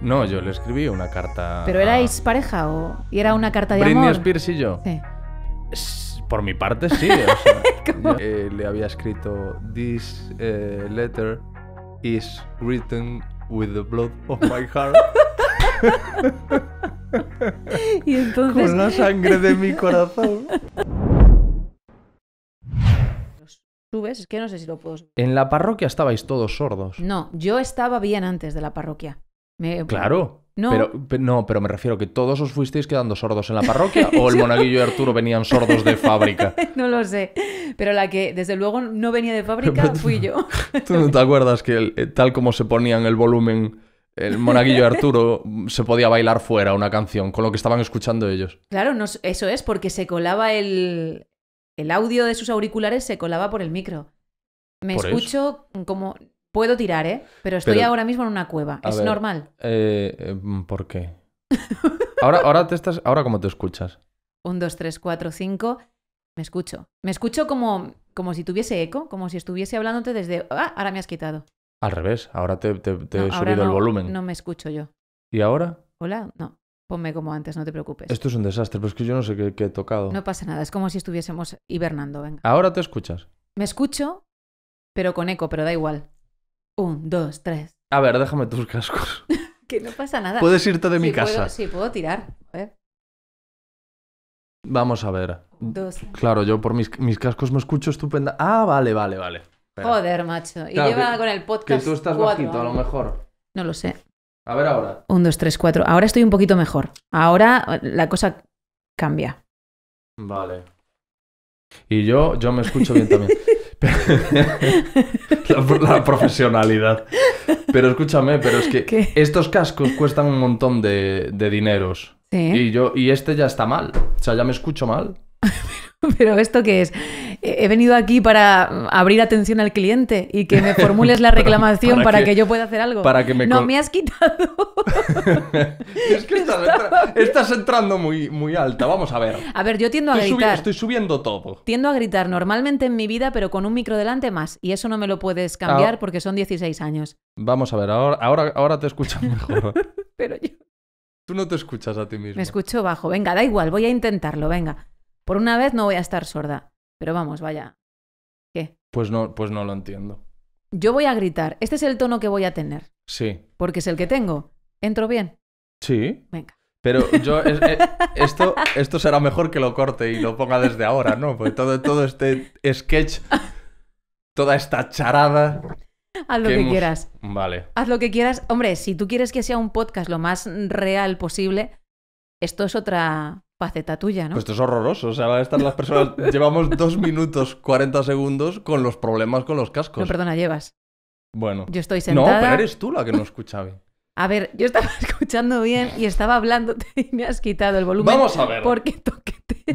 No, yo le escribí una carta. ¿Pero erais pareja o y era una carta de amor? Britney Spears y yo. Sí. Por mi parte, sí. Eh, le había escrito: This eh, letter is written with the blood of my heart. y entonces... Con la sangre de mi corazón. Subes, es que no sé si lo puedo. En la parroquia estabais todos sordos. No, yo estaba bien antes de la parroquia. Claro. No. Pero, no, pero me refiero que todos os fuisteis quedando sordos en la parroquia o el monaguillo y Arturo venían sordos de fábrica. no lo sé, pero la que desde luego no venía de fábrica fui yo. ¿Tú no te acuerdas que eh, tal como se ponían el volumen el monaguillo Arturo se podía bailar fuera una canción con lo que estaban escuchando ellos. Claro, no, eso es porque se colaba el, el audio de sus auriculares, se colaba por el micro. Me escucho como... Puedo tirar, ¿eh? Pero estoy ahora mismo en una cueva. ¿Es normal? Eh, eh, mm, ¿Por qué? ahora, ahora, te estás, ahora cómo te escuchas. Un, dos, tres, cuatro, cinco. Me escucho. Me escucho como, como si tuviese eco, como si estuviese hablándote desde... Ah, ahora me has quitado. Al revés, ahora te, te, he subido el volumen. No me escucho yo. ¿Y ahora? Hola, no. Ponme como antes, no te preocupes. Esto es un desastre, pero es que yo no sé qué, qué he tocado. No pasa nada, es como si estuviésemos hibernando, venga. Ahora te escuchas. Me escucho, pero con eco, pero da igual. Un, dos, tres. A ver, déjame tus cascos. que no pasa nada. Puedes irte de mi casa. sí, puedo tirar. Vamos a ver. Dos. Claro, yo por mis, mis cascos me escucho estupenda. Ah, vale, vale, vale. Joder, macho. Y lleva con el podcast. Que tú estás bajito, a lo mejor. No lo sé. A ver ahora. Un, dos, tres, cuatro. Ahora estoy un poquito mejor. Ahora eh, la cosa cambia. Vale. Y yo, yo me escucho bien también. la, profesionalidad. Pero escúchame, pero es que estos cascos cuestan un montón de, de dineros. Y, yo, y este ya está mal. O sea, ya me escucho mal. Pero esto qué es? He venido aquí para abrir atención al cliente y que me formules la reclamación para, que, yo pueda hacer algo. no, me has quitado. es que estás, entrando muy, muy alta. Vamos a ver. A ver, yo tiendo a gritar. estoy subiendo todo. Tiendo a gritar normalmente en mi vida, pero con un micro delante más. Y eso no me lo puedes ah, cambiar porque son 16 años. Vamos a ver, ahora, ahora, ahora te escucho mejor. pero yo. Tú no te escuchas a ti mismo. Me escucho bajo. Venga, da igual, voy a intentarlo, venga. Por una vez no voy a estar sorda. Pero vamos, vaya. ¿Qué? Pues no, pues no lo entiendo. Yo voy a gritar. Este es el tono que voy a tener. Sí. Porque es el que tengo. ¿Entro bien? Sí. Venga. Pero yo eh, esto, esto será mejor que lo corte y lo ponga desde ahora, ¿no? Porque todo, todo este sketch, toda esta charada. Haz lo que, quieras. Vale. Haz lo que quieras. Hombre, si tú quieres que sea un podcast lo más real posible, esto es otra Paceta tuya, ¿no? Pues esto es horroroso. O sea, van a estar las personas. Llevamos dos minutos 40 segundos con los problemas con los cascos. No, perdona, llevas. Bueno. Yo estoy sentada. No, pero eres tú la que no escuchaba. bien. A ver, yo estaba escuchando bien y estaba hablando y me has quitado el volumen. Vamos a ver. Porque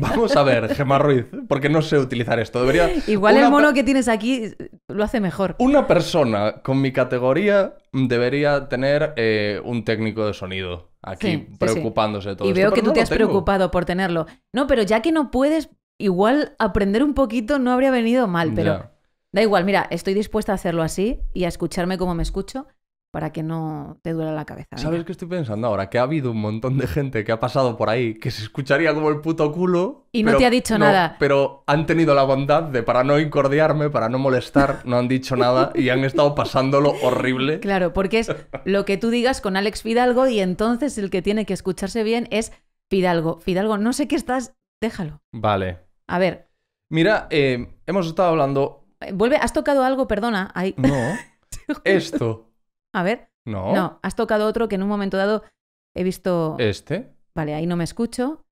Vamos a ver, Gemma Ruiz, porque no sé utilizar esto. Debería. Igual el mono que tienes aquí lo hace mejor. Una persona con mi categoría debería tener eh, un técnico de sonido aquí preocupándose de todo. Y veo que tú te has preocupado por tenerlo. No, pero ya que no puedes, igual aprender un poquito no habría venido mal, pero da igual, mira, estoy dispuesta a hacerlo así y a escucharme como me escucho para que no te duela la cabeza. ¿Sabes que qué estoy pensando ahora? Que ha habido un montón de gente que ha pasado por ahí que se escucharía como el puto culo. Y no te ha dicho nada. Pero han tenido la bondad de, para no incordiarme, para no molestar, no han dicho nada y han estado pasándolo horrible. Claro, porque es lo que tú digas con Alex Fidalgo y entonces el que tiene que escucharse bien es Fidalgo. Fidalgo, no sé qué estás, déjalo. Vale. A ver. Mira, eh, hemos estado hablando. Eh, vuelve, has tocado algo, perdona. No. Esto. A ver. No. No, has tocado otro que en un momento dado he visto. ¿Este? Vale, ahí no me escucho.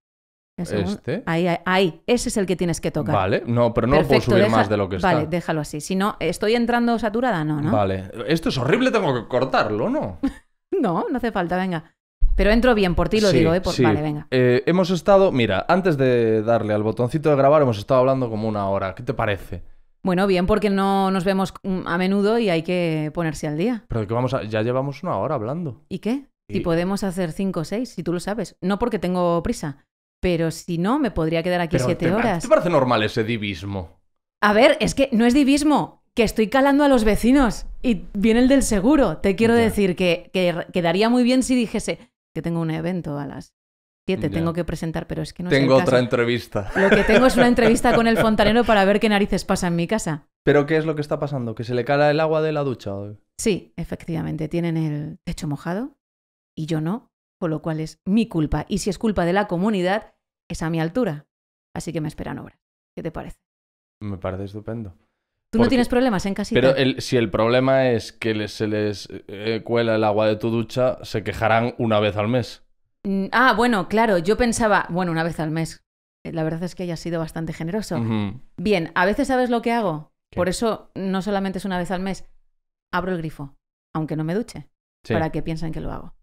Este. Ahí, ahí, Ese es el que tienes que tocar. Vale, no, pero no puedo subir más de lo que está. Vale, déjalo así. Si no, estoy entrando saturada, no, ¿no? Vale. Esto es horrible, tengo que cortarlo, ¿no? no, no hace falta, venga. Pero entro bien, por ti lo digo, ¿eh? Por... Sí. Vale, venga. Eh, hemos estado, mira, antes de darle al botoncito de grabar, hemos estado hablando como una hora. ¿Qué te parece? Bueno, bien, porque no nos vemos mm, a menudo y hay que ponerse al día. Pero que vamos ya llevamos una hora hablando. ¿Y qué? Si podemos hacer cinco o seis, si tú lo sabes. No porque tengo prisa, pero si no, me podría quedar aquí siete horas. ¿Te parece normal ese divismo? A ver, es que no es divismo, que estoy calando a los vecinos y viene el del seguro. Te quiero decir que, que quedaría muy bien si dijese que tengo un evento a las te tengo que presentar, pero es que no Tengo otra entrevista. Lo que tengo es una entrevista con el fontanero para ver qué narices pasa en mi casa. ¿Pero qué es lo que está pasando? ¿Que se le cala el agua de la ducha? Sí, efectivamente. Tienen el techo mojado y yo no, con lo cual es mi culpa. Y si es culpa de la comunidad, es a mi altura. Así que me esperan obra. ¿Qué te parece? Me parece estupendo. Tú no tienes problemas en casita. Pero si el problema es que se les eh, eh, cuela el agua de tu ducha, se quejarán una vez al mes. Mm, ah, bueno, claro, yo pensaba, bueno, una vez al mes. Eh, la verdad es que haya sido bastante generoso. Bien, a veces sabes lo que hago. Por eso no solamente es una vez al mes. Abro el grifo, aunque no me duche, para que piensen que lo hago.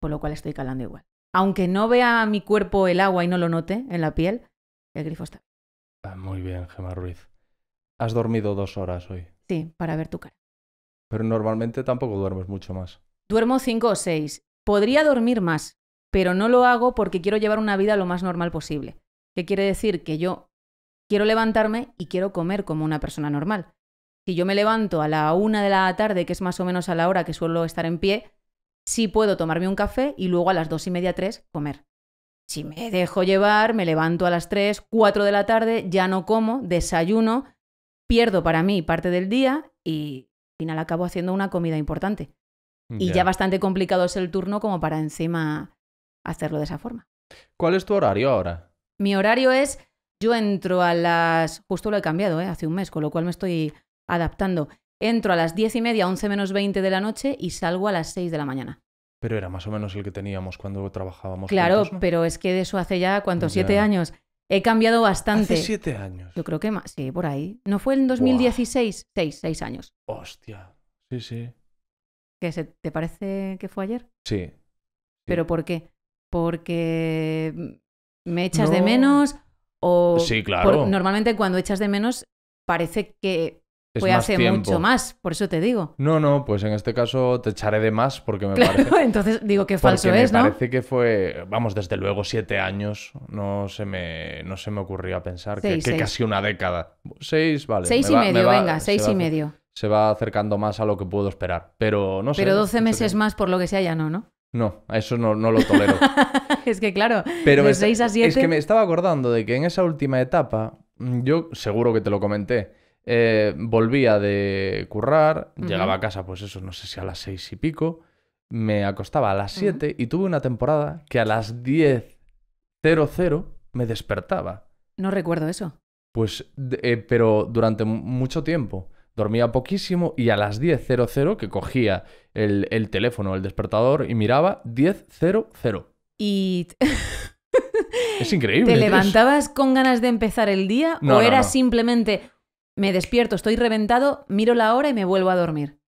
Por lo cual estoy calando igual. Aunque no vea mi cuerpo el agua y no lo note en la piel, el grifo está. Ah, muy bien, Gemma Ruiz. Has dormido dos horas hoy. Sí, para ver tu cara. Pero normalmente tampoco duermes mucho más. Duermo cinco o seis. Podría dormir más, pero no lo hago porque quiero llevar una vida lo más normal posible. ¿Qué quiere decir? Que yo quiero levantarme y quiero comer como una persona normal. Si yo me levanto a la una de la tarde, que es más o menos a la hora que suelo estar en pie, sí puedo tomarme un café y luego a las dos y media, tres, comer. Si me dejo llevar, me levanto a las tres, cuatro de la tarde, ya no como, desayuno, pierdo para mí parte del día y al final acabo haciendo una comida importante. Y ya bastante complicado es el turno como para encima hacerlo de esa forma. ¿Cuál es tu horario ahora? Mi horario es, yo entro a las, justo lo he cambiado, ¿eh? hace un mes, con lo cual me estoy adaptando. Entro a las diez y media, once menos veinte de la noche y salgo a las seis de la mañana. Pero era más o menos el que teníamos cuando trabajábamos. Claro, pero es que de eso hace ya, ¿cuántos? Siete años. He cambiado bastante. siete años. Yo creo que más, sí, por ahí. ¿No fue en 2016? Seis, seis años. Hostia, sí, sí. ¿Qué ¿Te parece que fue ayer? sí. ¿Pero por qué? porque mm, me echas de menos o normalmente cuando echas de menos parece que fue hace mucho más, por eso te digo. No, no, pues en este caso te echaré de más porque me Entonces digo que falso es, ¿no? Parece que fue, vamos, desde luego siete años. No se me, no se me ocurría pensar que, casi una década. Seis, vale. Seis y medio, venga, seis y medio. Se va acercando más a lo que puedo esperar, pero no sé. Pero doce meses más por lo que sea ya no, ¿no? No, a eso no, no lo tolero. es que claro, Pero de 6 a 7... Es que me estaba acordando de que en esa última etapa, mm, yo seguro que te lo comenté, eh, volvía de currar, llegaba a casa, pues eso, no sé si a las seis y pico, me acostaba a las 7 y tuve una temporada que a las 10.00 me despertaba. No recuerdo eso. Pues, eh, pero durante mucho tiempo dormía poquísimo y a las 10.00 que cogía el, teléfono, el despertador y miraba 10.00. Y... es increíble. ¿Te levantabas con ganas de empezar el día o era simplemente me despierto, estoy reventado, miro la hora y me vuelvo a dormir?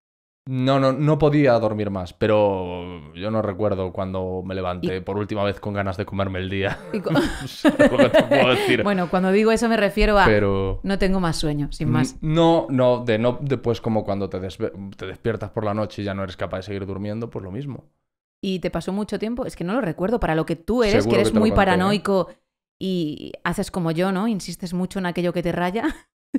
No, no, no podía dormir más, pero yo no recuerdo cuando me levanté por última vez con ganas de comerme el día. Bueno, cuando digo eso me refiero a no tengo más sueño, sin más. No, no, de no después como cuando te, despiertas por la noche y ya no eres capaz de seguir durmiendo, pues lo mismo. ¿Y te pasó mucho tiempo? Es que no lo recuerdo, para lo que tú eres, que eres muy ¿eh? paranoico y haces como yo, ¿no? Insistes mucho en aquello que te raya.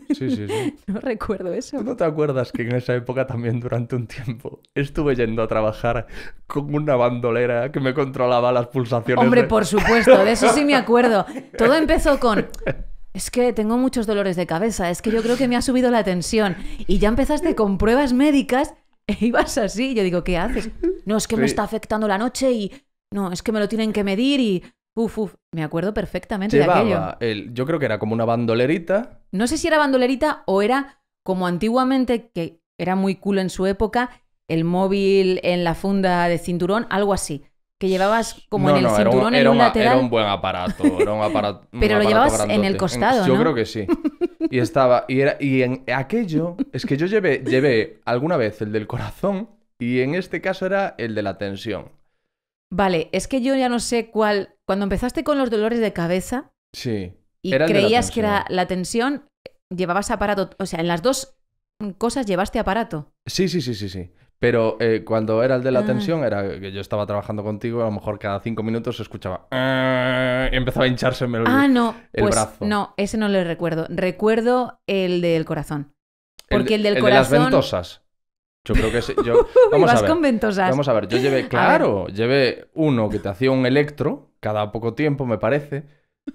Sí, sí, sí. No recuerdo eso. ¿Tú no te acuerdas que en esa época también durante un tiempo estuve yendo a trabajar con una bandolera que me controlaba las pulsaciones? Hombre, por supuesto, de eso sí me acuerdo. Todo empezó con... Es que tengo muchos dolores de cabeza, es que yo creo que me ha subido la tensión. Y ya empezaste con pruebas médicas e ibas así. Yo digo, ¿qué haces? No, es que me está afectando la noche y... No, es que me lo tienen que medir y... Uf, uf, me acuerdo perfectamente de aquello. El, yo creo que era como una bandolerita. No sé si era bandolerita o era como antiguamente, que era muy cool en su época, el móvil en la funda de cinturón, algo así. Que llevabas como en el cinturón un, en un, lateral. Era un buen aparato, era un aparato. Pero lo llevabas en el costado. ¿no? yo creo que sí. Y estaba. Y era. Y en aquello. Es que yo llevé, llevé alguna vez el del corazón. Y en este caso era el de la tensión. Vale, es que yo ya no sé cuál. Cuando empezaste con los dolores de cabeza. Sí. Y creías que era la tensión, llevabas aparato. O sea, en las dos cosas llevaste aparato. Sí, sí, sí, sí, sí. Pero eh, cuando era el de la ah. tensión, era que yo estaba trabajando contigo, a lo mejor cada cinco minutos se escuchaba. Ah", y empezaba a hincharse el, ah, no, pues, No, ese no lo recuerdo. Recuerdo el del corazón. Porque el, del corazón. De las ventosas. Yo creo que Yo, vamos a ver. con ventosas. Vamos a ver, yo llevé, claro, llevé uno que te hacía un electro cada poco tiempo, me parece.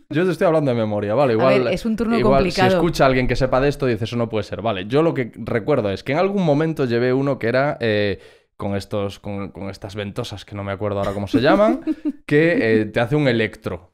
Yo te estoy hablando de memoria, vale, igual. es un turno igual, complicado. Si escucha a alguien que sepa de esto, dice eso no puede ser. Vale, yo lo que recuerdo es que en algún momento llevé uno que era. Eh, con, estos, con, estas ventosas que no me acuerdo ahora cómo se llaman, que eh, te hace un electro.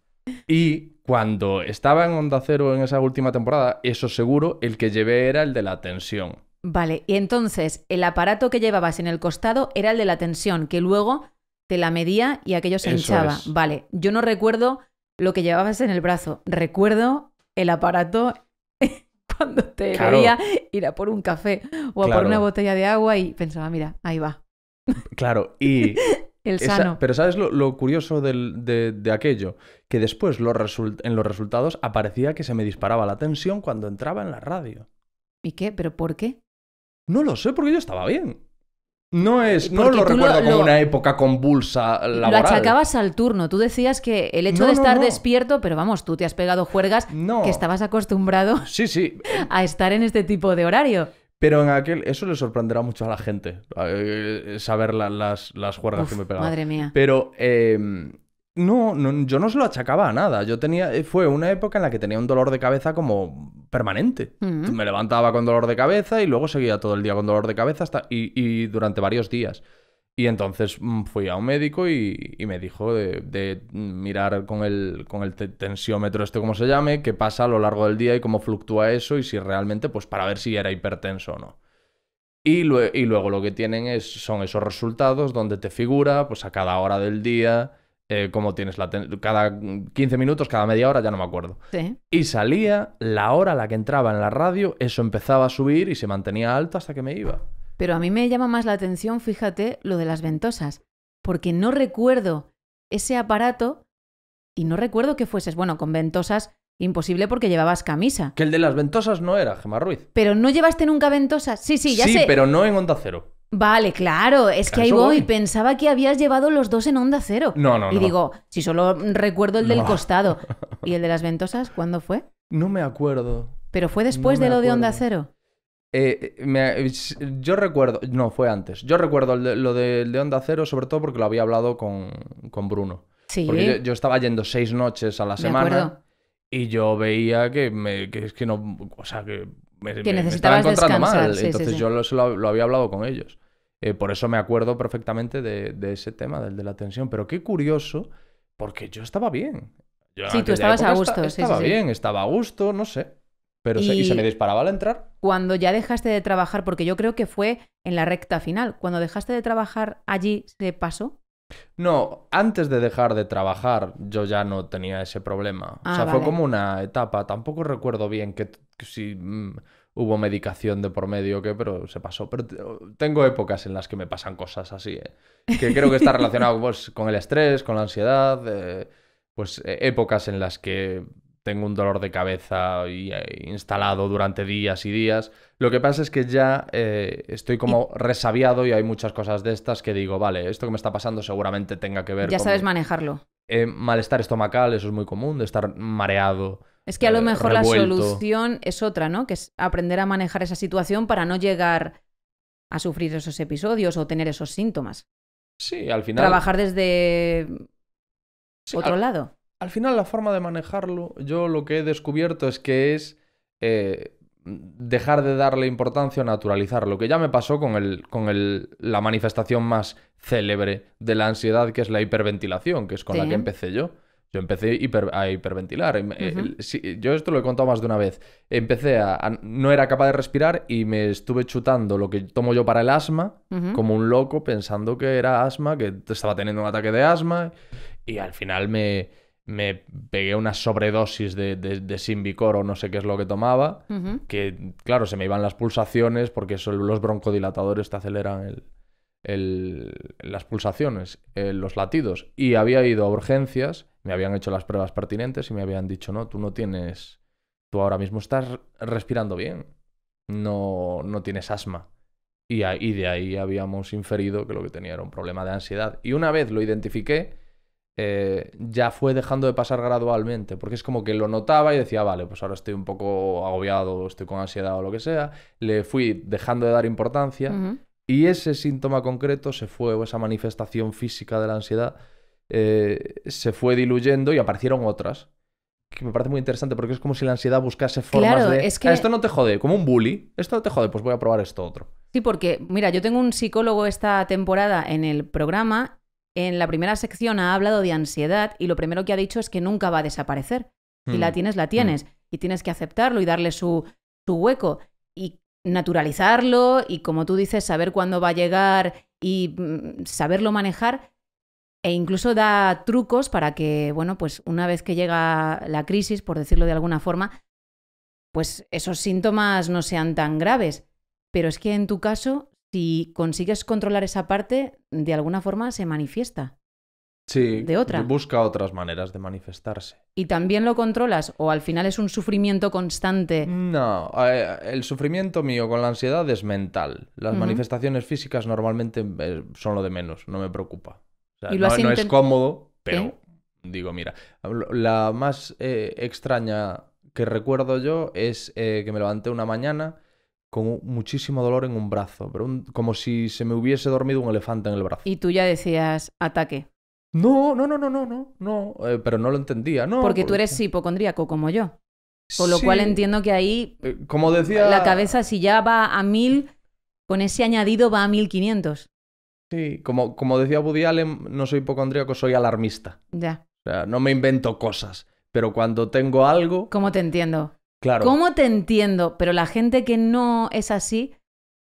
Y cuando estaba en Onda Cero en esa última temporada, eso seguro, el que llevé era el de la tensión. Vale, y entonces el aparato que llevabas en el costado era el de la tensión, que luego te la medía y aquello se hinchaba. Vale, yo no recuerdo lo que llevabas en el brazo, recuerdo el aparato cuando te veía ir a por un café o a por una botella de agua y pensaba, mira, ahí va. Claro, y... el sano. pero ¿sabes lo, curioso de, aquello? Que después en los resultados aparecía que se me disparaba la tensión cuando entraba en la radio. ¿Y qué? ¿Pero por qué? No lo sé, porque yo estaba bien. No eh, es, no lo recuerdo como una época convulsa laboral. Lo achacabas al turno. Tú decías que el hecho de estar despierto, pero vamos, tú te has pegado juergas que estabas acostumbrado sí, sí. a estar en este tipo de horario. Pero en aquel, eso le sorprenderá mucho a la gente, eh, saber las, las juergas que me pegaba. Madre mía. Pero eh, no, yo no se lo achacaba a nada. Yo tenía, eh, fue una época en la que tenía un dolor de cabeza como permanente. Mm. Me levantaba con dolor de cabeza y luego seguía todo el día con dolor de cabeza hasta, y, durante varios días. Y entonces mm, fui a un médico y, me dijo de, mirar con el, tensiómetro, este como se llame, qué pasa a lo largo del día y cómo fluctúa eso y si realmente, pues para ver si era hipertenso o no. Y, y luego lo que tienen es, son esos resultados donde te figura, pues a cada hora del día, eh, cómo tienes la cada 15 minutos, cada media hora, ya no me acuerdo. Y salía la hora a la que entraba en la radio, eso empezaba a subir y se mantenía alto hasta que me iba. Pero a mí me llama más la atención, fíjate, lo de las ventosas, porque no recuerdo ese aparato y no recuerdo que fueses, bueno, con ventosas Imposible porque llevabas camisa. Que el de las ventosas no era, Gemma Ruiz. Pero no llevaste nunca ventosas. Sí, sí, ya Sí, pero no en Onda Cero. Vale, claro, es que ahí voy. Pensaba que habías llevado los dos en onda cero. No, no, y no. Y digo, si solo recuerdo el del costado. ¿Y el de las ventosas cuándo fue? No me acuerdo. ¿Pero fue después de lo de onda cero? Eh, eh, yo recuerdo, no, fue antes. Yo recuerdo lo de, onda cero, sobre todo porque lo había hablado con, Bruno. Sí. Porque yo, estaba yendo seis noches a la semana. Y yo veía que, me, que es que no. O sea, que me, estaba encontrando mal. Entonces yo lo, lo, había hablado con ellos. Eh, por eso me acuerdo perfectamente de, ese tema, del de la tensión. Pero qué curioso, porque yo estaba bien. sí, tú estabas a gusto. sí. estaba bien, estaba a gusto, no sé. Pero Se, y se me disparaba al entrar. Cuando ya dejaste de trabajar, porque yo creo que fue en la recta final, cuando dejaste de trabajar allí, ¿se pasó? No, antes de dejar de trabajar yo ya no tenía ese problema. o ah, sea, fue como una etapa. Tampoco recuerdo bien que, si mm, hubo medicación de por medio o qué, pero se pasó. Pero oh, tengo épocas en las que me pasan cosas así, ¿eh? que creo que está relacionado pues, con el estrés, con la ansiedad. Eh, pues eh, épocas en las que tengo un dolor de cabeza eh, instalado durante días y días. Lo que pasa es que ya eh, estoy como resabiado y hay muchas cosas de estas que digo, vale, esto que me está pasando seguramente tenga que ver. Ya sabes manejarlo. Eh, malestar estomacal, eso es muy común, de estar mareado. Es que a lo mejor la solución es otra, ¿no? Que es aprender a manejar esa situación para no llegar a sufrir esos episodios o tener esos síntomas. Sí, al final. Trabajar desde otro lado al final la forma de manejarlo, yo lo que he descubierto es que es eh, dejar de darle importancia a naturalizar lo que ya me pasó con, el, con la manifestación más célebre de la ansiedad, que es la hiperventilación, que es con la que empecé yo. Yo empecé a hiperventilar. Em, eh, yo esto lo he contado más de una vez. Empecé a, No era capaz de respirar y me estuve chutando lo que tomo yo para el asma, como un loco, pensando que era asma, que estaba teniendo un ataque de asma. Y al final me me pegué una sobredosis de, de, Simbicor o no sé qué es lo que tomaba, que claro, se me iban las pulsaciones porque los broncodilatadores te aceleran las pulsaciones, eh, los latidos. Y había ido a urgencias, me habían hecho las pruebas pertinentes y me habían dicho, no, tú no tienes, tú ahora mismo estás respirando bien, no, tienes asma. Y, y de ahí habíamos inferido que lo que tenía era un problema de ansiedad. Y una vez lo identifiqué, eh, ya fue dejando de pasar gradualmente, porque es como que lo notaba y decía, vale, pues ahora estoy un poco agobiado, estoy con ansiedad o lo que sea, le fui dejando de dar importancia y ese síntoma concreto se fue, o esa manifestación física de la ansiedad, eh, se fue diluyendo y aparecieron otras. Que me parece muy interesante porque es como si la ansiedad buscase formas de. Ah, esto no te jode, como un bully. Esto no te jode, pues voy a probar esto otro. Sí, porque, mira, yo tengo un psicólogo esta temporada en el programa en la primera sección ha hablado de ansiedad y lo primero que ha dicho es que nunca va a desaparecer. Y la mm, tienes, la tienes. Mm. Y tienes que aceptarlo y darle su, su hueco y naturalizarlo y, como tú dices, saber cuándo va a llegar y mm, saberlo manejar. E incluso da trucos para que, bueno, pues una vez que llega la crisis, por decirlo de alguna forma, pues esos síntomas no sean tan graves. Pero es que en tu caso si consigues controlar esa parte, de alguna forma se manifiesta. Sí, de otra. busca otras maneras de manifestarse. ¿Y también lo controlas? ¿O al final es un sufrimiento constante? No, eh, el sufrimiento mío con la ansiedad es mental. Las manifestaciones físicas normalmente eh, son lo de menos, no me preocupa. ¿Y lo no, es cómodo, pero ¿Eh? digo, mira, la más extraña que recuerdo yo es que me levanté una mañana con muchísimo dolor en un brazo, como si se me hubiese dormido un elefante en el brazo. Y tú ya decías, ataque. No, no, no, no, no, no, no, eh, pero no lo entendía, no. Porque tú eres hipocondríaco como yo. por lo cual entiendo que ahí, eh, como decía... La cabeza si ya va a mil, con ese añadido va a 1500. Sí, como, como decía Woody Allen, no soy hipocondríaco, soy alarmista. Ya. O sea, no me invento cosas, pero cuando tengo algo... ¿Cómo te entiendo? Claro. ¿Cómo te entiendo? Pero la gente que no es así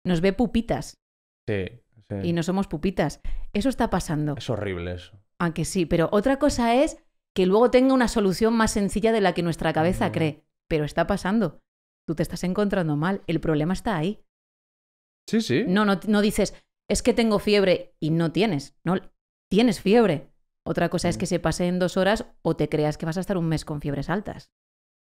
nos ve pupitas. Sí, Y no somos pupitas. Eso está pasando. Es horrible eso. Aunque sí, pero otra cosa es que luego tenga una solución más sencilla de la que nuestra cabeza cree. Pero está pasando. Tú te estás encontrando mal. El problema está ahí. Sí, sí. No, no, dices, es que tengo fiebre y no tienes. No, tienes fiebre. Otra cosa es mm. que se pase en dos horas o te creas que vas a estar un mes con fiebres altas.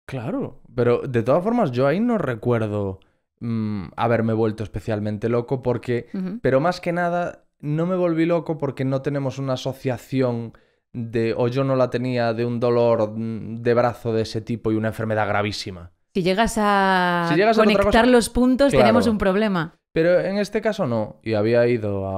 Claro, pero de todas formas yo ahí no recuerdo mm, haberme vuelto especialmente loco porque, pero más que nada, no me volví loco porque no tenemos una asociación de, o yo no la tenía, de un dolor mm, de brazo de ese tipo y una enfermedad gravísima. Si llegas a conectar los puntos, tenemos un problema. Pero en este caso no, y había ido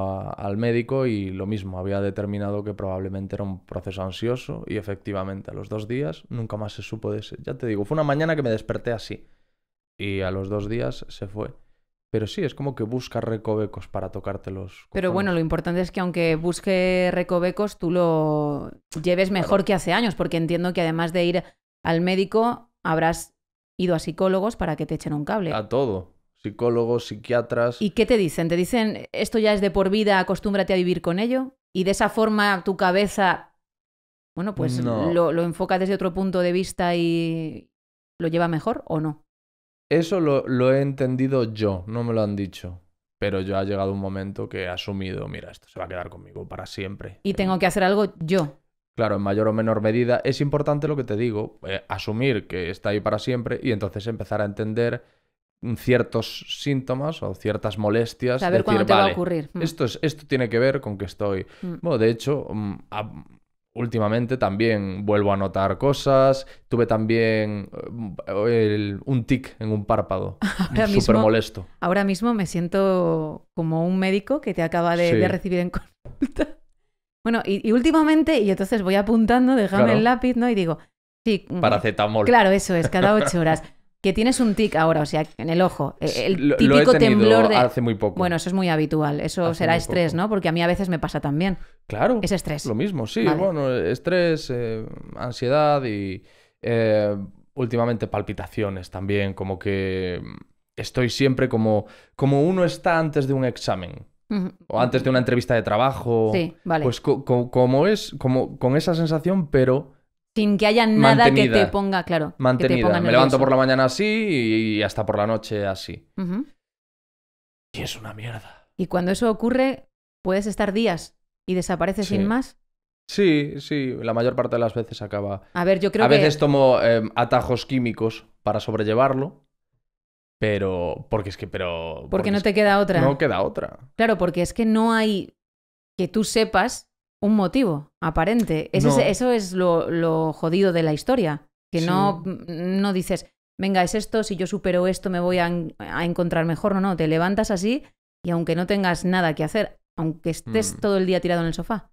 al médico y lo mismo, había determinado que probablemente era un proceso ansioso y efectivamente a los dos días nunca más se supo de ese. Ya te digo, fue una mañana que me desperté así y a los dos días se fue. Pero sí, es como que busca recovecos para tocártelos. Pero bueno, lo importante es que aunque busque recovecos, tú lo lleves mejor que hace años, porque entiendo que además de ir al médico, habrás ido a psicólogos para que te echen un cable. A todo, psicólogos, psiquiatras. ¿Y qué te dicen? ¿Te dicen esto ya es de por vida, acostúmbrate a vivir con ello? Y de esa forma tu cabeza, bueno, pues lo, enfoca desde otro punto de vista y lo lleva mejor o no? Eso lo, lo, he entendido yo, no me lo han dicho. Pero yo ha llegado un momento que he asumido, mira, esto se va a quedar conmigo para siempre. Y tengo que hacer algo yo. Claro, en mayor o menor medida. Es importante lo que te digo, eh, asumir que está ahí para siempre y entonces empezar a entender ciertos síntomas o ciertas molestias. a ver cuándo te va a ocurrir. Mm. Esto, esto tiene que ver con que estoy... Mm. Bueno, de hecho, mm, últimamente también vuelvo a notar cosas. Tuve también eh, un tic en un párpado. Súper molesto. Ahora mismo me siento como un médico que te acaba de, recibir en consulta. Bueno, y, últimamente, y entonces voy apuntando, déjame el lápiz, ¿no? Y digo, sí. Paracetamol. Claro, eso es, cada ocho horas. Que tienes un tic ahora, o sea, en el ojo. El típico temblor de. Hace muy poco. Bueno, eso es muy habitual. Eso será estrés, ¿no? Porque a mí a veces me pasa también. Claro. Es estrés. Lo mismo, sí. Bueno, estrés, eh, ansiedad y. Eh, últimamente palpitaciones también. Como que estoy siempre como. Como uno está antes de un examen. O antes de una entrevista de trabajo. Sí, vale. Pues como es, como con esa sensación, pero sin que haya nada que te ponga, claro. Mantenida. Me levanto por la mañana así y hasta por la noche así. Y es una mierda. Y cuando eso ocurre, puedes estar días y desaparece sin más. Sí, sí, la mayor parte de las veces acaba. A ver, yo creo A veces tomo em, atajos químicos para sobrellevarlo, pero. Porque es que, pero. porque no te queda otra. No queda otra. Claro, porque es que no hay. Que tú sepas un motivo aparente. Eso, es, lo, jodido de la historia. Que no, mm, no dices, venga, es esto, si yo supero esto me voy a, encontrar mejor. No, no, te levantas así y aunque no tengas nada que hacer, aunque estés mm. todo el día tirado en el sofá.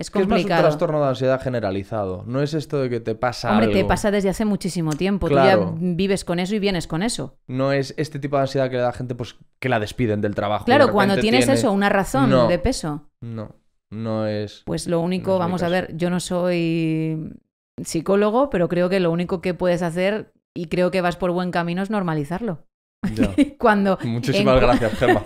Es complicado. es un trastorno de ansiedad generalizado. No es esto de que te pasa Hombre, te pasa desde hace muchísimo tiempo. Tú ya vives con eso y vienes con eso. No es este tipo de ansiedad que le da gente pues, que la despiden del trabajo. Claro, cuando tienes eso, una razón de peso. No. No es. Pues lo único, vamos a ver, yo no soy psicólogo, pero creo que lo único que puedes hacer, y creo que vas por buen camino, es normalizarlo. Cuando Muchísimas gracias, Gemma.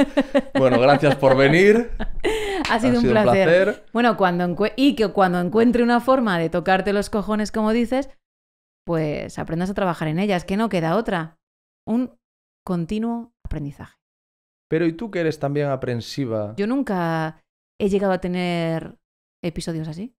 Bueno, gracias por venir. Ha sido, un, placer. Bueno, cuando y que cuando encuentre una forma de tocarte los cojones, como dices, pues aprendas a trabajar en ellas, que no queda otra. Un continuo aprendizaje. Pero ¿y tú que eres también aprensiva? Yo nunca he llegado a tener episodios así.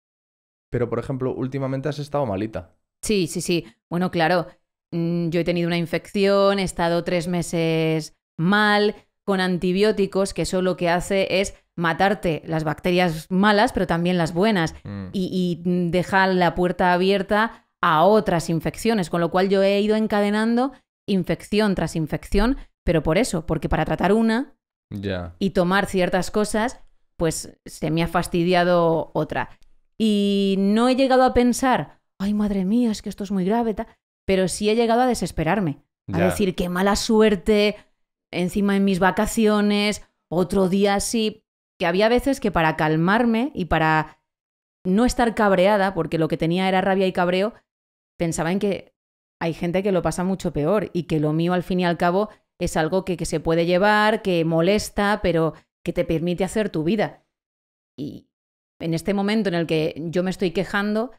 Pero, por ejemplo, últimamente has estado malita. Sí, sí, sí. Bueno, claro, mm, yo he tenido una infección, he estado tres meses mal, con antibióticos, que eso lo que hace es matarte las bacterias malas, pero también las buenas, mm. y, dejar la puerta abierta a otras infecciones, con lo cual yo he ido encadenando infección tras infección, pero por eso, porque para tratar una y tomar ciertas cosas pues se me ha fastidiado otra. Y no he llegado a pensar, ay madre mía, es que esto es muy grave, pero sí he llegado a desesperarme, a decir, qué mala suerte, encima en mis vacaciones, otro día así, que había veces que para calmarme y para no estar cabreada, porque lo que tenía era rabia y cabreo, pensaba en que hay gente que lo pasa mucho peor y que lo mío al fin y al cabo es algo que se puede llevar, que molesta, pero que te permite hacer tu vida. Y en este momento en el que yo me estoy quejando,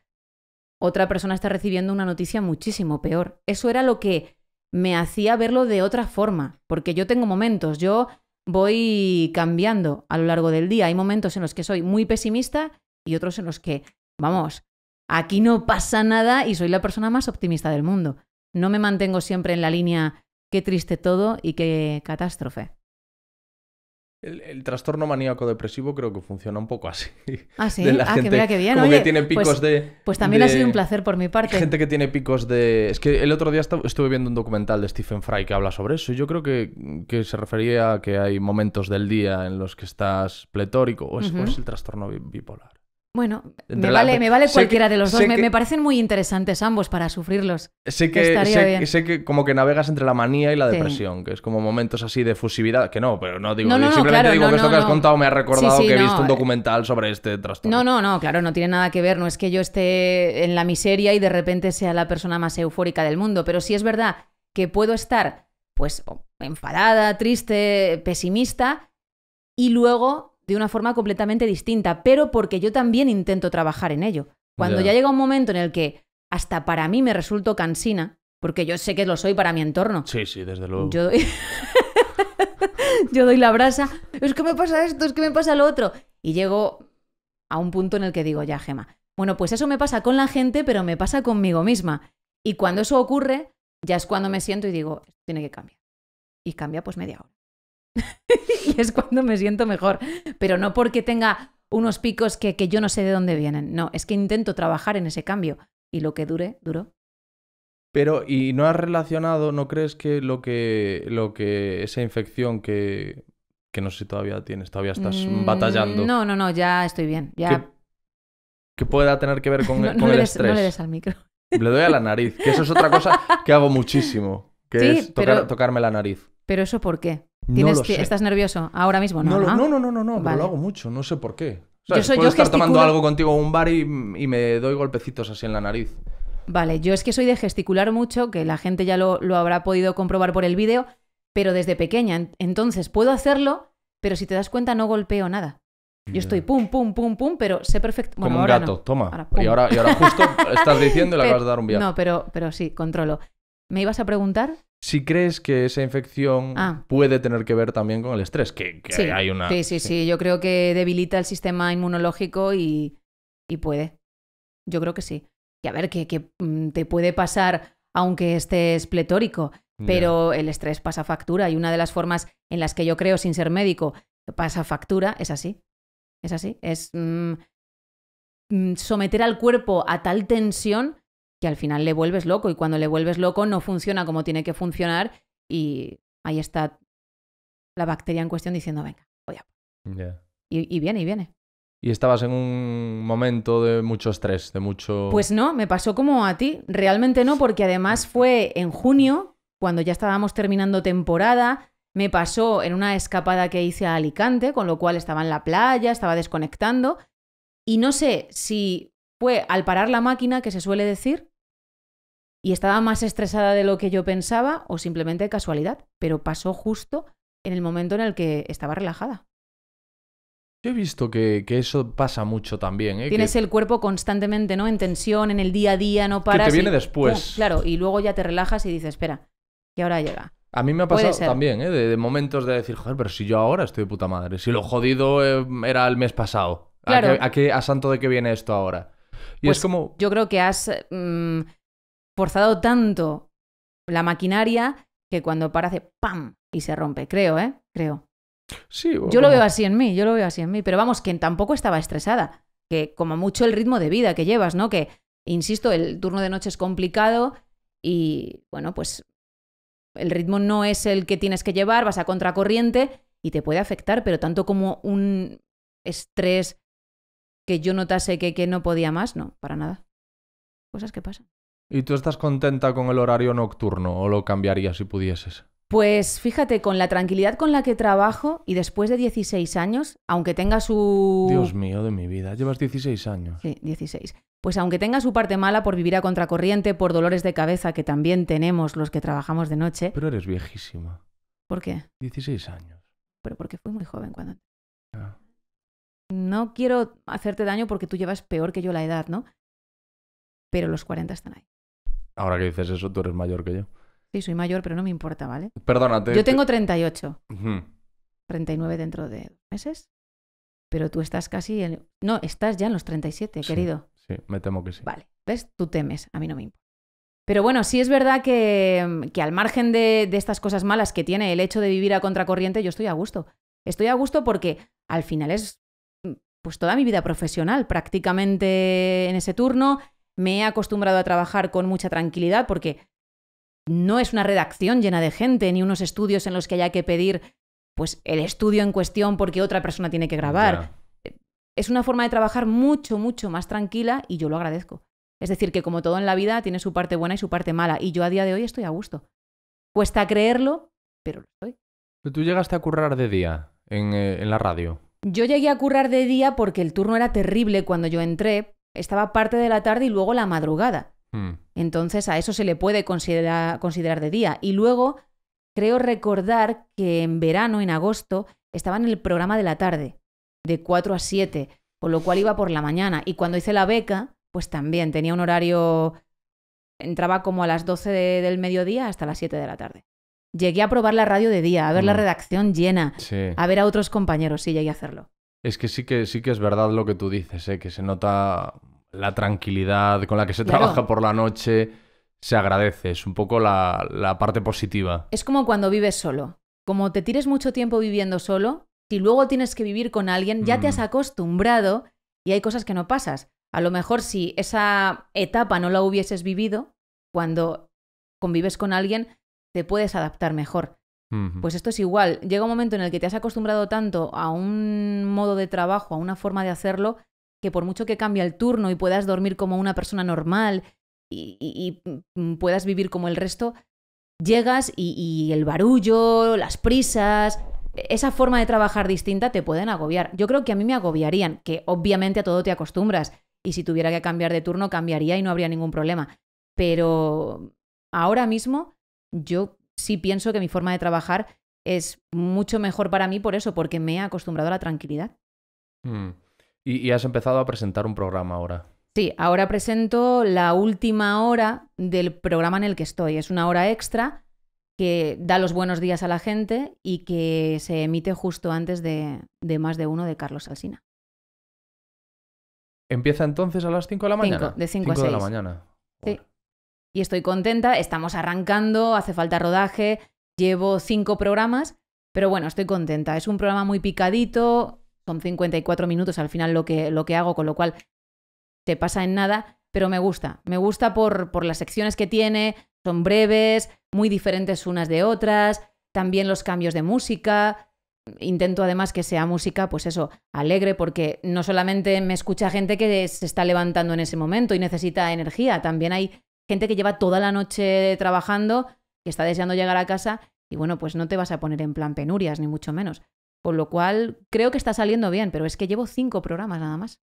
otra persona está recibiendo una noticia muchísimo peor. Eso era lo que me hacía verlo de otra forma, porque yo tengo momentos, yo voy cambiando a lo largo del día. Hay momentos en los que soy muy pesimista y otros en los que, vamos, aquí no pasa nada y soy la persona más optimista del mundo. No me mantengo siempre en la línea qué triste todo y qué catástrofe. El, trastorno maníaco depresivo creo que funciona un poco así. Ah, sí, la ah, que mira que bien. Como que tiene pues picos de. Pues también ha sido un placer por mi parte. Gente que tiene picos de. Es que el otro día estuve viendo un documental de Stephen Fry que habla sobre eso. Y yo creo que, que se refería a que hay momentos del día en los que estás pletórico. o es el trastorno bipolar. Bueno, me vale, cualquiera de los dos. Me, parecen muy interesantes ambos para sufrirlos. Sé que, sé, que como que navegas entre la manía y la depresión, que es como momentos así de fusividad. Que no, pero no digo. simplemente digo que esto que has contado me ha recordado que he visto un eh, documental sobre este trastorno. No, no, no, claro, no tiene nada que ver. No es que yo esté en la miseria y de repente sea la persona más eufórica del mundo. Pero sí es verdad que puedo estar, pues, enfadada, triste, pesimista, y luego de una forma completamente distinta, pero porque yo también intento trabajar en ello. Cuando ya llega un momento en el que hasta para mí me resulto cansina, porque yo sé que lo soy para mi entorno. Sí, sí, desde luego. Yo doy, la brasa, es que me pasa esto, es que me pasa lo otro. Y llego a un punto en el que digo, ya, Gema. Bueno, pues eso me pasa con la gente, pero me pasa conmigo misma. Y cuando eso ocurre, ya es cuando me siento y digo, tiene que cambiar. Y cambia pues media hora. es cuando me siento mejor, pero no porque tenga unos picos que, yo no sé de dónde vienen, no, es que intento trabajar en ese cambio y lo que dure, duro Pero, ¿y no has relacionado, no crees que lo que, lo que esa infección que, que no sé si todavía tienes, todavía estás mm, batallando? No, no, no, ya estoy bien, ya... Que, pueda tener que ver con, el, estrés. No le des al micro. Le doy a la nariz, que eso es otra cosa que hago muchísimo, que es tocarme la nariz. ¿Pero eso por qué? ¿Tienes, ¿Estás nervioso ahora mismo? No, no, lo, no, no, no, no, no lo hago mucho, no sé por qué. Puedo estar tomando algo contigo en un bar y, me doy golpecitos así en la nariz. Vale, yo es que soy de gesticular mucho, que la gente ya lo, habrá podido comprobar por el vídeo, pero desde pequeña. Entonces puedo hacerlo, pero si te das cuenta no golpeo nada. Yo estoy pum, pum, pum, pum, pero sé perfecto. Como un gato, toma. y, ahora, justo estás diciendo y le acabas de dar un viaje. No, pero, pero sí, controlo. ¿Me ibas a preguntar? Si crees que esa infección ah. puede tener que ver también con el estrés, que, sí. hay una. Sí, sí, sí, Yo creo que debilita el sistema inmunológico y, puede. Yo creo que sí. Y a ver, que, mm, te puede pasar aunque estés pletórico, pero el estrés pasa factura y una de las formas en las que yo creo, sin ser médico, pasa factura es así. Es así. Es mm, mm, someter al cuerpo a tal tensión al final le vuelves loco y cuando le vuelves loco no funciona como tiene que funcionar y ahí está la bacteria en cuestión diciendo, venga, voy a... Y, y viene, y viene. ¿Y estabas en un momento de mucho estrés, de mucho...? Pues no, me pasó como a ti. Realmente no, porque además fue en junio, cuando ya estábamos terminando temporada, me pasó en una escapada que hice a Alicante, con lo cual estaba en la playa, estaba desconectando, y no sé si fue al parar la máquina, que se suele decir, y estaba más estresada de lo que yo pensaba o simplemente casualidad, pero pasó justo en el momento en el que estaba relajada. Yo he visto que, eso pasa mucho también. ¿eh? Tienes el cuerpo constantemente, ¿no? En tensión, en el día a día, no paras. Que te viene después. claro, y luego ya te relajas y dices, espera, que ahora llega. A mí me ha pasado también, ¿eh? De, momentos de decir, joder, pero si yo ahora estoy de puta madre, si lo jodido eh, era el mes pasado, ¿A, qué, a, santo de qué viene esto ahora? Y es pues como... Yo creo que has... Mm, forzado tanto la maquinaria que cuando para hace ¡pam! y se rompe, creo, ¿eh? Creo. Sí, Yo lo veo así en mí, yo lo veo así en mí, pero vamos, que tampoco estaba estresada, que como mucho el ritmo de vida que llevas, ¿no? Que, insisto, el turno de noche es complicado y, bueno, pues el ritmo no es el que tienes que llevar, vas a contracorriente y te puede afectar, pero tanto como un estrés que yo notase que, que no podía más, no, para nada. Cosas que pasan. ¿Y tú estás contenta con el horario nocturno o lo cambiarías si pudieses? Pues fíjate, con la tranquilidad con la que trabajo y después de 16 años, aunque tenga su... Dios mío, de mi vida, llevas 16 años. Sí, 16. Pues aunque tenga su parte mala por vivir a contracorriente, por dolores de cabeza que también tenemos los que trabajamos de noche. Pero eres viejísima. ¿Por qué? 16 años. Pero porque fui muy joven cuando... Ah. No quiero hacerte daño porque tú llevas peor que yo la edad, ¿no? Pero los 40 están ahí. Ahora que dices eso, tú eres mayor que yo. Sí, soy mayor, pero no me importa, ¿vale? Perdónate. Yo tengo 38. 39 dentro de meses. Pero tú estás casi en... No, estás ya en los 37, querido. Sí, me temo que sí. Vale, ¿ves? Tú temes, a mí no me importa. Pero bueno, sí es verdad que, al margen de, de estas cosas malas que tiene el hecho de vivir a contracorriente, yo estoy a gusto. Estoy a gusto porque al final es pues toda mi vida profesional prácticamente en ese turno me he acostumbrado a trabajar con mucha tranquilidad porque no es una redacción llena de gente ni unos estudios en los que haya que pedir pues el estudio en cuestión porque otra persona tiene que grabar. Eh, es una forma de trabajar mucho, mucho más tranquila y yo lo agradezco. Es decir, que como todo en la vida tiene su parte buena y su parte mala y yo a día de hoy estoy a gusto. Cuesta creerlo, pero lo estoy. tú llegaste a currar de día eh, en la radio. Yo llegué a currar de día porque el turno era terrible cuando yo entré, estaba parte de la tarde y luego la madrugada. Hmm. Entonces a eso se le puede considerar de día. Y luego creo recordar que en verano, en agosto, estaba en el programa de la tarde, de 4 a 7, con lo cual iba por la mañana. Y cuando hice la beca, pues también tenía un horario, entraba como a las 12 del mediodía hasta las 7 de la tarde. Llegué a probar la radio de día, a ver la hmm. redacción llena, a ver a otros compañeros, sí, llegué a hacerlo. Es que sí que sí que es verdad lo que tú dices, ¿eh? que se nota la tranquilidad con la que se trabaja por la noche, se agradece, es un poco la, parte positiva. Es como cuando vives solo. Como te tires mucho tiempo viviendo solo, si luego tienes que vivir con alguien, ya te has mm. acostumbrado y hay cosas que no pasas. A lo mejor si esa etapa no la hubieses vivido, cuando convives con alguien, te puedes adaptar mejor. Pues esto es igual, llega un momento en el que te has acostumbrado tanto a un modo de trabajo, a una forma de hacerlo, que por mucho que cambie el turno y puedas dormir como una persona normal y, mm, puedas vivir como el resto, llegas y, y, el barullo, las prisas, esa forma de trabajar distinta te pueden agobiar. Yo creo que a mí me agobiarían, que obviamente a todo te acostumbras y si tuviera que cambiar de turno cambiaría y no habría ningún problema. Pero ahora mismo yo sí pienso que mi forma de trabajar es mucho mejor para mí por eso, porque me he acostumbrado a la tranquilidad. Mm. Y, has empezado a presentar un programa ahora. Sí, ahora presento la última hora del programa en el que estoy. Es una hora extra que da los buenos días a la gente y que se emite justo antes de, más de uno de Carlos Alsina. ¿Empieza entonces a las 5 de la mañana? de 5 a 6. de la mañana. Sí y estoy contenta. Estamos arrancando, hace falta rodaje, llevo cinco programas, pero bueno, estoy contenta. Es un programa muy picadito, son 54 minutos al final lo que, lo que hago, con lo cual te pasa en nada, pero me gusta. Me gusta por, por las secciones que tiene, son breves, muy diferentes unas de otras, también los cambios de música. Intento además que sea música, pues eso, alegre, porque no solamente me escucha gente que se está levantando en ese momento y necesita energía, también hay gente que lleva toda la noche trabajando, que está deseando llegar a casa y bueno, pues no te vas a poner en plan penurias, ni mucho menos. Por lo cual, creo que está saliendo bien, pero es que llevo cinco programas nada más.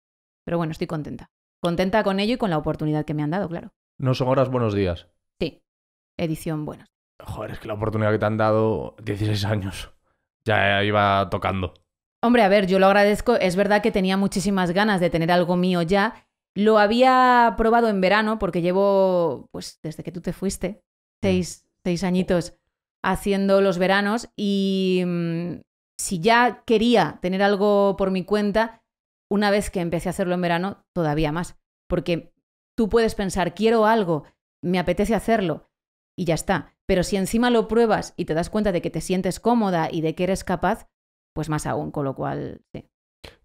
Pero bueno, estoy contenta. Contenta con ello y con la oportunidad que me han dado, claro. No son horas buenos días. Sí, edición buena. Joder, es que la oportunidad que te han dado 16 años. Ya iba tocando. Hombre, a ver, yo lo agradezco. Es verdad que tenía muchísimas ganas de tener algo mío ya lo había probado en verano porque llevo, pues desde que tú te fuiste, mm. seis, seis añitos haciendo los veranos y mm, si ya quería tener algo por mi cuenta, una vez que empecé a hacerlo en verano, todavía más. Porque tú puedes pensar, quiero algo, me apetece hacerlo y ya está. Pero si encima lo pruebas y te das cuenta de que te sientes cómoda y de que eres capaz, pues más aún, con lo cual, sí.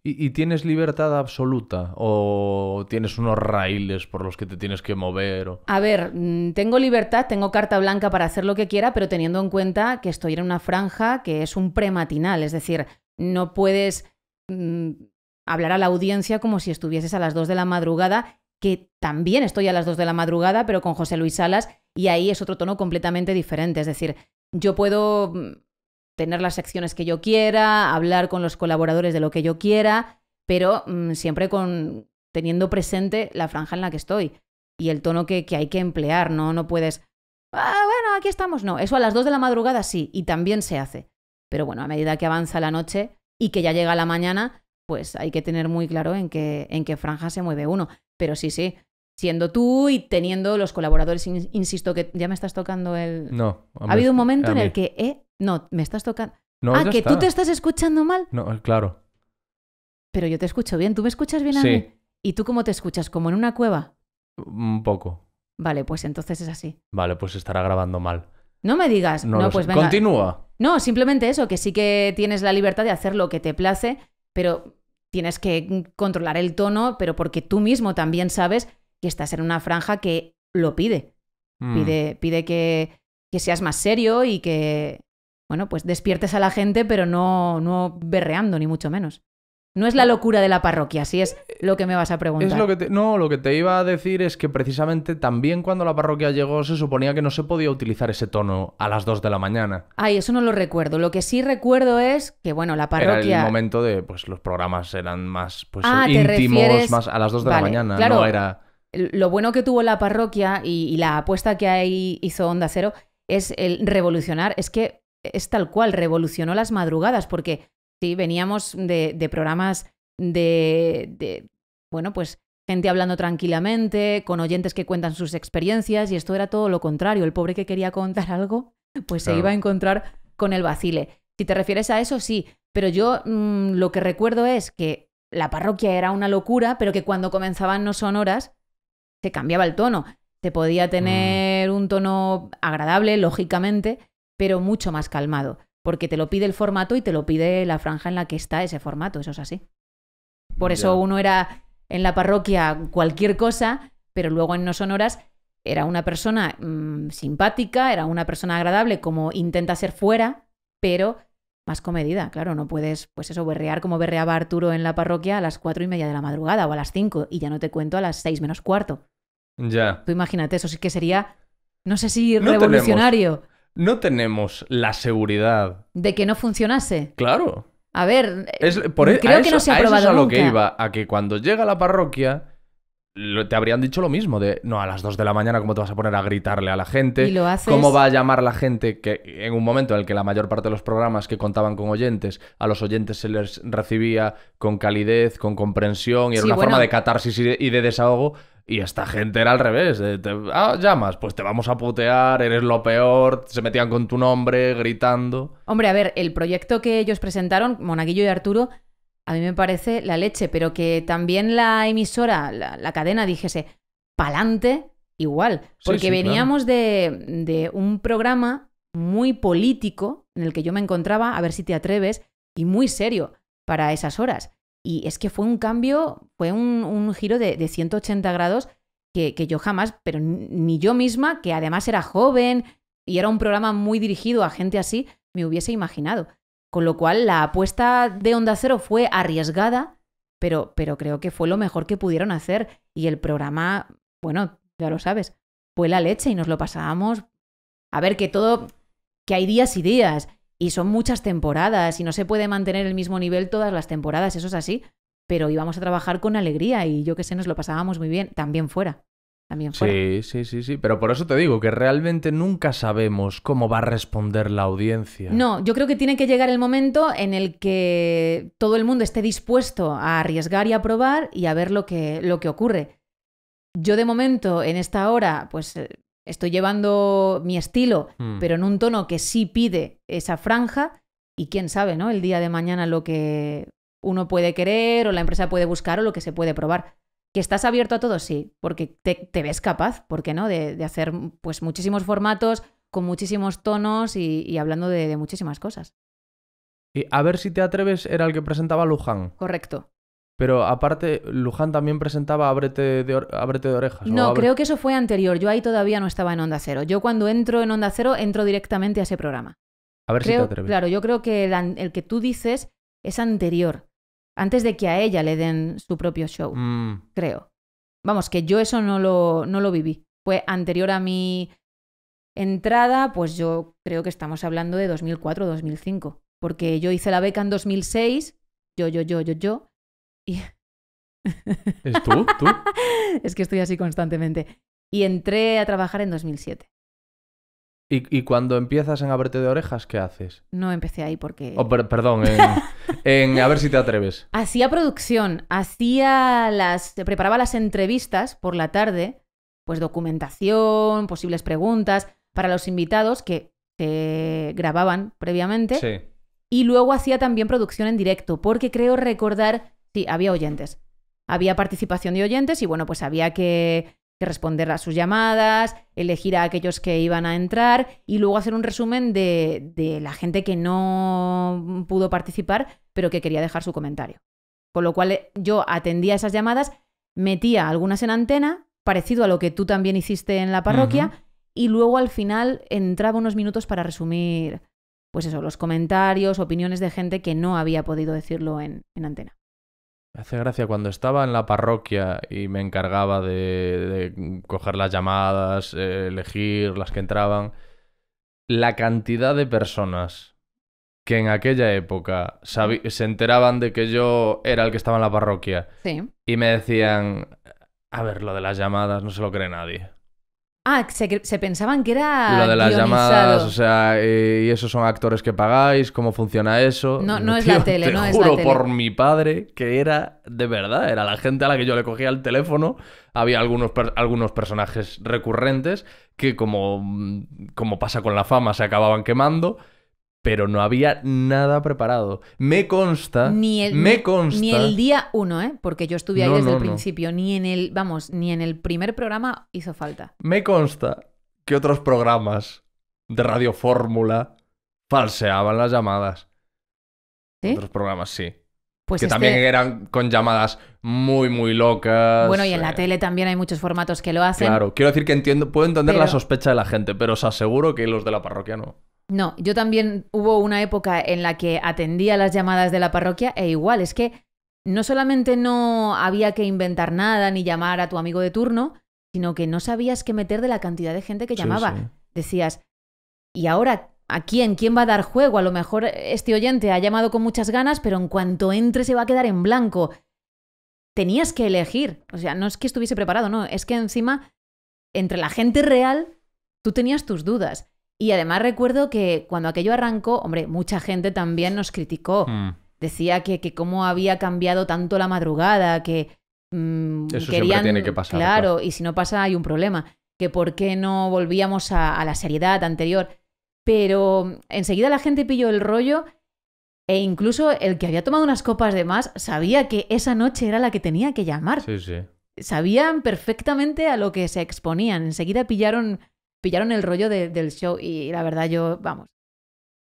¿Y, tienes libertad absoluta o tienes unos raíles por los que te tienes que mover? A ver, mm, tengo libertad, tengo carta blanca para hacer lo que quiera, pero teniendo en cuenta que estoy en una franja que es un prematinal, es decir, no puedes mm, hablar a la audiencia como si estuvieses a las 2 de la madrugada, que también estoy a las 2 de la madrugada, pero con José Luis Salas, y ahí es otro tono completamente diferente, es decir, yo puedo mm, tener las secciones que yo quiera, hablar con los colaboradores de lo que yo quiera, pero mm, siempre con, teniendo presente la franja en la que estoy y el tono que, hay que emplear, ¿no? No puedes, ah, bueno, aquí estamos, no. Eso a las dos de la madrugada sí, y también se hace. Pero bueno, a medida que avanza la noche y que ya llega la mañana, pues hay que tener muy claro en qué, en qué franja se mueve uno. Pero sí, sí, siendo tú y teniendo los colaboradores, insisto que ya me estás tocando el... No. ha habido un momento en el que he no, me estás tocando. No, ah, que tú te estás escuchando mal. No, eh, claro. Pero yo te escucho bien. ¿Tú me escuchas bien a mí? ¿Y tú cómo te escuchas? ¿Como en una cueva? Un poco. Vale, pues entonces es así. Vale, pues estará grabando mal. No me digas. No, pues venga. Continúa. No, simplemente eso, que sí que tienes la libertad de hacer lo que te place, pero tienes que controlar el tono, pero porque tú mismo también sabes que estás en una franja que lo pide. Mm. Pide, pide que seas más serio y que, bueno, pues despiertes a la gente, pero no, no berreando, ni mucho menos. No es la locura de la parroquia, si es lo que me vas a preguntar. lo no, lo que te iba a decir es que precisamente también cuando la parroquia llegó se suponía que no se podía utilizar ese tono a las 2 de la mañana. Ay, eso no lo recuerdo. Lo que sí recuerdo es que, bueno, la parroquia... Era el momento de, pues los programas eran más pues, ah, íntimos, más a las 2 de la mañana. Lo bueno que tuvo la parroquia y, y la apuesta que ahí hizo Onda Cero es el revolucionar, es que es tal cual, revolucionó las madrugadas, porque sí, veníamos de, programas de, bueno, pues gente hablando tranquilamente, con oyentes que cuentan sus experiencias, y esto era todo lo contrario. El pobre que quería contar algo, pues se iba a encontrar con el vacile. Si te refieres a eso, sí, pero yo mm, lo que recuerdo es que la parroquia era una locura, pero que cuando comenzaban no sonoras, se cambiaba el tono. Se podía mm. tener un tono agradable, lógicamente, pero mucho más calmado, porque te lo pide el formato y te lo pide la franja en la que está ese formato, eso es así. Por eso uno era en la parroquia cualquier cosa, pero luego en No Sonoras era una persona mm, simpática, era una persona agradable, como intenta ser fuera, pero más comedida. Claro, no puedes, pues eso, berrear como berreaba Arturo en la parroquia a las cuatro y media de la madrugada o a las cinco, y ya no te cuento a las seis menos cuarto. Ya. Tú imagínate, eso sí que sería, no sé si revolucionario no tenemos la seguridad. ¿De que no funcionase? Claro. A ver, es, por e- creo que no se ha probado a eso lo que iba, a que cuando llega a la parroquia te habrían dicho lo mismo, de no, a las 2 de la mañana, ¿cómo te vas a poner a gritarle a la gente? lo ¿Cómo va a llamar la gente que en un momento en el que la mayor parte de los programas que contaban con oyentes, a los oyentes se les recibía con calidez, con comprensión y era una forma de catarsis y de desahogo? Y esta gente era al revés. Eh, ah, llamas, pues te vamos a putear, eres lo peor, se metían con tu nombre, gritando. Hombre, a ver, el proyecto que ellos presentaron, Monaguillo y Arturo, a mí me parece la leche, pero que también la emisora, la, cadena, dijese, pa'lante, igual. Porque veníamos de, de un programa muy político en el que yo me encontraba, a ver si te atreves, y muy serio para esas horas. Y es que fue un cambio, fue un, un giro de, 180 grados que, yo jamás, pero ni yo misma, que además era joven y era un programa muy dirigido a gente así, me hubiese imaginado. Con lo cual, la apuesta de Onda Cero fue arriesgada, pero, pero creo que fue lo mejor que pudieron hacer. Y el programa, bueno, ya lo sabes, fue la leche y nos lo pasábamos. A ver, que todo, que hay días y días, y son muchas temporadas y no se puede mantener el mismo nivel todas las temporadas, eso es así. Pero íbamos a trabajar con alegría y yo que sé, nos lo pasábamos muy bien, también fuera. También Sí, sí, sí, sí. Pero por eso te digo que realmente nunca sabemos cómo va a responder la audiencia. No, yo creo que tiene que llegar el momento en el que todo el mundo esté dispuesto a arriesgar y a probar y a ver lo que, lo que ocurre. Yo de momento, en esta hora, pues Estoy llevando mi estilo, mm. pero en un tono que sí pide esa franja y quién sabe, ¿no? El día de mañana lo que uno puede querer o la empresa puede buscar o lo que se puede probar. ¿Que estás abierto a todo? Sí, porque te, ves capaz, ¿por qué no? De, hacer pues muchísimos formatos, con muchísimos tonos y, hablando de, de, muchísimas cosas. Y a ver si te atreves era el que presentaba Luján. Correcto. Pero aparte, Luján también presentaba abrete de, de orejas. No, creo que eso fue anterior. Yo ahí todavía no estaba en Onda Cero. Yo cuando entro en Onda Cero, entro directamente a ese programa. A ver si te atreves. Claro, yo creo que el, que tú dices es anterior. Antes de que a ella le den su propio show. Mm. Creo. Vamos, que yo eso no lo, no lo viví. Fue anterior a mi entrada, pues yo creo que estamos hablando de 2004-2005. Porque yo hice la beca en 2006. Yo, yo, yo, yo, yo ¿Es tú? ¿Tú? es que estoy así constantemente. Y entré a trabajar en 2007. ¿Y, cuando empiezas en abrirte de Orejas, qué haces? No empecé ahí porque... Oh, perdón, en, A ver si te atreves. Hacía producción, hacía las... Preparaba las entrevistas por la tarde, pues documentación, posibles preguntas para los invitados que se grababan previamente. Sí. Y luego hacía también producción en directo, porque creo recordar Sí, había oyentes. Había participación de oyentes y bueno, pues había que, responder a sus llamadas, elegir a aquellos que iban a entrar y luego hacer un resumen de, la gente que no pudo participar, pero que quería dejar su comentario. Con lo cual eh, yo atendía esas llamadas, metía algunas en antena, parecido a lo que tú también hiciste en la parroquia, y luego al final entraba unos minutos para resumir, pues eso, los comentarios, opiniones de gente que no había podido decirlo en antena. Me hace gracia cuando estaba en la parroquia y me encargaba de, coger las llamadas, eh, elegir las que entraban, la cantidad de personas que en aquella época se enteraban de que yo era el que estaba en la parroquia y me decían, a ver, lo de las llamadas no se lo cree nadie. Ah, se, pensaban que era. Lo de las llamadas, o sea, eh, y esos son actores que pagáis, ¿cómo funciona eso? No, no es la tele, no es la tele. Juro por mi padre que era, de verdad, era la gente a la que yo le cogía el teléfono. Había algunos, algunos personajes recurrentes que, como, mm, como pasa con la fama, se acababan quemando pero no había nada preparado. Me consta. Ni el, me consta, Ni el día uno, ¿eh? Porque yo estuve ahí desde el principio. Ni en el. Vamos, ni en el primer programa hizo falta. Me consta que otros programas de Radio Fórmula falseaban las llamadas. ¿Sí? Otros programas, sí. Pues que también eran con llamadas muy, muy locas. Bueno, y en la eh. tele también hay muchos formatos que lo hacen. Claro, quiero decir que entiendo, puedo entender la sospecha de la gente, pero os aseguro que los de la parroquia no. No, yo también hubo una época en la que atendía las llamadas de la parroquia e igual, es que no solamente no había que inventar nada ni llamar a tu amigo de turno, sino que no sabías qué meter de la cantidad de gente que llamaba. Decías, ¿y ahora a quién? ¿Quién va a dar juego? A lo mejor este oyente ha llamado con muchas ganas, pero en cuanto entre se va a quedar en blanco. Tenías que elegir. O sea, no es que estuviese preparado, no. Es que encima, entre la gente real, tú tenías tus dudas. Y además recuerdo que cuando aquello arrancó, hombre, mucha gente también nos criticó. Mm. Decía que, cómo había cambiado tanto la madrugada, que... Mmm, Eso siempre tiene que pasar. Claro, y si no pasa hay un problema. Que por qué no volvíamos a, a la seriedad anterior. Pero enseguida la gente pilló el rollo e incluso el que había tomado unas copas de más sabía que esa noche era la que tenía que llamar. Sí, sí. Sabían perfectamente a lo que se exponían. Enseguida pillaron pillaron el rollo del show y la verdad yo, vamos,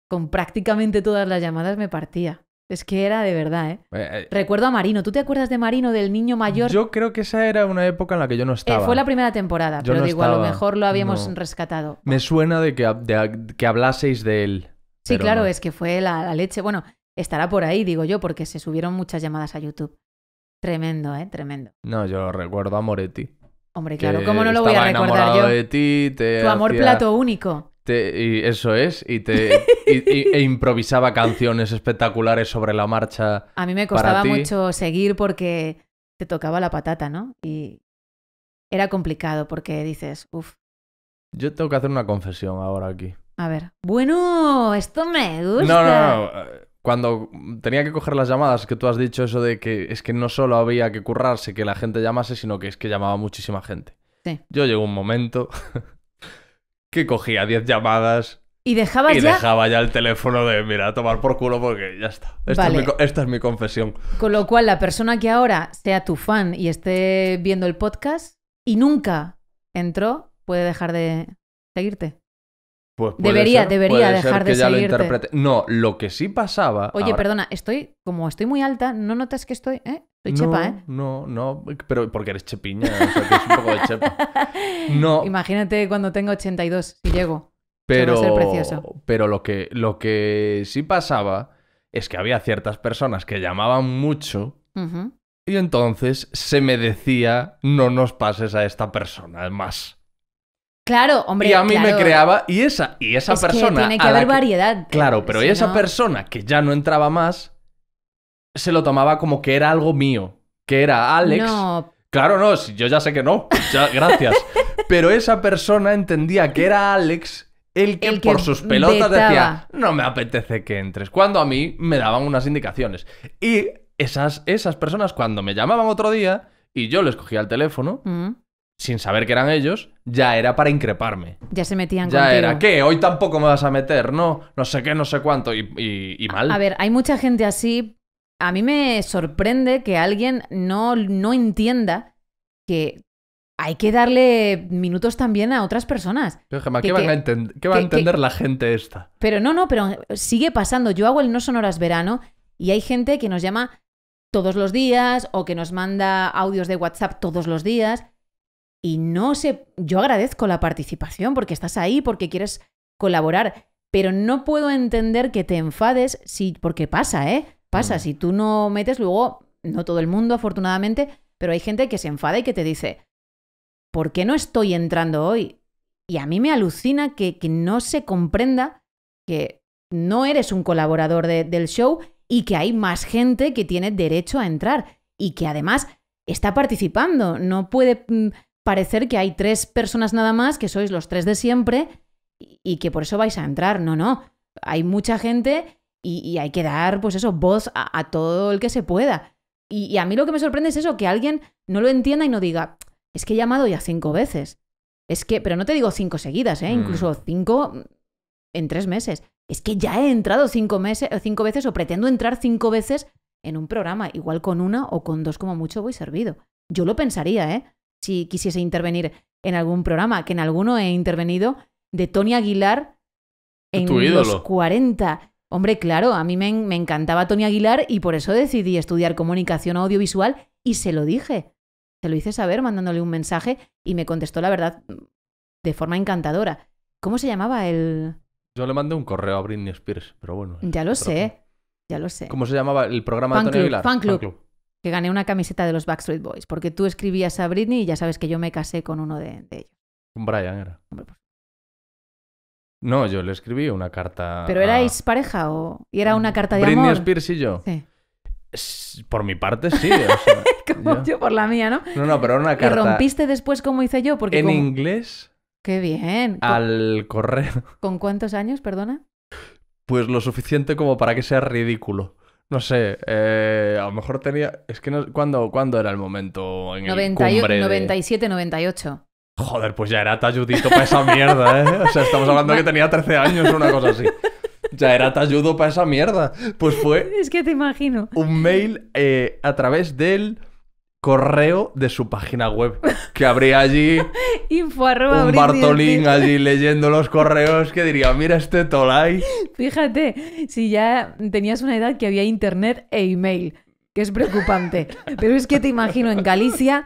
con prácticamente todas las llamadas me partía. Es que era de verdad, ¿eh? ¿eh? Eh, Recuerdo a Marino. ¿Tú te acuerdas de Marino, del niño mayor? Yo creo que esa era una época en la que yo no eh, estaba. fue la primera temporada, pero digo, a lo mejor lo habíamos rescatado. Me suena de que, que hablaseis de él. Sí, claro, es que fue la, la, leche. Bueno, estará por ahí, digo yo, porque se subieron muchas llamadas a YouTube. Tremendo, ¿eh? Tremendo. No, yo recuerdo a Moretti. Hombre, claro, ¿cómo no lo voy a recordar yo? tu amor plato único. y eso es, y te e improvisaba canciones espectaculares sobre la marcha. A mí me costaba mucho seguir porque te tocaba la patata, ¿no? Y era complicado porque dices, uff. Yo tengo que hacer una confesión ahora aquí. A ver. Bueno, esto me gusta. No, no, eh, no cuando tenía que coger las llamadas, que tú has dicho eso de que es que no solo había que currarse que la gente llamase, sino que es que llamaba muchísima gente. Sí. Yo llegó un momento que cogía 10 llamadas. Y, dejaba ya el teléfono de, mira, tomar por culo porque ya está. es mi, esta es mi confesión. Con lo cual, la persona que ahora sea tu fan y esté viendo el podcast y nunca entró, puede dejar de seguirte. Pues debería, debería dejar de seguirte. no, lo que sí pasaba. Oye, perdona, estoy, como estoy muy alta, ¿no notas que estoy, eh? Soy no, chepa, ¿eh? No, no, pero porque eres chepiña, es un poco de chepa. No. Imagínate cuando tengo 82, y llego. Pero, pero lo, que, lo que sí pasaba es que había ciertas personas que llamaban mucho y entonces se me decía, no nos pases a esta persona más. Claro, hombre. Y a mí me creaba. Y esa, y esa persona. Que tiene que haber variedad. claro, pero esa persona que ya no entraba más se lo tomaba como que era algo mío. Que era Alex. Claro, no, yo ya sé que no. gracias. pero esa persona entendía que era Alex el que, por sus pelotas decía, no me apetece que entres. Cuando a mí me daban unas indicaciones. Y esas, esas personas, cuando me llamaban otro día y yo les cogía el teléfono, mm sin saber que eran ellos, ya era para increparme. Ya se metían ya Ya era, ¿qué? Hoy tampoco me vas a meter, ¿no? No sé qué, no sé cuánto, y, mal. A, ver, hay mucha gente así. A mí me sorprende que alguien no, no entienda que hay que darle minutos también a otras personas. Pero, ¿qué, va a entender la gente esta? Pero no, no, pero sigue pasando. Yo hago el No Sonoras Verano y hay gente que nos llama todos los días o que nos manda audios de WhatsApp todos los días. Y no sé, yo agradezco la participación porque estás ahí, porque quieres colaborar, pero no puedo entender que te enfades si, porque pasa, ¿eh? Pasa, si tú no metes luego, no todo el mundo afortunadamente, pero hay gente que se enfada y que te dice, ¿por qué no estoy entrando hoy? Y a mí me alucina que, que no se comprenda que no eres un colaborador del show y que hay más gente que tiene derecho a entrar y que además está participando, no puede mm, parecer que hay tres personas nada más, que sois los tres de siempre y que por eso vais a entrar. No, no. Hay mucha gente y, hay que dar, pues eso, voz a, todo el que se pueda. Y, a mí lo que me sorprende es eso, que alguien no lo entienda y no diga, es que he llamado ya cinco veces. Es que, pero no te digo cinco seguidas, ¿eh? Mm. Incluso cinco en tres meses. Es que ya he entrado cinco, meses, eh, cinco veces o pretendo entrar cinco veces en un programa. Igual con una o con dos como mucho voy servido. Yo lo pensaría, ¿eh? si quisiese intervenir en algún programa, que en alguno he intervenido, de Tony Aguilar en los 40. Hombre, claro, a mí me, encantaba Tony Aguilar y por eso decidí estudiar comunicación audiovisual y se lo dije. Se lo hice saber mandándole un mensaje y me contestó la verdad de forma encantadora. ¿Cómo se llamaba el...? Yo le mandé un correo a Britney Spears, pero bueno. Ya lo sé, ya lo sé. ¿Cómo se llamaba el programa de Tony Aguilar? que gané una camiseta de los Backstreet Boys, porque tú escribías a Britney y ya sabes que yo me casé con uno de, ellos. Con Brian era. Pues. No, yo le escribí una carta. ¿Pero erais pareja o.? ¿Y era una carta de amor? Britney Spears y yo. Sí. Por mi parte, sí. como yo... por la mía, ¿no? No, no, pero era una carta. ¿Y rompiste después como hice yo? Porque en inglés. ¡Qué bien! Al correo. ¿Con cuántos años, perdona? Pues lo suficiente como para que sea ridículo. No sé, eh, a lo mejor tenía. Es que no, ¿cuándo, ¿cuándo era el momento en el cumbre 97, 98. Joder, pues ya era talludito para esa mierda, ¿eh? O sea, estamos hablando que tenía 13 años, o una cosa así. Ya era talludo para esa mierda. Pues fue. Es que te imagino. Un mail eh, a través del correo de su página web. Que habría allí Info un Bartolín allí leyendo los correos que diría, mira este Tolai. Fíjate, si ya tenías una edad que había internet e email, que es preocupante. Pero es que te imagino en Galicia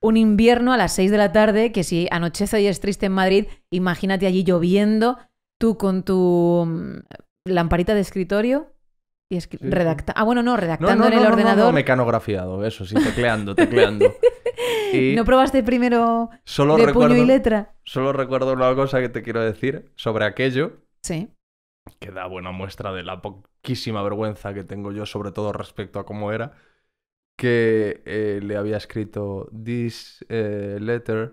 un invierno a las 6 de la tarde, que si anochece y es triste en Madrid, imagínate allí lloviendo, tú con tu mm, lamparita de escritorio y es que redacta... Ah, bueno, no, redactando en el ordenador. No, mecanografiado, eso sí, tecleando, tecleando. ¿No probaste primero solo de recuerdo, puño y letra? Solo recuerdo una cosa que te quiero decir sobre aquello. Sí. Que da buena muestra de la poquísima vergüenza que tengo yo, sobre todo respecto a cómo era. Que eh, le había escrito: This eh, letter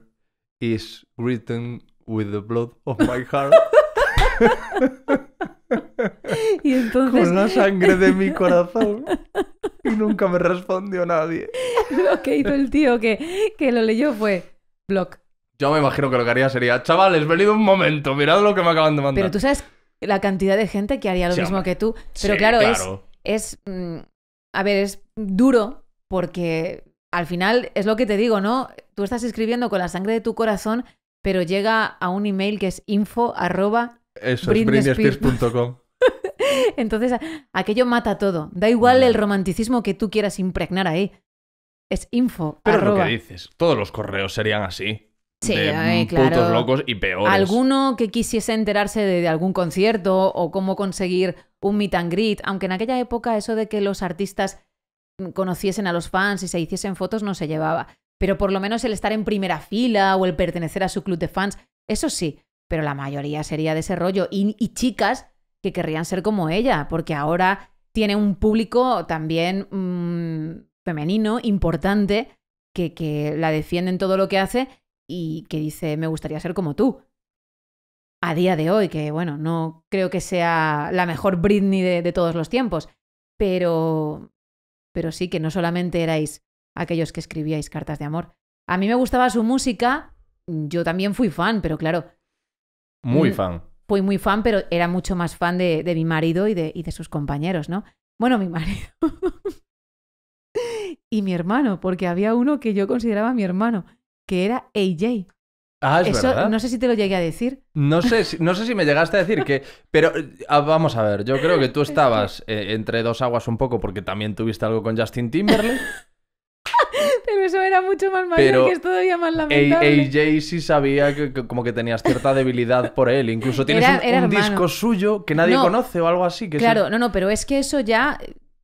is written with the blood of my heart. Con la sangre de mi corazón. Y nunca me respondió nadie. Lo que hizo el tío que, lo leyó fue Block Yo me imagino que lo que haría sería, chavales, venid un momento, mirad lo que me acaban de mandar. Pero tú sabes la cantidad de gente que haría lo mismo que tú. Pero claro, es... es mm, a ver, es duro porque al final es lo que te digo, ¿no? Tú estás escribiendo con la sangre de tu corazón, pero llega a un email que es info arroba eso es Entonces, aquello mata todo. Da igual el romanticismo que tú quieras impregnar ahí. Es info. Pero lo que dices, todos los correos serían así. Sí, claro. putos locos y peores. Alguno que quisiese enterarse de, de, algún concierto o cómo conseguir un meet and greet, aunque en aquella época eso de que los artistas conociesen a los fans y se hiciesen fotos no se llevaba. Pero por lo menos el estar en primera fila o el pertenecer a su club de fans, eso sí, pero la mayoría sería de ese rollo. Y, chicas que querrían ser como ella, porque ahora tiene un público también mm, femenino, importante, que, que la defiende en todo lo que hace y que dice, me gustaría ser como tú. A día de hoy, que bueno, no creo que sea la mejor Britney de, todos los tiempos, pero, pero sí que no solamente erais aquellos que escribíais cartas de amor. A mí me gustaba su música, yo también fui fan, pero claro, muy mm, fan. Fui muy fan, pero era mucho más fan de, de mi marido y de, y de sus compañeros, ¿no? Bueno, mi marido. y mi hermano, porque había uno que yo consideraba mi hermano, que era AJ. Ah, es Eso, No sé si te lo llegué a decir. No sé, si, no sé si me llegaste a decir que. Pero ah, vamos a ver, yo creo que tú estabas eh, entre dos aguas un poco porque también tuviste algo con Justin Timberlake. Pero eso era mucho más mayor, que es todavía más lamentable. AJ sí sabía que, como que tenías cierta debilidad por él. Incluso tienes un, disco suyo que nadie conoce o algo así. claro, no, no, pero es que eso ya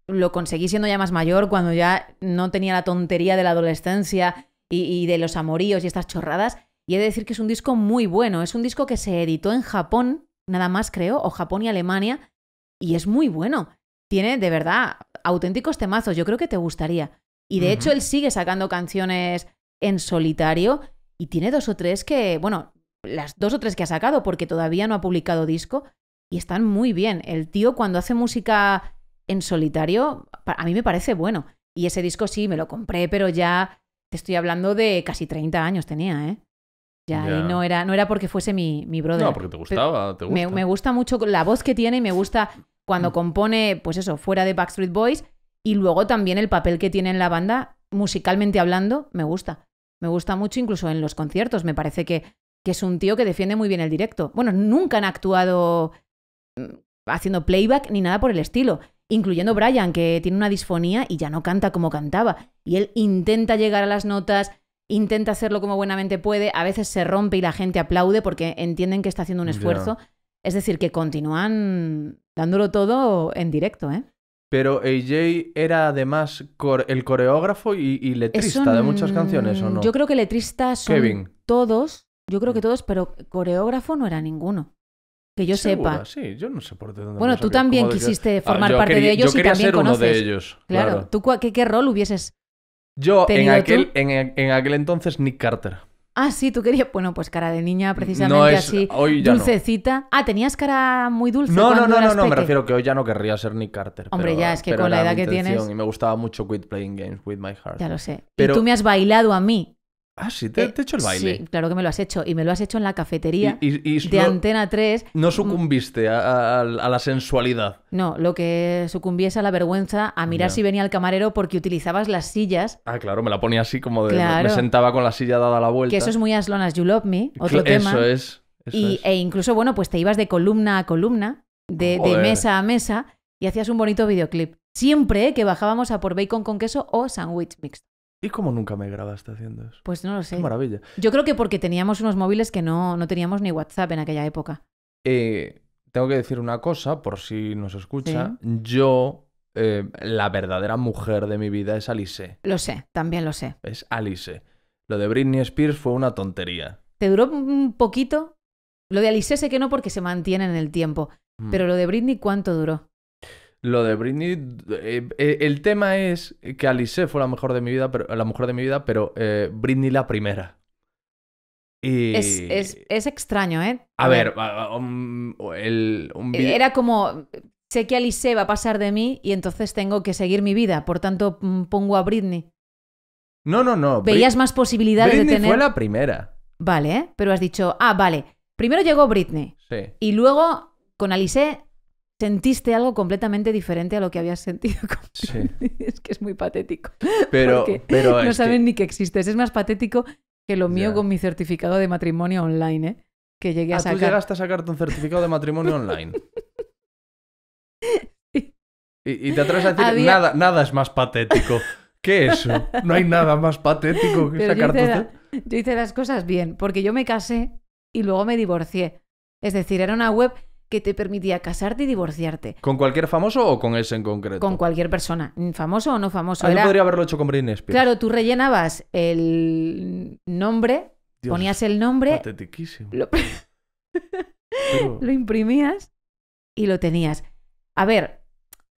lo conseguí siendo ya más mayor, cuando ya no tenía la tontería de la adolescencia y, y de los amoríos y estas chorradas. Y he de decir que es un disco muy bueno. Es un disco que se editó en Japón, nada más creo, o Japón y Alemania. Y es muy bueno. Tiene, de verdad, auténticos temazos. Yo creo que te gustaría. Y de hecho, él sigue sacando canciones en solitario y tiene dos o tres que, bueno, las dos o tres que ha sacado porque todavía no ha publicado disco y están muy bien. El tío cuando hace música en solitario, a mí me parece bueno. Y ese disco sí, me lo compré, pero ya te estoy hablando de casi 30 años tenía, ¿eh? Ya, no era, no era porque fuese mi, brother. No, porque te gustaba, te gusta. Me, me gusta mucho la voz que tiene y me gusta cuando mm. compone, pues eso, fuera de Backstreet Boys y luego también el papel que tiene en la banda, musicalmente hablando, me gusta. Me gusta mucho incluso en los conciertos. Me parece que, es un tío que defiende muy bien el directo. Bueno, nunca han actuado mm, haciendo playback ni nada por el estilo, incluyendo Brian, que tiene una disfonía y ya no canta como cantaba. Y él intenta llegar a las notas, intenta hacerlo como buenamente puede, a veces se rompe y la gente aplaude porque entienden que está haciendo un esfuerzo. Es decir, que continúan dándolo todo en directo, ¿eh? Pero AJ era además el coreógrafo y, letrista de muchas canciones, ¿o no? Yo creo que letristas son todos, yo creo que mm. todos, pero coreógrafo no era ninguno. Que yo sepa. Sí, yo no sé por Bueno, tú también quisiste ah, formar parte de ellos y también conoces. uno de ellos. Claro. ¿Tú qué, rol hubieses? Yo en aquel, en, en, aquel entonces Nick Carter. Ah, sí, tú querías. Bueno, pues cara de niña, precisamente así. dulcecita. Ah, tenías cara muy dulce. No, no, no, no, no, me refiero que hoy ya no querría ser Nick Carter. Hombre, ya es que con la edad que tienes. Y me gustaba mucho Quit Playing Games with My Heart. Ya lo sé. Y tú me has bailado a mí Ah, sí, eh, te, he hecho el baile. Sí, claro que me lo has hecho. Y me lo has hecho en la cafetería de Antena 3. No sucumbiste mm. a, la sensualidad. No, lo que sucumbí es a la vergüenza, a mirar si venía el camarero porque utilizabas las sillas. Ah, claro, me la ponía así como de. Me, sentaba con la silla dada la vuelta. Que eso es muy Aslona's you love me, otro tema. Eso es. y, E incluso, bueno, pues te ibas de columna a columna, de, mesa a mesa y hacías un bonito videoclip. Siempre ¿eh? que bajábamos a por bacon con queso o sandwich mixto. ¿Y cómo nunca me grabaste haciendo eso? Pues no lo sé. Qué maravilla. Yo creo que porque teníamos unos móviles que no, teníamos ni WhatsApp en aquella época. Eh, tengo que decir una cosa, por si nos escucha. Yo eh, la verdadera mujer de mi vida es Alice. Lo sé, también lo sé. Es Alice. Lo de Britney Spears fue una tontería. ¿Te duró un poquito? Lo de Alice sé que no porque se mantiene en el tiempo. Mm. Pero lo de Britney, ¿cuánto duró? Lo de Britney, eh, eh, el tema es que Alice fue la mejor de mi vida, pero, la de mi vida, pero eh, Britney la primera. Es, extraño, ¿eh? A, ver, era como, sé que Alice va a pasar de mí y entonces tengo que seguir mi vida, por tanto mm, pongo a Britney. No, no, no. Veías más posibilidades de tener... fue la primera. Vale, pero has dicho, ah, vale, primero llegó Britney. Sí. Y luego con Alice sentiste algo completamente diferente a lo que habías sentido. Sí. Es que es muy patético. Pero, no saben ni que existes. Es más patético que lo mío con mi certificado de matrimonio online, ¿eh? Que llegué a ah, sacar. Tú llegaste a sacarte un certificado de matrimonio online. y, te atreves a decir, nada, nada es más patético. ¿Qué eso? No hay nada más patético que sacar yo yo hice las cosas bien, porque yo me casé y luego me divorcié. Es decir, era una web que te permitía casarte y divorciarte. ¿Con cualquier famoso o con ese en concreto? Con cualquier persona, famoso o no famoso. Ah, yo podría haberlo hecho con Britney Spears. Claro, tú rellenabas el nombre, ponías el nombre... lo imprimías y lo tenías. A ver,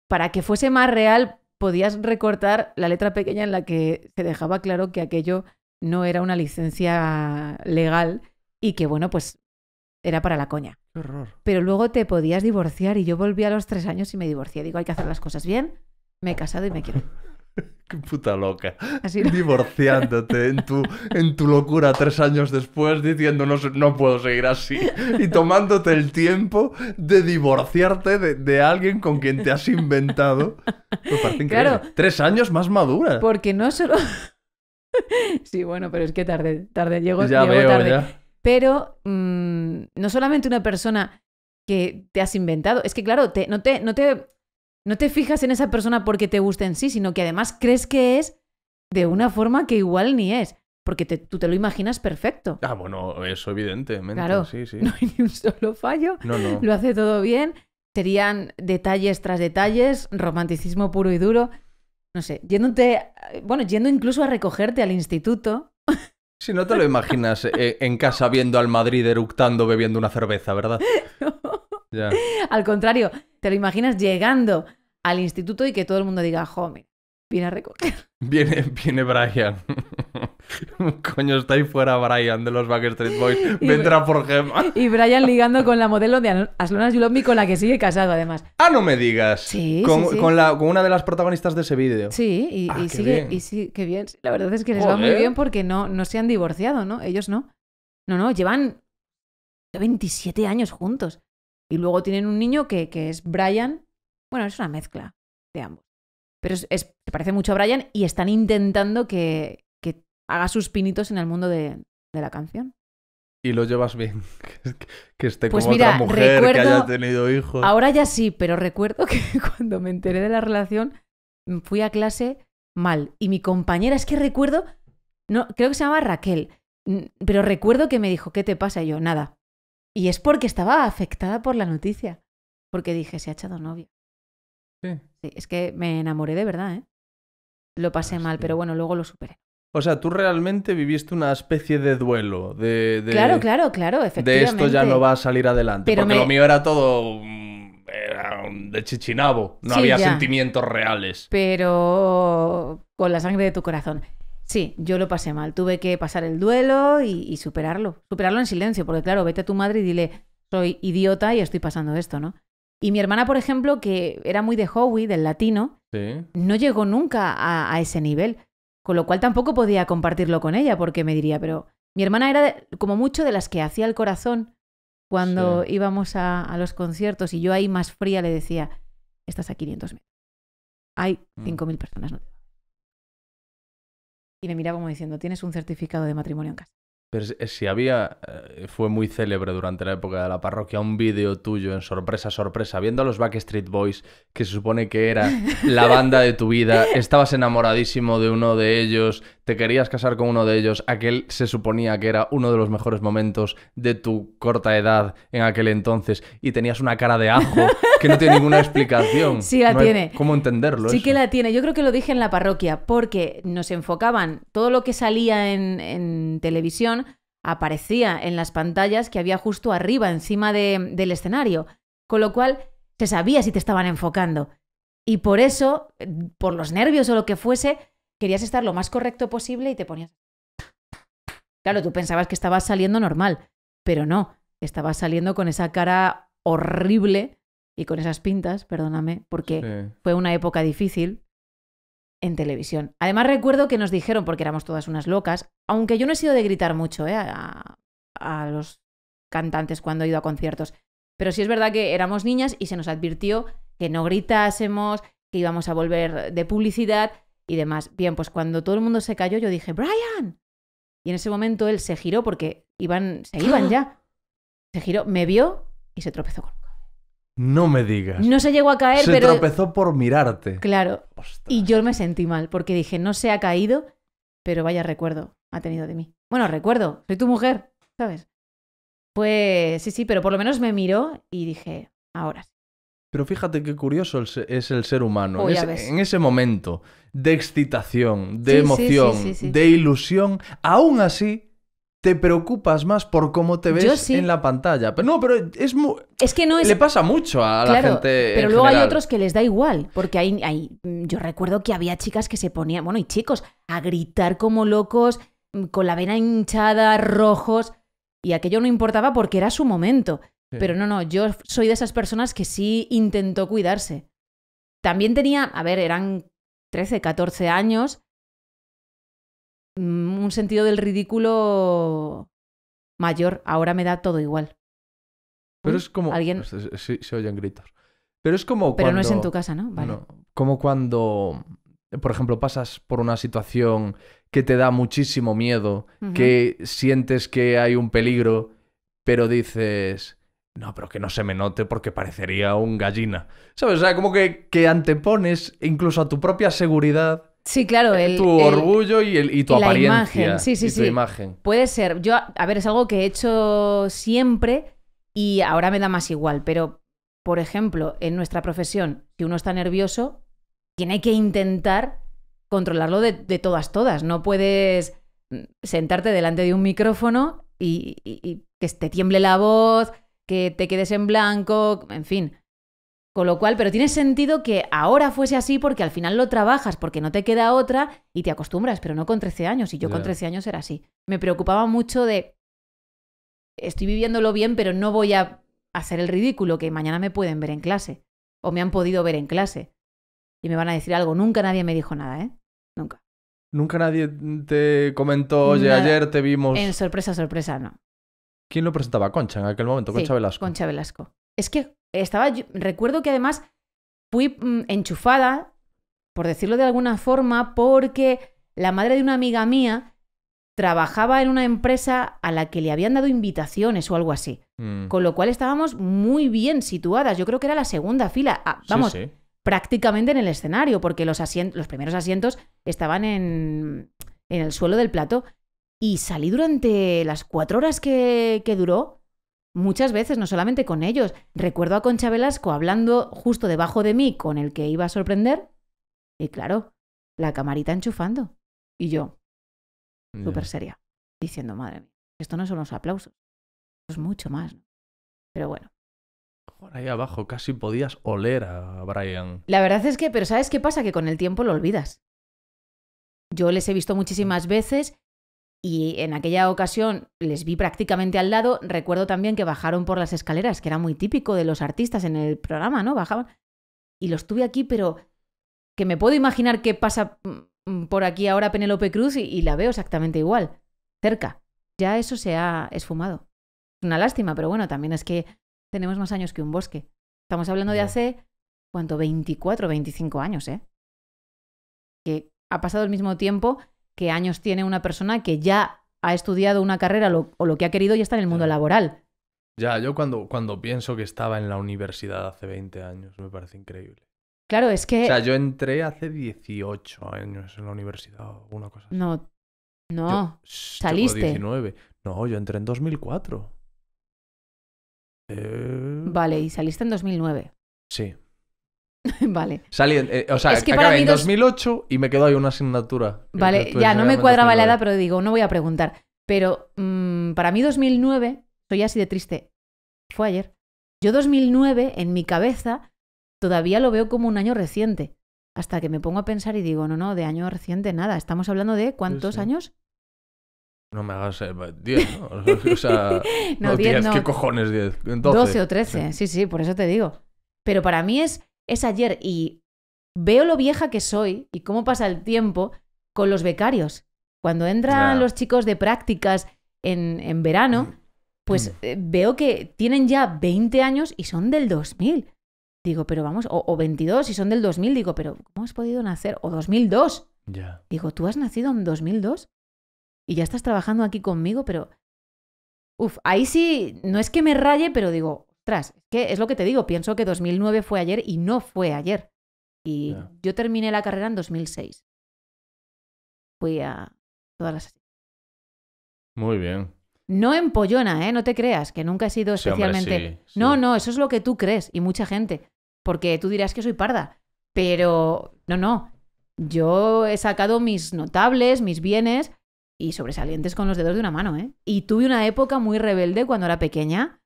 para que fuese más real, podías recortar la letra pequeña en la que se dejaba claro que aquello no era una licencia legal y que, bueno, pues era para la coña. Pero luego te podías divorciar y yo volví a los tres años y me divorcié. Digo, hay que hacer las cosas bien, me he casado y me quiero. Qué puta loca. Divorciándote en tu, en tu locura tres años después diciendo no, puedo seguir así. Y tomándote el tiempo de divorciarte de, alguien con quien te has inventado. Me claro. Tres años más madura. Porque no solo... Sí, bueno, pero es que tarde, tarde, llego, ya llego veo, tarde. Ya pero mm, no solamente una persona que te has inventado, es que claro, no, te, no, te, fijas en esa persona porque te gusta en sí, sino que además crees que es de una forma que igual ni es. Porque tú te lo imaginas perfecto. Ah, bueno, eso evidentemente. Claro, no hay ni un solo fallo. Lo hace todo bien. Serían detalles tras detalles, romanticismo puro y duro. No sé, yéndote, bueno, yendo incluso a recogerte al instituto, si no te lo imaginas eh, en casa viendo al Madrid eructando bebiendo una cerveza, ¿verdad? Al contrario, te lo imaginas llegando al instituto y que todo el mundo diga, jo, Viene a recoger. Viene, viene Brian. Coño, está ahí fuera Brian de los Backstreet Boys. Vendrá por Gemma. Y Brian ligando con la modelo de Aslona Zulombi con la que sigue casado, además. ¡Ah, no me digas! Sí, con, con, una de las protagonistas de ese vídeo. Sí, y, ah, sigue, bien. y sí, qué bien. La verdad es que les va muy bien porque no, no se han divorciado, ¿no? Ellos no. No, no, llevan 27 años juntos. Y luego tienen un niño que, que es Brian. Bueno, es una mezcla de ambos. Pero te parece mucho a Brian y están intentando que, haga sus pinitos en el mundo de, la canción. Y lo llevas bien, que, esté pues como otra mujer, que haya tenido hijos. Ahora ya sí, pero recuerdo que cuando me enteré de la relación, mm, fui a clase mal. Y mi compañera, es que recuerdo, creo que se llamaba Raquel, mm, pero recuerdo que me dijo, ¿qué te pasa? yo, nada. Y es porque estaba afectada por la noticia. Porque dije, se ha echado novio. Sí. Sí, es que me enamoré de verdad, ¿eh? Lo pasé ah, mal, pero bueno, luego lo superé. O sea, tú realmente viviste una especie de duelo, de... de claro, claro, claro, efectivamente. De esto ya no va a salir adelante, porque lo mío era todo... Mm, era de chichinabo, no había sentimientos reales. Pero con la sangre de tu corazón. Sí, yo lo pasé mal. Tuve que pasar el duelo y superarlo. Superarlo en silencio, porque claro, vete a tu madre y dile, soy idiota y estoy pasando esto, ¿no? Y mi hermana, por ejemplo, que era muy de Howie, del latino, no llegó nunca a, ese nivel. Con lo cual tampoco podía compartirlo con ella, porque me diría, pero mi hermana era como mucho de las que hacía el corazón cuando íbamos a, los conciertos y yo ahí más fría le decía, estás a 500.000. Hay 5.000 mm. mil personas. No te... Y me miraba como diciendo, tienes un certificado de matrimonio en casa. Pero si había, eh, fue muy célebre durante la época de la parroquia, un vídeo tuyo en sorpresa, sorpresa, viendo a los Backstreet Boys, que se supone que era la banda de tu vida, estabas enamoradísimo de uno de ellos, te querías casar con uno de ellos, aquel se suponía que era uno de los mejores momentos de tu corta edad en aquel entonces, y tenías una cara de ajo que no tiene ninguna explicación. Sí la tiene. ¿Cómo entenderlo? Sí que la tiene. Yo creo que lo dije en la parroquia, porque nos enfocaban todo lo que salía en televisión aparecía en las pantallas que había justo arriba, encima de, del escenario, con lo cual se sabía si te estaban enfocando. Y por eso, por los nervios o lo que fuese, querías estar lo más correcto posible y te ponías... Claro, tú pensabas que estabas saliendo normal, pero no, estabas saliendo con esa cara horrible y con esas pintas, perdóname, porque fue una época difícil, en televisión. Además recuerdo que nos dijeron, porque éramos todas unas locas, aunque yo no he sido de gritar mucho ¿eh? a, a, los cantantes cuando he ido a conciertos, pero sí es verdad que éramos niñas y se nos advirtió que no gritásemos, que íbamos a volver de publicidad y demás. Bien, pues cuando todo el mundo se cayó yo dije, Brian. Y en ese momento él se giró porque iban, se iban ya. Se giró, me vio y se tropezó con no me digas. No se llegó a caer, pero. Se tropezó por mirarte. Claro. Y yo me sentí mal, porque dije, no se ha caído, pero vaya recuerdo ha tenido de mí. Bueno, recuerdo, soy tu mujer, ¿sabes? Pues sí, sí, pero por lo menos me miró y dije, ahora Pero fíjate qué curioso es el ser humano. Oh, en ese momento de excitación, de emoción, de ilusión, aún así te preocupas más por cómo te ves en la pantalla. Pero no, pero es muy... Es que no es... Le pasa mucho a la gente. Pero luego hay otros que les da igual, porque hay, hay, yo recuerdo que había chicas que se ponían, bueno, y chicos, a gritar como locos, mm, con la vena hinchada, rojos, y aquello no importaba porque era su momento. Pero no, no, yo soy de esas personas que sí intentó cuidarse. También tenía, a ver, eran 13, 14 años, Mm, un sentido del ridículo mayor. Ahora me da todo igual. Pero ¿Mm? es como. ¿Alguien... Sí, se, oyen gritos. Pero es como. Pero no es en tu casa, ¿no? Vale. Como cuando, por ejemplo, pasas por una situación que te da muchísimo miedo, que sientes que hay un peligro, pero dices. No, pero que no se me note porque parecería un gallina. ¿Sabes? O sea, como que, que antepones incluso a tu propia seguridad Sí, claro. Eh, tu orgullo y, tu apariencia. imagen. Sí, sí, Tu imagen. Puede ser. Yo, a ver, es algo que he hecho siempre y ahora me da más igual. Pero, por ejemplo, en nuestra profesión, si uno está nervioso, tiene que intentar controlarlo de, todas, todas. No puedes mm, sentarte delante de un micrófono y que te tiemble la voz, que te quedes en blanco, en fin. Con lo cual, pero tiene sentido que ahora fuese así porque al final lo trabajas, porque no te queda otra y te acostumbras, pero no con 13 años. Y yo con 13 años era así. Me preocupaba mucho de, estoy viviéndolo bien, pero no voy a hacer el ridículo, que mañana me pueden ver en clase, o me han podido ver en clase, y me van a decir algo. Nunca nadie me dijo nada, ¿eh? Nunca. Nunca nadie te comentó, oye, ayer te vimos. En sorpresa, sorpresa, no. ¿Quién lo presentaba? Concha en aquel momento, Concha Velasco. Concha Velasco. Es que estaba, recuerdo que además fui mm, enchufada, por decirlo de alguna forma, porque la madre de una amiga mía trabajaba en una empresa a la que le habían dado invitaciones o algo así. Mm. Con lo cual estábamos muy bien situadas. Yo creo que era la segunda fila. Ah, vamos, prácticamente en el escenario, porque los, los primeros asientos estaban en, en, el suelo del plato. Y salí durante las cuatro horas que duró muchas veces, no solamente con ellos. Recuerdo a Concha Velasco hablando justo debajo de mí con el que iba a sorprender y claro, la camarita enchufando. Y yo, súper seria, diciendo, madre mía, esto no son los aplausos, esto es mucho más. Pero bueno. Por ahí abajo casi podías oler a Brian. La verdad es que, pero ¿sabes qué pasa? Que con el tiempo lo olvidas. Yo les he visto muchísimas mm. veces y en aquella ocasión les vi prácticamente al lado. Recuerdo también que bajaron por las escaleras, que era muy típico de los artistas en el programa, ¿no? Bajaban. Y los tuve aquí, pero que me puedo imaginar qué pasa mm, mm, por aquí ahora Penélope Cruz y, la veo exactamente igual, cerca. Ya eso se ha esfumado. Es Una lástima, pero bueno, también es que tenemos más años que un bosque. Estamos hablando de hace, ¿cuánto? 24, 25 años, ¿eh? Que ha pasado el mismo tiempo ¿Qué años tiene una persona que ya ha estudiado una carrera o lo que ha querido y está en el mundo laboral. Ya, yo cuando, cuando pienso que estaba en la universidad hace 20 años, me parece increíble. Claro, es que... O sea, yo entré hace 18 años en la universidad o alguna cosa así. No, no, saliste. 19. No, yo entré en 2004. Eh, vale, y saliste en 2009. Sí, vale. Salí, eh, o sea, acabé en 2008 y me quedo ahí una asignatura. Vale, ya no me cuadraba la edad, pero digo, no voy a preguntar. Pero mm, para mí 2009, soy así de triste, fue ayer. Yo 2009 en mi cabeza todavía lo veo como un año reciente. Hasta que me pongo a pensar y digo, no, no, de año reciente nada. Estamos hablando de cuántos años? No me hagas 10, eh, ¿no? O sea, no, ¿qué cojones 10? 12 o 13, sí, sí, por eso te digo. Pero para mí es es ayer y veo lo vieja que soy y cómo pasa el tiempo con los becarios. Cuando entran los chicos de prácticas en, en verano, pues mm. eh, veo que tienen ya 20 años y son del 2000. Digo, pero vamos, o, 22 y son del 2000. Digo, pero ¿cómo has podido nacer? O 2002. Digo, ¿tú has nacido en 2002? Y ya estás trabajando aquí conmigo, pero... Uf, ahí sí, no es que me raye, pero digo, qué es lo que te digo, pienso que 2009 fue ayer y no fue ayer. Y yo terminé la carrera en 2006. Fui a todas las... Muy bien. No empollona, ¿eh? No te creas, que nunca he sido especialmente... No, no, eso es lo que tú crees y mucha gente. Porque tú dirás que soy parda. Pero, no, no. Yo he sacado mis notables, mis bienes y sobresalientes con los dedos de una mano, ¿eh? Y tuve una época muy rebelde cuando era pequeña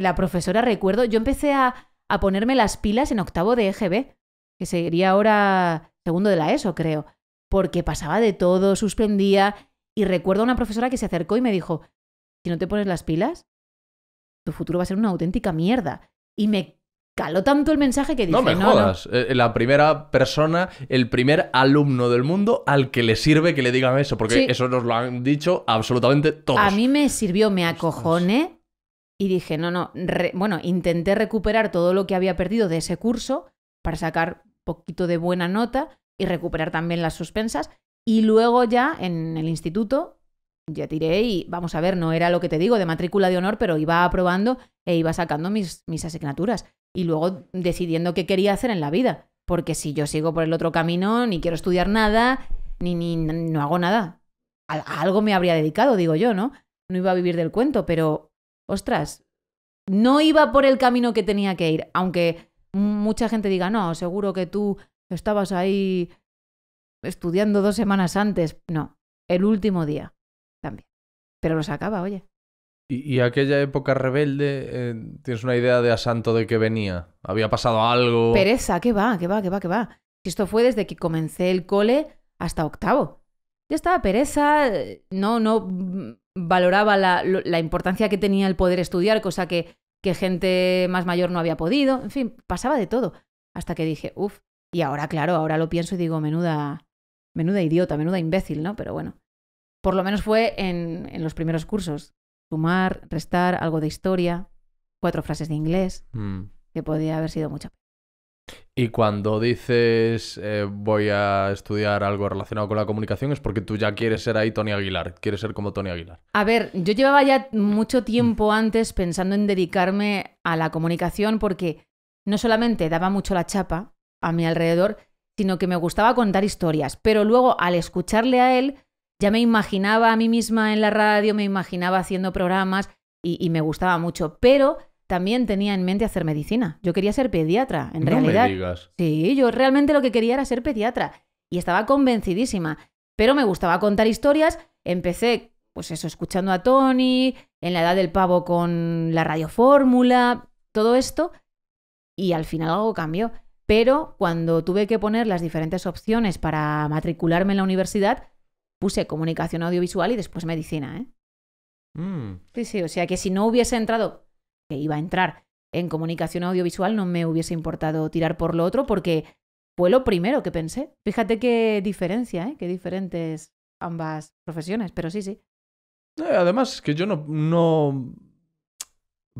la profesora, recuerdo, yo empecé a, ponerme las pilas en octavo de EGB, que sería ahora segundo de la ESO, creo, porque pasaba de todo, suspendía, y recuerdo a una profesora que se acercó y me dijo, si no te pones las pilas, tu futuro va a ser una auténtica mierda. Y me caló tanto el mensaje que dije, no eh, eh, la primera persona, el primer alumno del mundo al que le sirve que le digan eso, porque eso nos lo han dicho absolutamente todos. A mí me sirvió, me acojone y dije, no, no, bueno, intenté recuperar todo lo que había perdido de ese curso para sacar poquito de buena nota y recuperar también las suspensas. Y luego ya en el instituto ya tiré y vamos a ver, no era lo que te digo de matrícula de honor, pero iba aprobando e iba sacando mis, mis asignaturas y luego decidiendo qué quería hacer en la vida. Porque si yo sigo por el otro camino, ni quiero estudiar nada, ni, ni no hago nada. a algo me habría dedicado, digo yo, ¿no? No iba a vivir del cuento, pero ostras, no iba por el camino que tenía que ir, aunque mucha gente diga, no, seguro que tú estabas ahí estudiando dos semanas antes. No, el último día también. Pero lo sacaba, oye. ¿Y, aquella época rebelde, eh, tienes una idea de a santo de qué venía? ¿Había pasado algo? Pereza, que va, qué va, qué va, qué va. Esto fue desde que comencé el cole hasta octavo. Ya estaba pereza, eh, no, no valoraba la, la, importancia que tenía el poder estudiar, cosa que, que gente más mayor no había podido. En fin, pasaba de todo. Hasta que dije, uff, y ahora, claro, ahora lo pienso y digo, menuda, menuda idiota, menuda imbécil, ¿no? Pero bueno, por lo menos fue en, los primeros cursos. Sumar, restar, algo de historia, cuatro frases de inglés, mm. que podía haber sido mucho y cuando dices eh, voy a estudiar algo relacionado con la comunicación es porque tú ya quieres ser ahí Tony Aguilar, quieres ser como Tony Aguilar. A ver, yo llevaba ya mucho tiempo antes pensando en dedicarme a la comunicación porque no solamente daba mucho la chapa a mi alrededor, sino que me gustaba contar historias. Pero luego al escucharle a él, ya me imaginaba a mí misma en la radio, me imaginaba haciendo programas y me gustaba mucho. Pero también tenía en mente hacer medicina. Yo quería ser pediatra, en no realidad. Me digas. Sí, yo realmente lo que quería era ser pediatra y estaba convencidísima. Pero me gustaba contar historias. Empecé, pues eso, escuchando a Tony, en la edad del pavo con la radiofórmula, todo esto. Y al final algo cambió. Pero cuando tuve que poner las diferentes opciones para matricularme en la universidad, puse comunicación audiovisual y después medicina, ¿eh? Mm. Sí, sí, o sea que si no hubiese entrado que iba a entrar en comunicación audiovisual, no me hubiese importado tirar por lo otro porque fue lo primero que pensé. Fíjate qué diferencia, ¿eh? qué diferentes ambas profesiones, pero sí, sí. Además, que yo no, no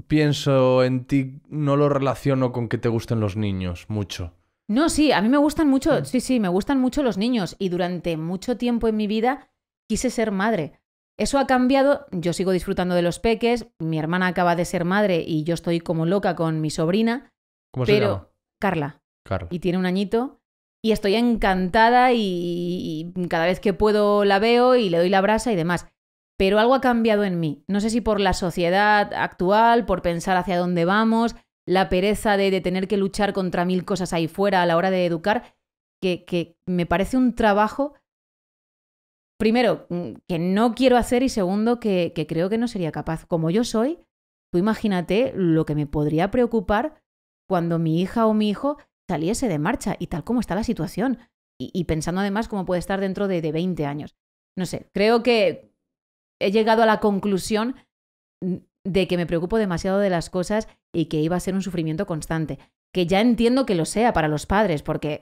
pienso en ti, no lo relaciono con que te gusten los niños mucho. No, sí, a mí me gustan mucho, mm. sí, sí, me gustan mucho los niños y durante mucho tiempo en mi vida quise ser madre. Eso ha cambiado, yo sigo disfrutando de los peques, mi hermana acaba de ser madre y yo estoy como loca con mi sobrina. ¿Cómo pero, se llama? Carla. Y tiene un añito. Y estoy encantada y, cada vez que puedo la veo y le doy la brasa y demás. Pero algo ha cambiado en mí. No sé si por la sociedad actual, por pensar hacia dónde vamos, la pereza de, de, tener que luchar contra mil cosas ahí fuera a la hora de educar, que, que, me parece un trabajo primero, mm, que no quiero hacer y segundo, que, creo que no sería capaz. Como yo soy, tú imagínate lo que me podría preocupar cuando mi hija o mi hijo saliese de marcha y tal como está la situación. Y, pensando además cómo puede estar dentro de, de 20 años. No sé, creo que he llegado a la conclusión mm, de que me preocupo demasiado de las cosas y que iba a ser un sufrimiento constante. Que ya entiendo que lo sea para los padres, porque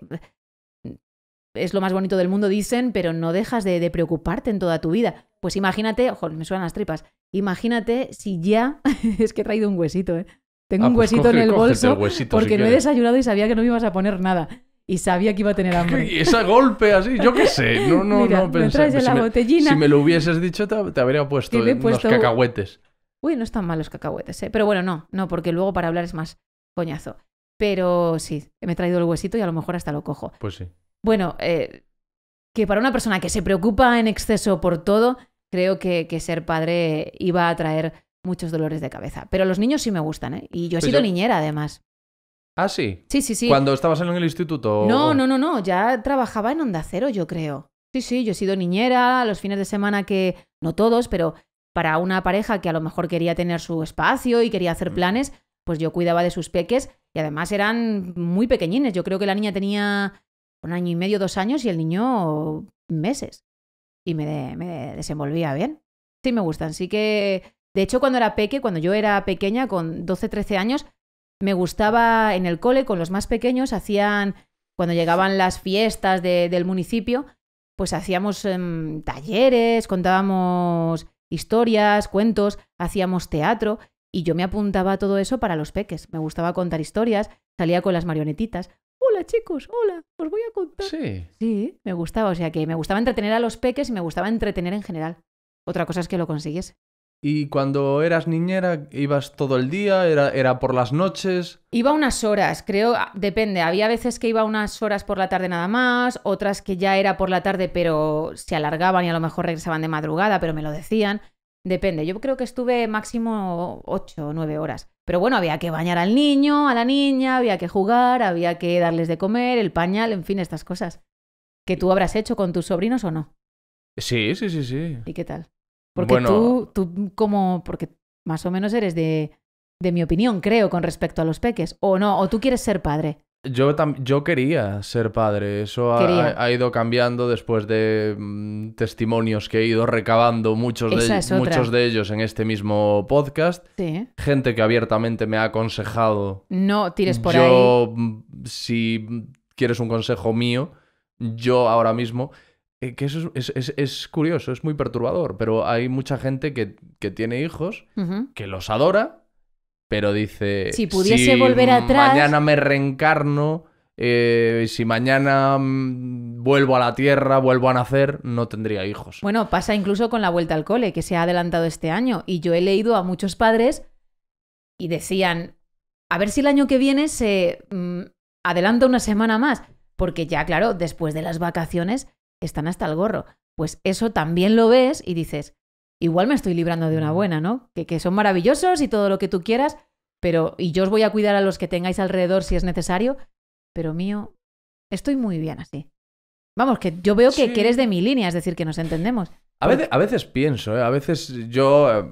es lo más bonito del mundo, dicen, pero no dejas de, preocuparte en toda tu vida. Pues imagínate, ojo, me suenan las tripas, imagínate si ya, es que he traído un huesito, ¿eh? Tengo ah, un pues huesito en el bolso porque no he desayunado y sabía que no me ibas a poner nada. Y sabía que iba a tener hambre. y Ese golpe así, yo qué sé. No, no, no pensé. Pues si Me, lo hubieses dicho, te, habría puesto, unos cacahuetes. Uy, no están mal los cacahuetes, ¿eh? Pero bueno, no, no, porque luego para hablar es más coñazo. Pero sí, me he traído el huesito y a lo mejor hasta lo cojo. Pues sí bueno, eh, que para una persona que se preocupa en exceso por todo, creo que, ser padre iba a traer muchos dolores de cabeza. Pero los niños sí me gustan, ¿eh? Y yo he pues sido niñera, además. Ah, sí. Sí, sí, sí. Cuando estabas en el instituto. No, no, no, no. Ya trabajaba en Onda Cero, yo creo. Sí, sí, yo he sido niñera, los fines de semana que. No todos, pero para una pareja que a lo mejor quería tener su espacio y quería hacer mm. planes, pues yo cuidaba de sus peques y además eran muy pequeñines. Yo creo que la niña tenía un año y medio, dos años y el niño meses. Y me, desenvolvía bien. Sí, me gustan. Sí que, de hecho, cuando era peque, cuando yo era pequeña, con 12, 13 años, me gustaba en el cole, con los más pequeños, hacían, cuando llegaban las fiestas del municipio, pues hacíamos em, talleres, contábamos historias, cuentos, hacíamos teatro y yo me apuntaba a todo eso para los peques. Me gustaba contar historias, salía con las marionetitas hola chicos, hola, os voy a contar. Sí. Sí, me gustaba, o sea que me gustaba entretener a los peques y me gustaba entretener en general. Otra cosa es que lo consigues. ¿Y cuando eras niñera ibas todo el día? ¿Era, era por las noches? Iba unas horas, creo, ah, depende. Había veces que iba unas horas por la tarde nada más, otras que ya era por la tarde pero se alargaban y a lo mejor regresaban de madrugada, pero me lo decían. Depende, yo creo que estuve máximo 8 o 9 horas. Pero bueno, había que bañar al niño, a la niña, había que jugar, había que darles de comer, el pañal, en fin, estas cosas. ¿Que tú habrás hecho con tus sobrinos o no? Sí, sí, sí, sí. ¿Y qué tal? Porque tú, tú como, porque más o menos eres de, de mi opinión, creo, con respecto a los peques. ¿O no? ¿O tú quieres ser padre? Yo, quería ser padre, eso ha, ido cambiando después de mm, testimonios que he ido recabando, muchos de, muchos de ellos en este mismo podcast. Gente que abiertamente me ha aconsejado. No tires por ahí. Mm, si quieres un consejo mío, yo ahora mismo eh, que eso es, curioso, es muy perturbador, pero hay mucha gente que, tiene hijos, que los adora, pero dice... Si pudiese volver atrás... Mañana me reencarno, eh, si mañana mm, vuelvo a la Tierra, vuelvo a nacer, no tendría hijos. Bueno, pasa incluso con la vuelta al cole, que se ha adelantado este año. Y yo he leído a muchos padres y decían, a ver si el año que viene se mm, adelanta una semana más. Porque ya, claro, después de las vacaciones están hasta el gorro. Pues eso también lo ves y dices, igual me estoy librando de una mm. buena, ¿no? Que, son maravillosos y todo lo que tú quieras, pero y yo os voy a cuidar a los que tengáis alrededor si es necesario, pero mío, estoy muy bien así. Vamos, que yo veo que, eres de mi línea, es decir, que nos entendemos. A veces, pienso, ¿eh? a veces yo... Eh,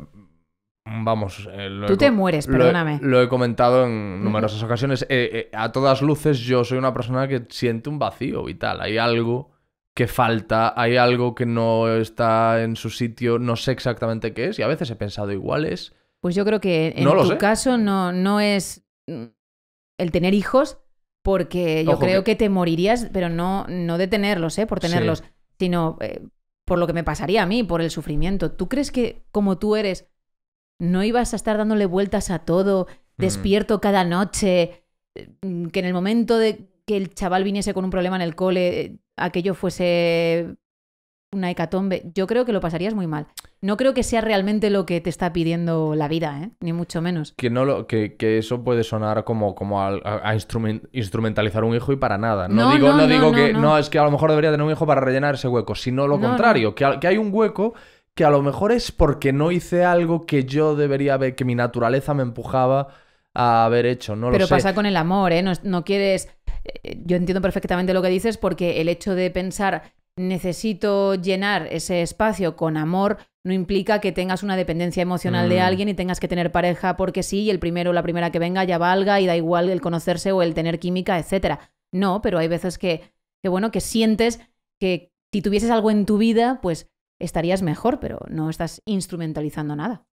vamos, eh, tú te mueres, perdóname. Lo he, comentado en numerosas ocasiones. Eh, a todas luces, yo soy una persona que siente un vacío vital. Hay algo que falta, hay algo que no está en su sitio, no sé exactamente qué es y a veces he pensado igual es... Pues yo creo que en su tu caso no, no es el tener hijos, porque yo creo que... te morirías, pero no, no de tenerlos, ¿eh? por tenerlos, sino eh, por lo que me pasaría a mí, por el sufrimiento. ¿Tú crees que como tú eres, no ibas a estar dándole vueltas a todo, mm. despierto cada noche, eh, que en el momento de que el chaval viniese con un problema en el cole, eh, aquello fuese una hecatombe, yo creo que lo pasarías muy mal. No creo que sea realmente lo que te está pidiendo la vida, ¿eh? ni mucho menos. Que, no lo, que, eso puede sonar como, como a, instrumentalizar un hijo y para nada. No, digo, no, digo que no. es que a lo mejor debería tener un hijo para rellenar ese hueco, sino lo contrario, que, que hay un hueco que a lo mejor es porque no hice algo que yo debería ver, que mi naturaleza me empujaba a haber hecho, no lo sé. Pero pasa con el amor, ¿eh? No, quieres... Eh, yo entiendo perfectamente lo que dices porque el hecho de pensar necesito llenar ese espacio con amor no implica que tengas una dependencia emocional de mm. alguien y tengas que tener pareja porque sí, y el primero o la primera que venga ya valga y da igual el conocerse o el tener química, etcétera. No, pero hay veces que, que bueno, que sientes que si tuvieses algo en tu vida, pues estarías mejor, pero no estás instrumentalizando nada.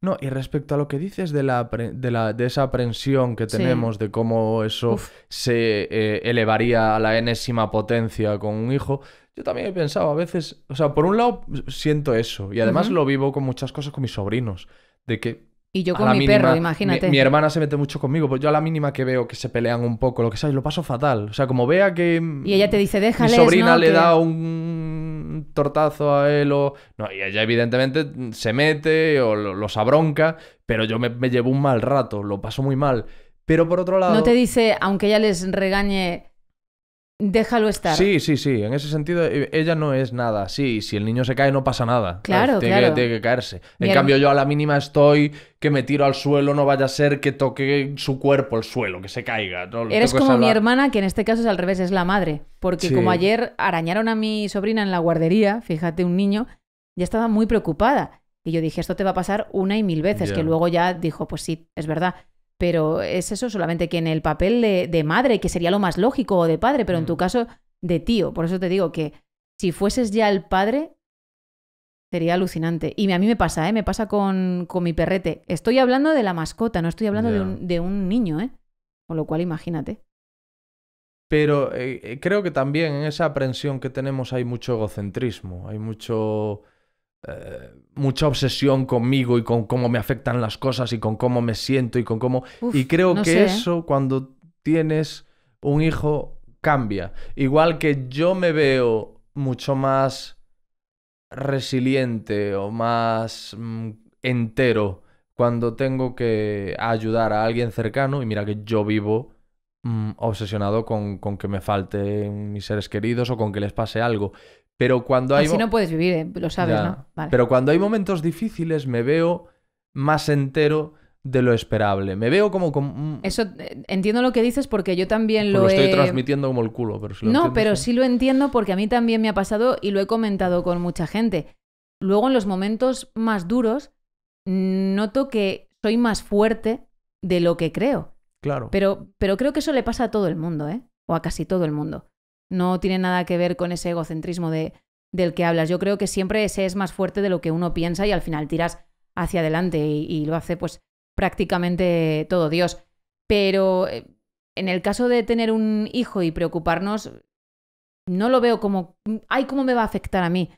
No, y respecto a lo que dices de, la, de, esa aprensión que tenemos de cómo eso se eh, elevaría a la enésima potencia con un hijo, yo también he pensado a veces, o sea, por un lado siento eso, y además lo vivo con muchas cosas con mis sobrinos, de que y yo con mi perro, imagínate. Mi, hermana se mete mucho conmigo, pues yo a la mínima que veo que se pelean un poco, lo que sea, lo paso fatal. O sea, como vea que. Y ella te dice, déjale. Mi sobrina le da un tortazo a él o... No, y ella evidentemente se mete o los abronca, pero yo me, me llevo un mal rato, lo paso muy mal. Pero por otro lado... No te dice, aunque ella les regañe, Déjalo estar. Sí, sí, sí. En ese sentido, eh, ella no es nada. Sí, si el niño se cae, no pasa nada. Claro, claro. Que, tiene que caerse. En cambio, yo a la mínima estoy que me tiro al suelo, no vaya a ser que toque su cuerpo el suelo, que se caiga. Eres como mi hermana, que en este caso es al revés, es la madre. Porque como ayer arañaron a mi sobrina en la guardería, fíjate, un niño, ya estaba muy preocupada. Y yo dije, esto te va a pasar una y mil veces, que luego ya dijo, pues sí, es verdad pero es eso solamente que en el papel de, madre, que sería lo más lógico, o de padre, pero en tu mm. caso de tío. Por eso te digo que si fueses ya el padre, sería alucinante. Y a mí me pasa, ¿eh? Me pasa con, mi perrete. Estoy hablando de la mascota, no estoy hablando de, un, niño, ¿eh? Con lo cual, imagínate. Pero eh, eh, creo que también en esa aprensión que tenemos hay mucho egocentrismo, hay mucho eh, mucha obsesión conmigo y con cómo me afectan las cosas y con cómo me siento y con cómo... y creo que ¿eh? eso cuando tienes un hijo cambia. Igual que yo me veo mucho más resiliente o más mm, entero cuando tengo que ayudar a alguien cercano y mira que yo vivo mm, obsesionado con, con que me falten mis seres queridos o con que les pase algo. Pero cuando ah, hay. no puedes vivir, eh, lo sabes, ¿no? Pero cuando hay momentos difíciles, me veo más entero de lo esperable. Me veo como... como... Eso, eh, entiendo lo que dices porque yo también pues lo, lo estoy transmitiendo como el culo, pero No, pero sí. lo entiendo porque a mí también me ha pasado y lo he comentado con mucha gente. Luego en los momentos más duros noto que soy más fuerte de lo que creo. Claro. Pero, pero creo que eso le pasa a todo el mundo, ¿eh? O a casi todo el mundo. No tiene nada que ver con ese egocentrismo de, del que hablas. Yo creo que siempre ese es más fuerte de lo que uno piensa y al final tiras hacia adelante y, lo hace pues prácticamente todo Dios. Pero eh, en el caso de tener un hijo y preocuparnos, no lo veo como, ay, ¿cómo me va a afectar a mí?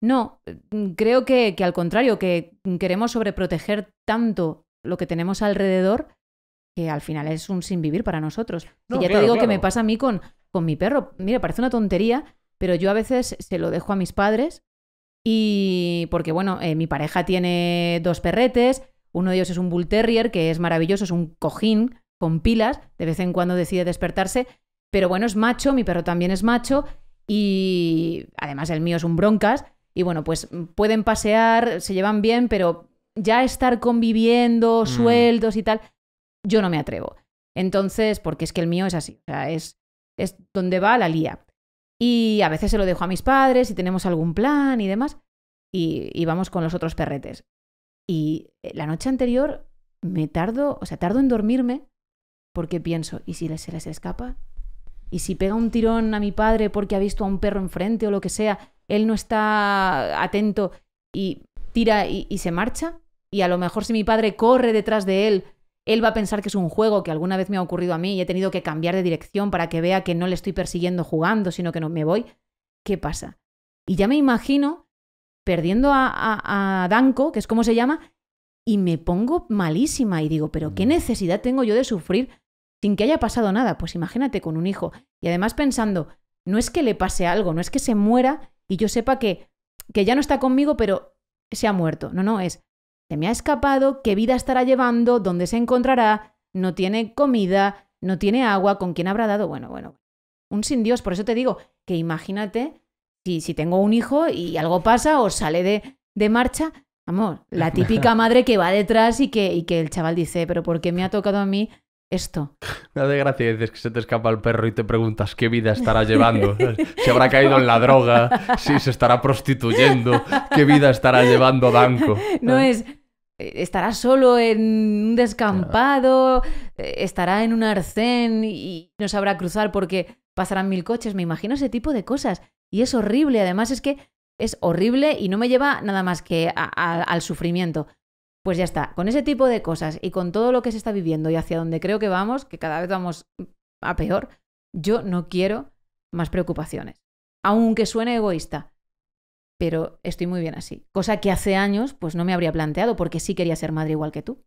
No, creo que, al contrario, que queremos sobreproteger tanto lo que tenemos alrededor que al final es un sin vivir para nosotros. y ya te digo que me pasa a mí con, con mi perro. Mira, parece una tontería, pero yo a veces se lo dejo a mis padres y porque, bueno, eh, mi pareja tiene dos perretes, uno de ellos es un bull terrier, que es maravilloso, es un cojín con pilas, de vez en cuando decide despertarse, pero bueno, es macho, mi perro también es macho y además el mío es un broncas. Y bueno, pues pueden pasear, se llevan bien, pero ya estar conviviendo, mm. sueldos y tal, yo no me atrevo. Entonces, porque es que el mío es así, o sea, es es donde va la lía. Y a veces se lo dejo a mis padres si tenemos algún plan y demás, y, vamos con los otros perretes. Y eh, la noche anterior me tardo, o sea, tardo en dormirme porque pienso, ¿y si se les escapa? ¿Y si pega un tirón a mi padre porque ha visto a un perro enfrente o lo que sea? Él no está atento y tira y se marcha. Y a lo mejor si mi padre corre detrás de él, él va a pensar que es un juego que alguna vez me ha ocurrido a mí y he tenido que cambiar de dirección para que vea que no le estoy persiguiendo jugando, sino que no me voy. ¿Qué pasa? Y ya me imagino perdiendo a, Danco, Danko, que es como se llama, y me pongo malísima y digo, pero ¿qué mm. necesidad tengo yo de sufrir sin que haya pasado nada? Pues imagínate con un hijo. Y además pensando, no es que le pase algo, no es que se muera y yo sepa que, que ya no está conmigo, pero se ha muerto. No, no, es se me ha escapado, qué vida estará llevando, dónde se encontrará, no tiene comida, no tiene agua, con quién habrá dado, bueno, bueno, un sin Dios, por eso te digo que imagínate si, si tengo un hijo y algo pasa o sale de, de marcha, amor, la típica madre que va detrás y que, y que el chaval dice, pero ¿por qué me ha tocado a mí esto. Me hace gracia dices que se te escapa el perro y te preguntas qué vida estará llevando. Si habrá caído en la droga, si se estará prostituyendo, qué vida estará llevando Danco. No ah. es, eh, estará solo en un descampado, eh, estará en un arcén y no sabrá cruzar porque pasarán mil coches, me imagino ese tipo de cosas. Y es horrible, además es que es horrible y no me lleva nada más que al sufrimiento. Pues ya está, con ese tipo de cosas y con todo lo que se está viviendo y hacia donde creo que vamos, que cada vez vamos a peor, yo no quiero más preocupaciones. Aunque suene egoísta, pero estoy muy bien así. Cosa que hace años pues no me habría planteado porque sí quería ser madre igual que tú.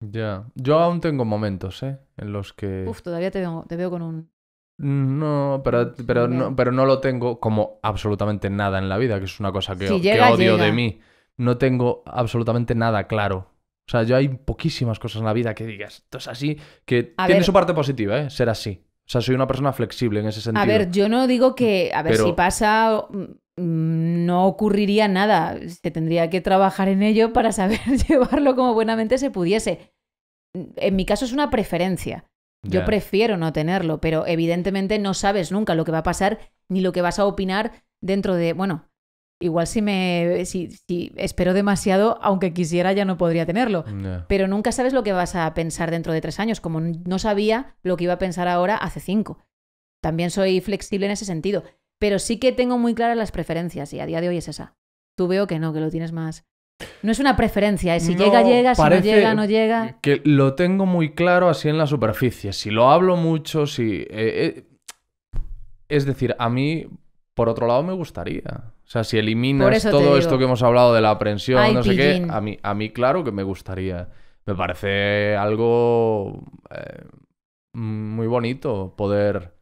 Ya, yo aún tengo momentos, ¿eh? En los que... Uf, todavía te veo, con un... No pero, pero no, pero no lo tengo como absolutamente nada en la vida, que es una cosa que, odio de mí. No tengo absolutamente nada claro. O sea, yo hay poquísimas cosas en la vida que digas, esto es así, que tiene su parte positiva, ¿eh? Ser así. O sea, soy una persona flexible en ese sentido. A ver, yo no digo que, a ver, si pasa mm, Mm, no ocurriría nada. Se tendría que trabajar en ello para saber llevarlo como buenamente se pudiese. En mi caso es una preferencia. Yo prefiero no tenerlo, pero evidentemente no sabes nunca lo que va a pasar ni lo que vas a opinar dentro de, bueno, igual si me si, espero demasiado, aunque quisiera ya no podría tenerlo, pero nunca sabes lo que vas a pensar dentro de tres años, como no sabía lo que iba a pensar ahora hace cinco. También soy flexible en ese sentido. Pero sí que tengo muy claras las preferencias y a día de hoy es esa. Tú veo que no, que lo tienes más. No es una preferencia, es ¿eh? si llega, llega, si no llega, no llega. Que lo tengo muy claro así en la superficie. Si lo hablo mucho, si. Eh, eh, es decir, a mí, por otro lado, me gustaría. O sea, si eliminas todo esto que hemos hablado de la aprensión, no sé qué, a mí, a mí, claro que me gustaría. Me parece algo muy bonito poder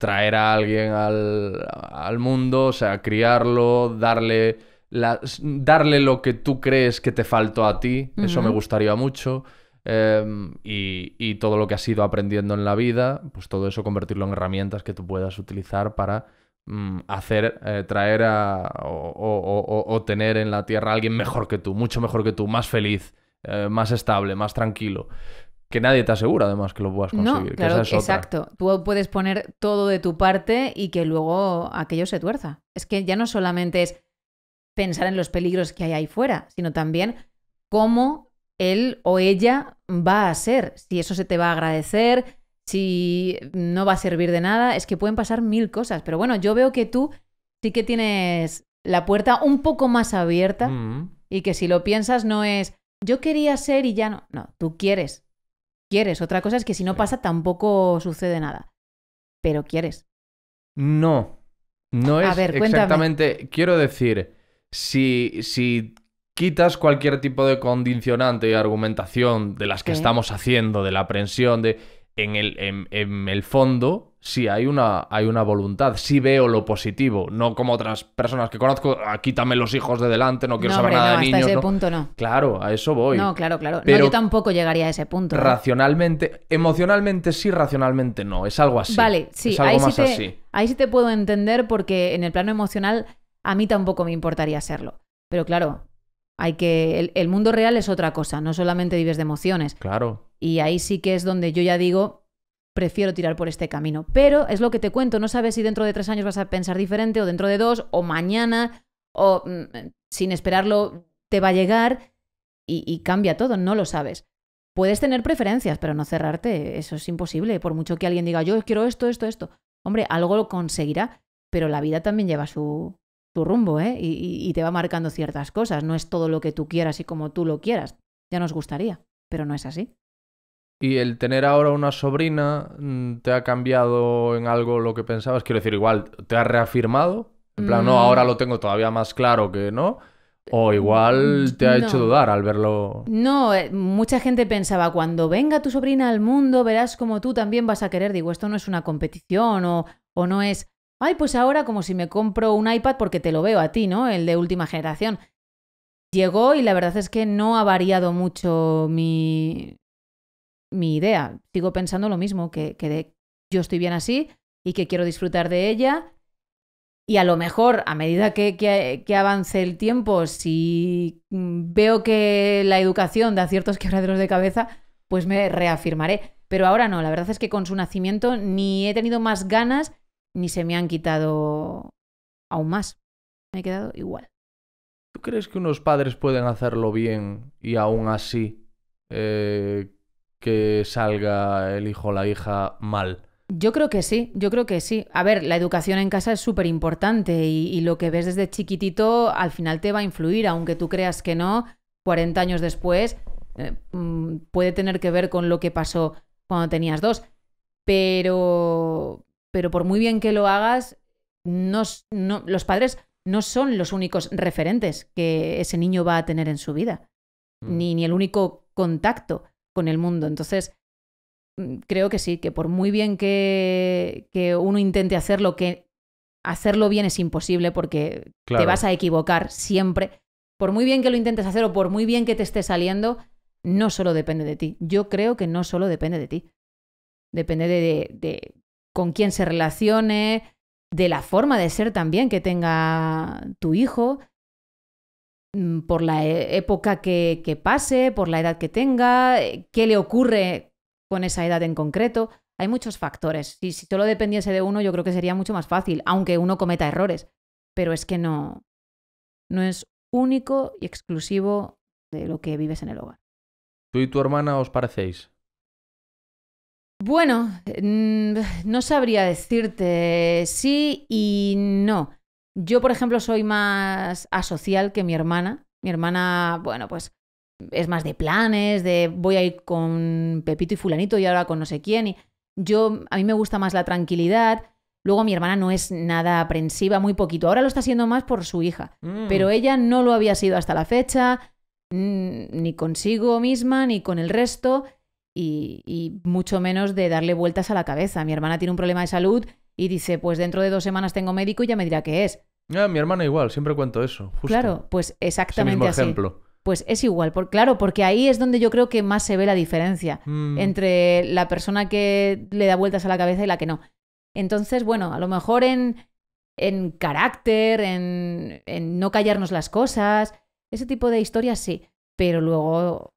traer a alguien al, mundo, o sea, criarlo, darle, darle lo que tú crees que te faltó a ti, eso me gustaría mucho. Em, y, todo lo que has ido aprendiendo en la vida, pues todo eso convertirlo en herramientas que tú puedas utilizar para mm, hacer, eh, traer a, o, tener en la tierra a alguien mejor que tú, mucho mejor que tú, más feliz, eh, más estable, más tranquilo que nadie te asegura además que lo puedas conseguir. No, claro, exacto. Tú puedes poner todo de tu parte y que luego aquello se tuerza. Es que ya no solamente es pensar en los peligros que hay ahí fuera, sino también cómo él o ella va a ser, si eso se te va a agradecer, si no va a servir de nada, es que pueden pasar mil cosas. Pero bueno, yo veo que tú sí que tienes la puerta un poco más abierta mm. y que si lo piensas no es yo quería ser y ya no, no, tú quieres quieres. Otra cosa es que si no pasa tampoco sucede nada. Pero quieres. No. No es exactamente. Quiero decir, si, si quitas cualquier tipo de condicionante y argumentación de las que estamos haciendo, de la aprensión, de. En el, en el fondo, sí hay una, hay una voluntad, sí veo lo positivo, no como otras personas que conozco, ah, quítame los hijos de delante, no quiero saber nada de niños. Ese punto no. Claro, a eso voy. No, claro, claro. Pero yo tampoco llegaría a ese punto. Racionalmente, emocionalmente sí, racionalmente no, es algo así. Vale, sí, es algo más sí así. ahí sí te puedo entender porque en el plano emocional a mí tampoco me importaría serlo. Pero claro, hay que el, el, mundo real es otra cosa, no solamente vives de emociones. Claro. Y ahí sí que es donde yo ya digo prefiero tirar por este camino. Pero es lo que te cuento, no sabes si dentro de tres años vas a pensar diferente o dentro de dos o mañana o mm, sin esperarlo te va a llegar y, cambia todo, no lo sabes. Puedes tener preferencias, pero no cerrarte, eso es imposible. Por mucho que alguien diga, yo quiero esto, esto, esto. Hombre, algo lo conseguirá, pero la vida también lleva su, rumbo, ¿eh? y, te va marcando ciertas cosas. No es todo lo que tú quieras y como tú lo quieras. Ya nos gustaría, pero no es así. Y el tener ahora una sobrina mm, te ha cambiado en algo lo que pensabas. Quiero decir, igual, ¿te ha reafirmado? En plan, no, ahora lo mm. tengo todavía más claro que no. O igual mm, te ha hecho dudar al verlo. No, eh, mucha gente pensaba, cuando venga tu sobrina al mundo, verás como tú también vas a querer. Digo, esto no es una competición o no es, ay, pues ahora como si me compro un iPad porque te lo veo a ti, ¿no? El de última generación. Llegó y la verdad es que no ha variado mucho mi, mi idea. Sigo pensando lo mismo, que, yo estoy bien así y que quiero disfrutar de ella. Y a lo mejor, a medida que, avance el tiempo, si mm, veo que la educación da ciertos quebraderos de cabeza, pues me reafirmaré. Pero ahora no, la verdad es que con su nacimiento ni he tenido más ganas ni se me han quitado aún más. Me he quedado igual. ¿Tú crees que unos padres pueden hacerlo bien y aún así eh, que salga el hijo o la hija mal. Yo creo que sí, yo creo que sí. A ver, la educación en casa es súper importante y, lo que ves desde chiquitito al final te va a influir, aunque tú creas que no, 40 años después eh, mm, puede tener que ver con lo que pasó cuando tenías dos. Pero, pero por muy bien que lo hagas, no, los padres no son los únicos referentes que ese niño va a tener en su vida, mm. ni, ni el único contacto con el mundo. Entonces, mm, creo que sí, que por muy bien que, uno intente hacerlo, que hacerlo bien es imposible porque te vas a equivocar siempre. Por muy bien que lo intentes hacer o por muy bien que te esté saliendo, no solo depende de ti. Yo creo que no solo depende de ti. Depende de con quién se relacione, de la forma de ser también que tenga tu hijo, Mm, por la e, época que, pase, por la edad que tenga, eh, qué le ocurre con esa edad en concreto. Hay muchos factores. Y si todo dependiese de uno, yo creo que sería mucho más fácil, aunque uno cometa errores. Pero es que no, no es único y exclusivo de lo que vives en el hogar. ¿Tú y tu hermana os parecéis? Bueno, eh, no sabría decirte sí y no. Yo, por ejemplo, soy más asocial que mi hermana. Mi hermana, bueno, pues es más de planes, de voy a ir con Pepito y fulanito y ahora con no sé quién. Y yo, a mí me gusta más la tranquilidad. Luego mi hermana no es nada aprensiva, muy poquito. Ahora lo está siendo más por su hija, pero mm. ella no lo había sido hasta la fecha, ni consigo misma, ni con el resto, y mucho menos de darle vueltas a la cabeza. Mi hermana tiene un problema de salud y dice, pues dentro de dos semanas tengo médico y ya me dirá qué es. Ah, mi hermana igual, siempre cuento eso. Claro, pues exactamente mismo ejemplo. Pues es igual, claro, porque ahí es donde yo creo que más se ve la diferencia mm. entre la persona que le da vueltas a la cabeza y la que no. Entonces, bueno, a lo mejor en, carácter, en, en no callarnos las cosas, ese tipo de historias sí, pero luego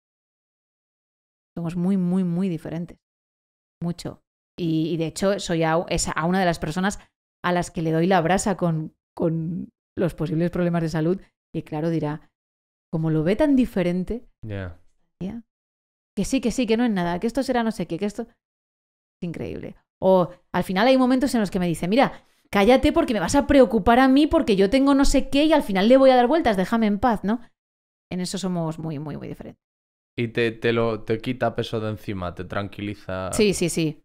somos muy, muy, muy diferentes. Mucho. Y, de hecho, soy a, una de las personas a las que le doy la brasa con, con los posibles problemas de salud. Y claro, dirá, como lo ve tan diferente, que sí, que sí, que no es nada, que esto será no sé qué, que esto es increíble. O al final hay momentos en los que me dice, mira, cállate porque me vas a preocupar a mí porque yo tengo no sé qué y al final le voy a dar vueltas, déjame en paz, ¿no? En eso somos muy, muy, muy diferentes. Y te, lo te quita peso de encima, te tranquiliza. Sí, sí, sí.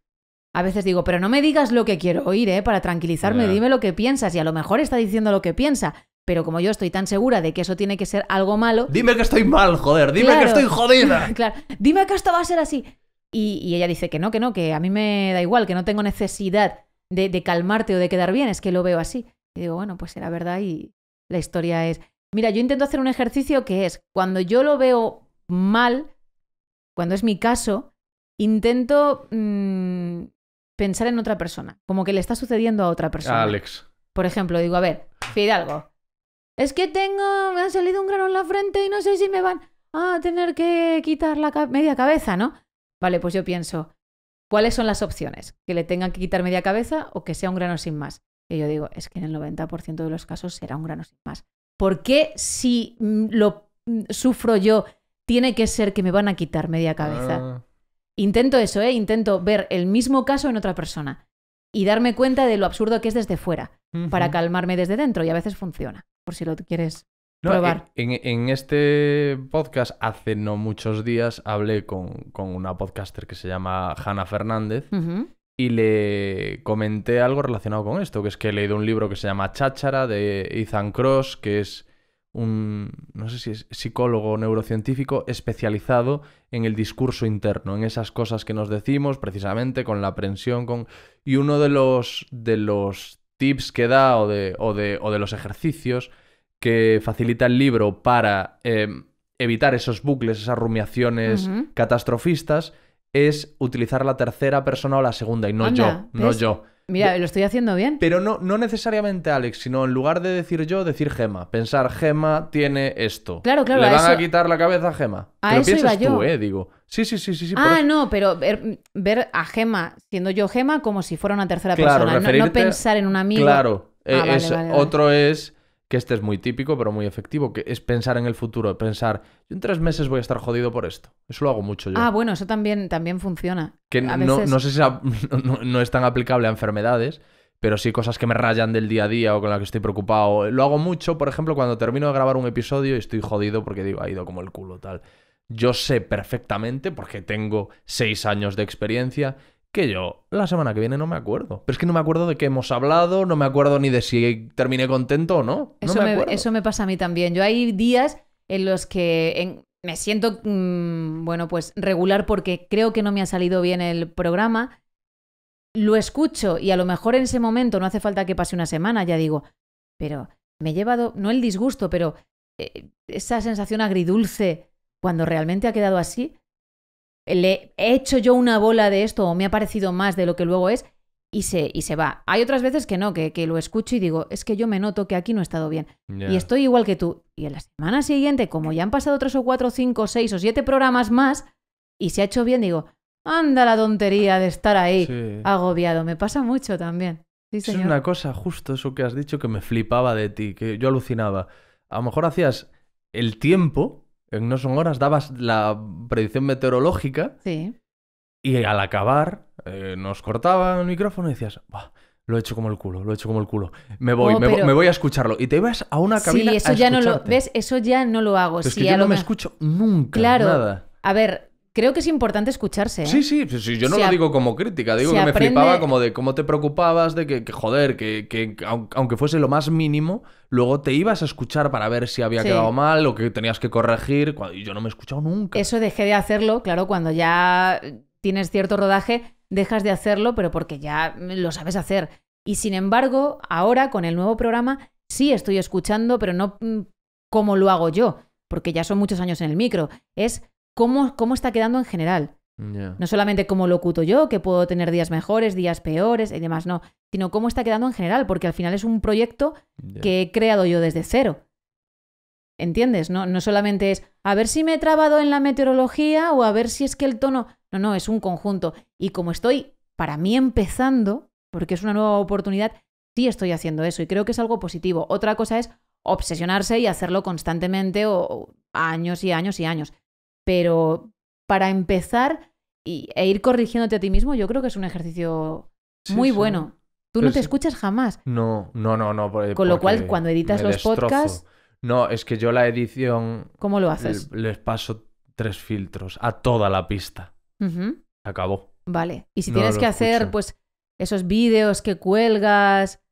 A veces digo, pero no me digas lo que quiero oír, ¿eh? Para tranquilizarme, dime lo que piensas. Y a lo mejor está diciendo lo que piensa. Pero como yo estoy tan segura de que eso tiene que ser algo malo. Dime que estoy mal, joder. Dime que estoy jodida. claro. Dime que esto va a ser así. Y, ella dice que no, que no, que a mí me da igual, que no tengo necesidad de, calmarte o de quedar bien. Es que lo veo así. Y digo, bueno, pues era verdad y la historia es. Mira, yo intento hacer un ejercicio que es cuando yo lo veo mal, cuando es mi caso, intento mm, pensar en otra persona, como que le está sucediendo a otra persona. Alex. Por ejemplo, digo, a ver, Fidalgo, es que tengo, me ha salido un grano en la frente y no sé si me van a tener que quitar la media cabeza, ¿no? Vale, pues yo pienso, ¿cuáles son las opciones? ¿Que le tengan que quitar media cabeza o que sea un grano sin más? Y yo digo, es que en el 90% de los casos será un grano sin más. ¿Por qué si mm, lo mm, sufro yo tiene que ser que me van a quitar media cabeza? Ah. Intento eso, ¿eh? Intento ver el mismo caso en otra persona y darme cuenta de lo absurdo que es desde fuera para calmarme desde dentro y a veces funciona, por si lo quieres probar. Eh, en, este podcast hace no muchos días hablé con, una podcaster que se llama Hanna Fernández. Y le comenté algo relacionado con esto, que es que he leído un libro que se llama Cháchara de Ethan Cross, que es un, no sé si es psicólogo neurocientífico especializado en el discurso interno, en esas cosas que nos decimos precisamente con la aprensión, con... Y uno de los, de los tips que da o de, o de, o de los ejercicios que facilita el libro para em, evitar esos bucles, esas rumiaciones catastrofistas, es utilizar la tercera persona o la segunda, y no yo, no yo. Mira, lo estoy haciendo bien. Pero no, no necesariamente Alex, sino en lugar de decir yo, decir Gema. Pensar, Gema tiene esto. Claro, claro. Le a van a quitar la cabeza a Gema. A eso piensas iba yo. tú, eh, digo. Sí, sí, sí, sí. sí ah, no, pero ver, a Gema siendo yo Gema como si fuera una tercera persona. No, pensar en un amigo. Claro. Ah, eh, otro es que este es muy típico, pero muy efectivo, que es pensar en el futuro, pensar, yo en tres meses voy a estar jodido por esto. Eso lo hago mucho yo. Ah, bueno, eso también, también funciona. Que no, sé si no, no, es tan aplicable a enfermedades, pero sí cosas que me rayan del día a día o con las que estoy preocupado. Lo hago mucho, por ejemplo, cuando termino de grabar un episodio y estoy jodido porque digo, ha ido como el culo, tal. Yo sé perfectamente, porque tengo seis años de experiencia, que yo la semana que viene no me acuerdo. Pero es que no me acuerdo de qué hemos hablado, no me acuerdo ni de si terminé contento o no. Eso, me, pasa a mí también. Yo hay días en los que me siento, mm, bueno, pues regular porque creo que no me ha salido bien el programa. Lo escucho y a lo mejor en ese momento no hace falta que pase una semana, ya digo, pero me he llevado, no el disgusto, pero eh, esa sensación agridulce cuando realmente ha quedado así, le he hecho yo una bola de esto o me ha parecido más de lo que luego es y se, y se va. Hay otras veces que no, que, lo escucho y digo, es que yo me noto que aquí no he estado bien. Y estoy igual que tú. Y en la semana siguiente, como ya han pasado tres o cuatro, cinco, seis o siete programas más y se ha hecho bien, digo, anda la tontería de estar ahí agobiado. Me pasa mucho también. Es una cosa justo eso que has dicho que me flipaba de ti, que yo alucinaba. A lo mejor hacías el tiempo eh, no son horas dabas la predicción meteorológica. Sí. Y al acabar, eh, nos cortaban el micrófono y decías, lo he hecho como el culo, lo he hecho como el culo. Me voy, me, voy a escucharlo. Y te ibas a una cabina. Sí, eso ya no lo. ¿Ves? Eso ya no lo hago. yo no me escucho nunca. Claro. A ver, Creo que es importante escucharse. ¿eh? Sí, sí, yo no lo digo como crítica, digo que me flipaba como de cómo te preocupabas, de que, joder, que, aunque fuese lo más mínimo, luego te ibas a escuchar para ver si había quedado mal o que tenías que corregir, y yo no me he escuchado nunca. Eso dejé de hacerlo, claro, cuando ya tienes cierto rodaje, dejas de hacerlo, pero porque ya lo sabes hacer. Y sin embargo, ahora con el nuevo programa, sí estoy escuchando, pero no mm, como lo hago yo, porque ya son muchos años en el micro. Es cómo, está quedando en general. No solamente cómo lo yo, que puedo tener días mejores, días peores y demás, no, sino cómo está quedando en general, porque al final es un proyecto que he creado yo desde cero. ¿Entiendes? No, no solamente es a ver si me he trabado en la meteorología o a ver si es que el tono. No, no, es un conjunto. Y como estoy para mí empezando, porque es una nueva oportunidad, sí estoy haciendo eso y creo que es algo positivo. Otra cosa es obsesionarse y hacerlo constantemente o años y años y años. Pero para empezar y, e ir corrigiéndote a ti mismo, yo creo que es un ejercicio muy bueno. Tú no te escuchas jamás. No, no, no, no. Con lo cual, cuando editas los podcasts. No, es que yo la edición. ¿Cómo lo haces? Les paso tres filtros a toda la pista. Acabó. Vale. Y si tienes que hacer, pues, esos vídeos que cuelgas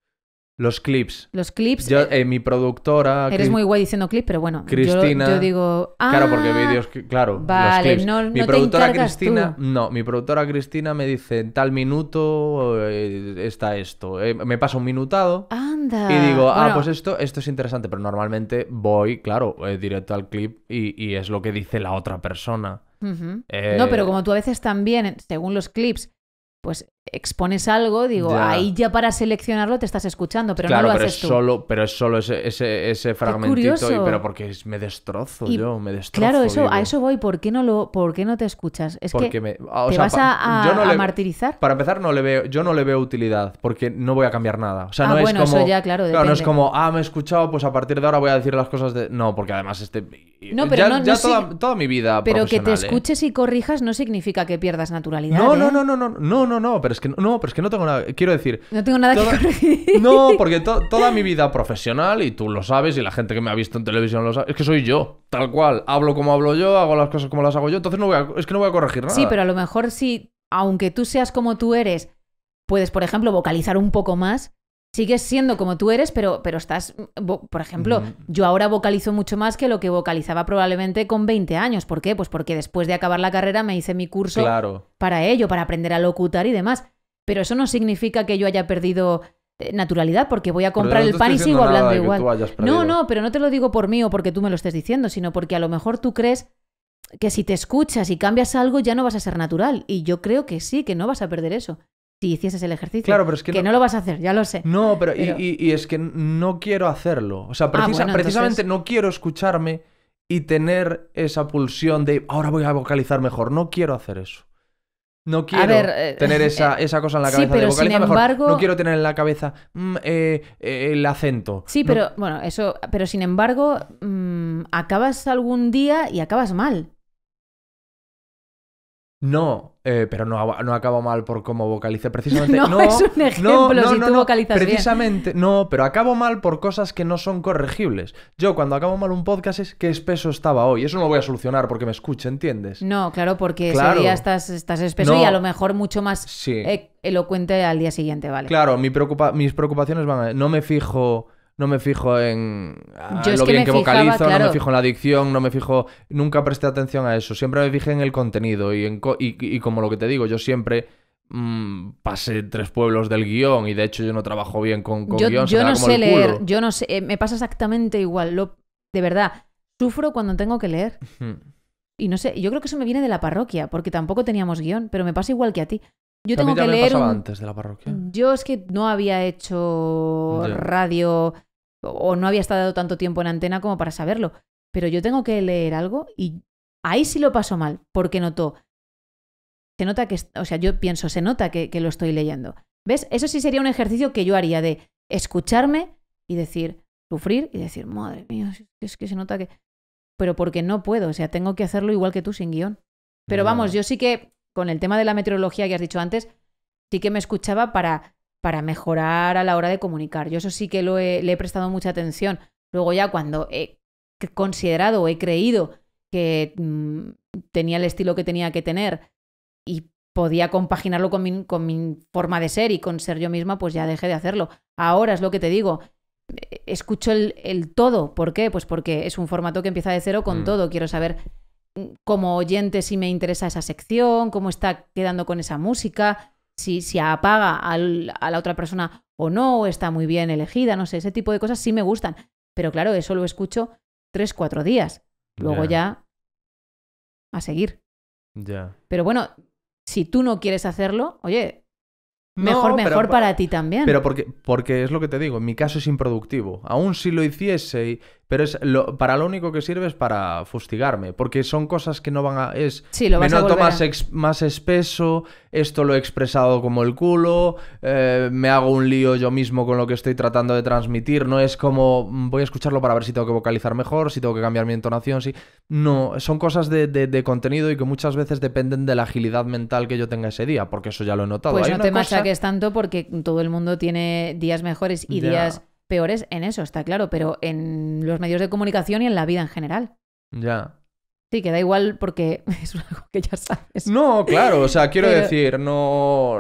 los clips. Los clips. Eh, eh, mi productora. Eres muy guay diciendo clip, pero bueno. Cristina. Yo, digo. claro, porque ah, vídeos. Claro. Vale, no, mi productora Cristina. No, mi productora Cristina me dice: en tal minuto eh, está esto. me pasa un minutado. Anda. Y digo: ah, pues esto, esto es interesante. Pero normalmente voy, claro, directo al clip y, es lo que dice la otra persona. No, pero como tú a veces también, según los clips, pues expones algo, digo, ahí ya para seleccionarlo te estás escuchando, pero no lo es Solo, pero es solo ese, ese, ese fragmentito, pero porque me destrozo yo, me destrozo. Claro, eso, a eso voy, ¿por qué no, lo, por no te escuchas? Es que te vas a, martirizar. Para empezar, no le veo, yo no le veo utilidad, porque no voy a cambiar nada. O sea, ah, no es como, claro, no es como, ah, me he escuchado, pues a partir de ahora voy a decir las cosas de... No, porque además este... ya, toda, mi vida Pero que te ¿eh? escuches y corrijas no significa que pierdas naturalidad. No, no, ¿eh? no, no, no, no, no, no, pero que no, pero es que no tengo nada. Quiero decir. No tengo nada que corregir. No, porque toda mi vida profesional, y tú lo sabes, y la gente que me ha visto en televisión lo sabe, es que soy yo, tal cual. Hablo como hablo yo, hago las cosas como las hago yo, entonces es que no voy a corregir nada. Sí, pero a lo mejor si, aunque tú seas como tú eres, puedes, por ejemplo, vocalizar un poco más, sigues siendo como tú eres, pero, pero estás, por ejemplo, yo ahora vocalizo mucho más que lo que vocalizaba probablemente con 20 años. ¿Por qué? Pues porque después de acabar la carrera me hice mi curso para ello, para aprender a locutar y demás. Pero eso no significa que yo haya perdido eh, naturalidad porque voy a comprar el pan y sigo hablando igual. No, no, pero no te lo digo por mí o porque tú me lo estés diciendo, sino porque a lo mejor tú crees que si te escuchas y cambias algo ya no vas a ser natural. Y yo creo que sí, que no vas a perder eso si hicieses el ejercicio. que, no... lo vas a hacer, ya lo sé. No, pero, Y, es que no quiero hacerlo. O sea, ah, precisamente no quiero escucharme y tener esa pulsión de ahora voy a vocalizar mejor. No quiero hacer eso. No quiero eh, tener eh, eh, esa, cosa en la cabeza sí, pero de sin embargo... No quiero tener en la cabeza mm, el acento. Sí, pero bueno, eso. Pero sin embargo, mm, acabas algún día y acabas mal. No, eh, pero no, no mal por cómo vocalice. Precisamente. No, es un ejemplo si Precisamente, no, pero acabo mal por cosas que no son corregibles. Yo, cuando acabo mal un podcast, es que espeso estaba hoy. Eso no lo voy a solucionar porque me escuche, ¿entiendes? No, claro, porque ese día estás, espeso y a lo mejor mucho más e-, elocuente al día siguiente, ¿vale? Claro, mis preocupaciones van a. No me fijo no me fijo en ah, lo bien que vocalizo, no me fijo en la dicción, no me fijo, nunca presté atención a eso, siempre me fijé en el contenido y, en y, como lo que te digo, yo siempre mm, pasé tres pueblos del guión y de hecho yo no trabajo bien con, con yo, guión. Yo no sé leer, eh, yo no sé, me pasa exactamente igual, lo, de verdad, sufro cuando tengo que leer. y no sé, yo creo que eso me viene de la parroquia, porque tampoco teníamos guión, pero me pasa igual que a ti. Yo tengo que leer. Yo es que no había hecho radio o no había estado tanto tiempo en antena como para saberlo. Pero yo tengo que leer algo y ahí sí lo paso mal, porque notó... Se nota que. O sea, yo pienso, se nota que, lo estoy leyendo. ¿Ves? Eso sí sería un ejercicio que yo haría de escucharme y decir, sufrir y decir, madre mía, es que se nota que. Pero porque no puedo, o sea, tengo que hacerlo igual que tú sin guión. Pero vamos, yo sí que con el tema de la meteorología que has dicho antes, sí que me escuchaba para, para mejorar a la hora de comunicar. Yo eso sí que le he prestado mucha atención. Luego ya cuando he considerado o he creído que mm, tenía el estilo que tenía que tener y podía compaginarlo con mi, con mi forma de ser y con ser yo misma, pues ya dejé de hacerlo. Ahora es lo que te digo, eh, escucho el, todo. ¿Por qué? Pues porque es un formato que empieza de cero con mm. todo. Quiero saber como oyente si me interesa esa sección, cómo está quedando con esa música, si, apaga a la otra persona o no, o está muy bien elegida, no sé, ese tipo de cosas sí me gustan. Pero claro, eso lo escucho tres, cuatro días. Luego ya a seguir. Ya. Pero bueno, si tú no quieres hacerlo, oye, Mejor, mejor para ti también. Pero porque, porque es lo que te digo, en mi caso es improductivo. Aún si lo hiciese pero es para lo único que sirve es para fustigarme, porque son cosas que no van a... Es, sí, lo me noto más, más espeso, esto lo he expresado como el culo, eh, me hago un lío yo mismo con lo que estoy tratando de transmitir, no es como mm, voy a escucharlo para ver si tengo que vocalizar mejor, si tengo que cambiar mi entonación, si... No, son cosas de, contenido y que muchas veces dependen de la agilidad mental que yo tenga ese día, porque eso ya lo he notado. Pues no te machaques tanto porque todo el mundo tiene días mejores y días peores en eso, está claro, pero en los medios de comunicación y en la vida en general. Ya. Sí, que da igual porque es algo que ya sabes. No, claro, o sea, quiero decir, no.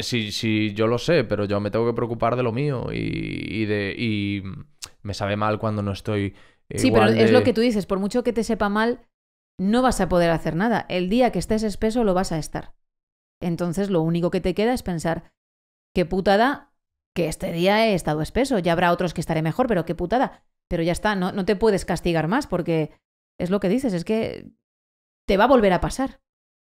Sí, eh, sí, yo lo sé, pero yo me tengo que preocupar de lo mío y, de, y me sabe mal cuando no estoy. Eh, sí, pero es lo que tú dices, por mucho que te sepa mal, no vas a poder hacer nada. El día que estés espeso lo vas a estar. Entonces lo único que te queda es pensar, qué putada, que este día he estado espeso, ya habrá otros que estaré mejor, pero qué putada. Pero ya está, no, no te puedes castigar más porque es lo que dices, es que te va a volver a pasar.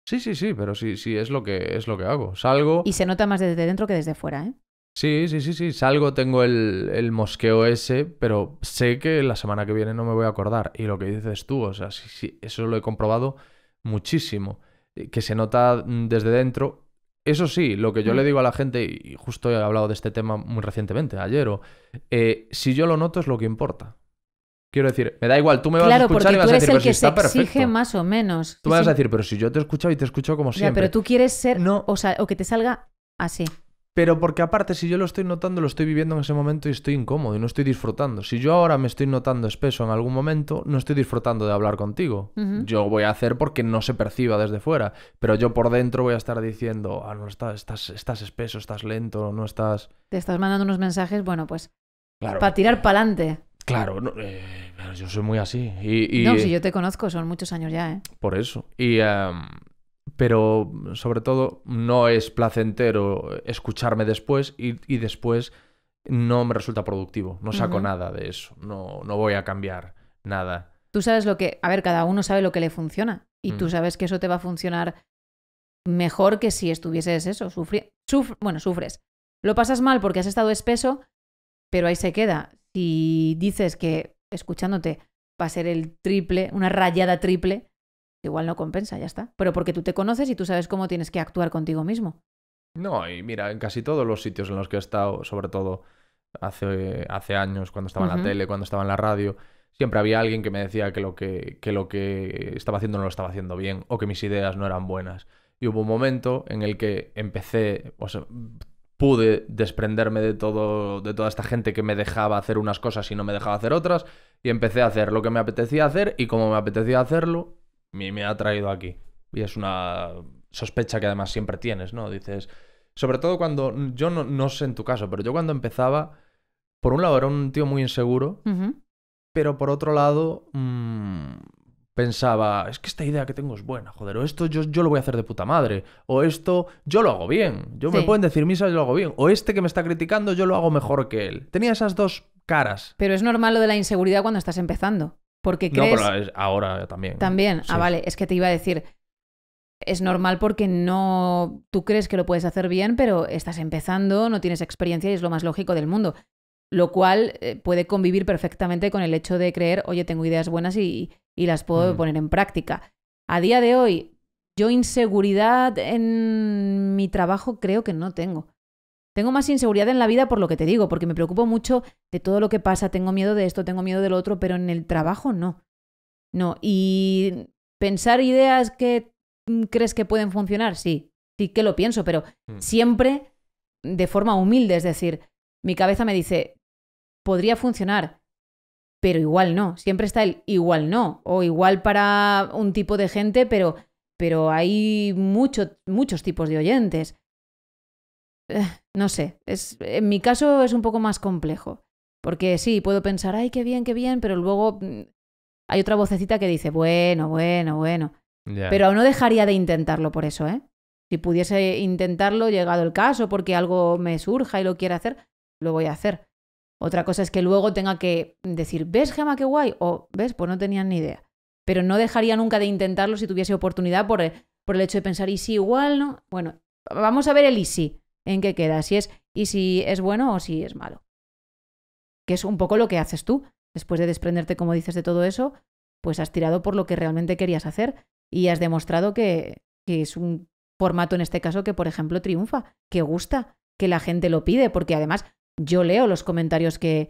Sí, sí, sí, pero sí, sí, es lo que, es lo que hago. Salgo. Y se nota más desde dentro que desde fuera, ¿eh? Sí, sí, sí, sí. Salgo, tengo el, el, mosqueo ese, pero sé que la semana que viene no me voy a acordar. Y lo que dices tú, o sea, sí, sí, eso lo he comprobado muchísimo. Eh, que se nota mm, desde dentro eso sí, lo que yo le mm. digo a la gente, y justo he hablado de este tema muy recientemente, ayer, eh, si yo lo noto es lo que importa. Quiero decir, me da igual, tú me vas a escuchar y vas a decir, pero está perfecto. porque tú eres el pues que se exige más o menos. Tú vas a decir, pero si yo te he escuchado y te escucho como siempre. Ya, pero tú quieres ser, no. o, sea, o que te salga así. Pero porque aparte, si yo lo estoy notando, lo estoy viviendo en ese momento y estoy incómodo y no estoy disfrutando. Si yo ahora me estoy notando espeso en algún momento, no estoy disfrutando de hablar contigo. Yo voy a hacer porque no se perciba desde fuera. Pero yo por dentro voy a estar diciendo, ah, no, estás, estás, estás espeso, estás lento, no estás... Te estás mandando unos mensajes, bueno, pues... Para tirar para adelante. Claro, no, eh, yo soy muy así. Y, no, si yo te conozco, son muchos años ya, ¿eh? Por eso. Y, em, pero sobre todo no es placentero escucharme después y, y después no me resulta productivo, no saco nada de eso, no, no voy a cambiar nada. Tú sabes lo que, a ver, cada uno sabe lo que le funciona y tú mm. sabes que eso te va a funcionar mejor que si estuvieses eso, sufri... bueno, sufres. Lo pasas mal porque has estado espeso, pero ahí se queda. Si dices que escuchándote va a ser el triple, una rayada triple, igual no compensa, ya está. Pero porque tú te conoces y tú sabes cómo tienes que actuar contigo mismo. No, y mira, en casi todos los sitios en los que he estado, sobre todo hace, hace años, cuando estaba en la tele, cuando estaba en la radio, siempre había alguien que me decía que lo que, que lo que estaba haciendo no lo estaba haciendo bien o que mis ideas no eran buenas. Y hubo un momento en el que empecé, o sea, pude desprenderme de todo, de toda esta gente que me dejaba hacer unas cosas y no me dejaba hacer otras, y empecé a hacer lo que me apetecía hacer y como me apetecía hacerlo, me, me ha traído aquí. Y es una sospecha que además siempre tienes, ¿no? Dices, sobre todo cuando, yo no, sé en tu caso, pero yo cuando empezaba, por un lado era un tío muy inseguro, pero por otro lado mm, pensaba, es que esta idea que tengo es buena, joder, o esto yo, yo, lo voy a hacer de puta madre, o esto yo lo hago bien, yo me pueden decir misa, yo lo hago bien, o este que me está criticando yo lo hago mejor que él. Tenía esas dos caras. Pero es normal lo de la inseguridad cuando estás empezando. Porque crees... No, pero ahora también. También. Ah, vale. Es que te iba a decir, es normal porque no... Tú crees que lo puedes hacer bien, pero estás empezando, no tienes experiencia y es lo más lógico del mundo. Lo cual eh, puede convivir perfectamente con el hecho de creer, oye, tengo ideas buenas y, y las puedo mm. poner en práctica. A día de hoy, yo inseguridad en mi trabajo creo que no tengo. Tengo más inseguridad en la vida por lo que te digo, porque me preocupo mucho de todo lo que pasa, tengo miedo de esto, tengo miedo del otro, pero en el trabajo no. No, y pensar ideas que mm, crees que pueden funcionar, sí, sí que lo pienso, pero mm. siempre de forma humilde, es decir, mi cabeza me dice, podría funcionar, pero igual no, siempre está el igual no, o igual para un tipo de gente, pero, pero hay muchos tipos de oyentes. No sé, es, en mi caso es un poco más complejo, porque sí, puedo pensar, ay, qué bien, qué bien, pero luego mm, hay otra vocecita que dice, bueno, bueno, bueno. Pero no dejaría de intentarlo por eso, ¿eh? Si pudiese intentarlo, llegado el caso, porque algo me surja y lo quiera hacer, lo voy a hacer. Otra cosa es que luego tenga que decir, ¿ves, Gema, qué guay? O, ¿ves? Pues no tenían ni idea. Pero no dejaría nunca de intentarlo si tuviese oportunidad por, eh, por el hecho de pensar, ¿y sí igual no? Bueno, vamos a ver el y en qué queda, si es y si es bueno o si es malo. Que es un poco lo que haces tú. Después de desprenderte, como dices, de todo eso, pues has tirado por lo que realmente querías hacer y has demostrado que, es un formato en este caso que, por ejemplo, triunfa, que gusta, que la gente lo pide, porque además yo leo los comentarios que,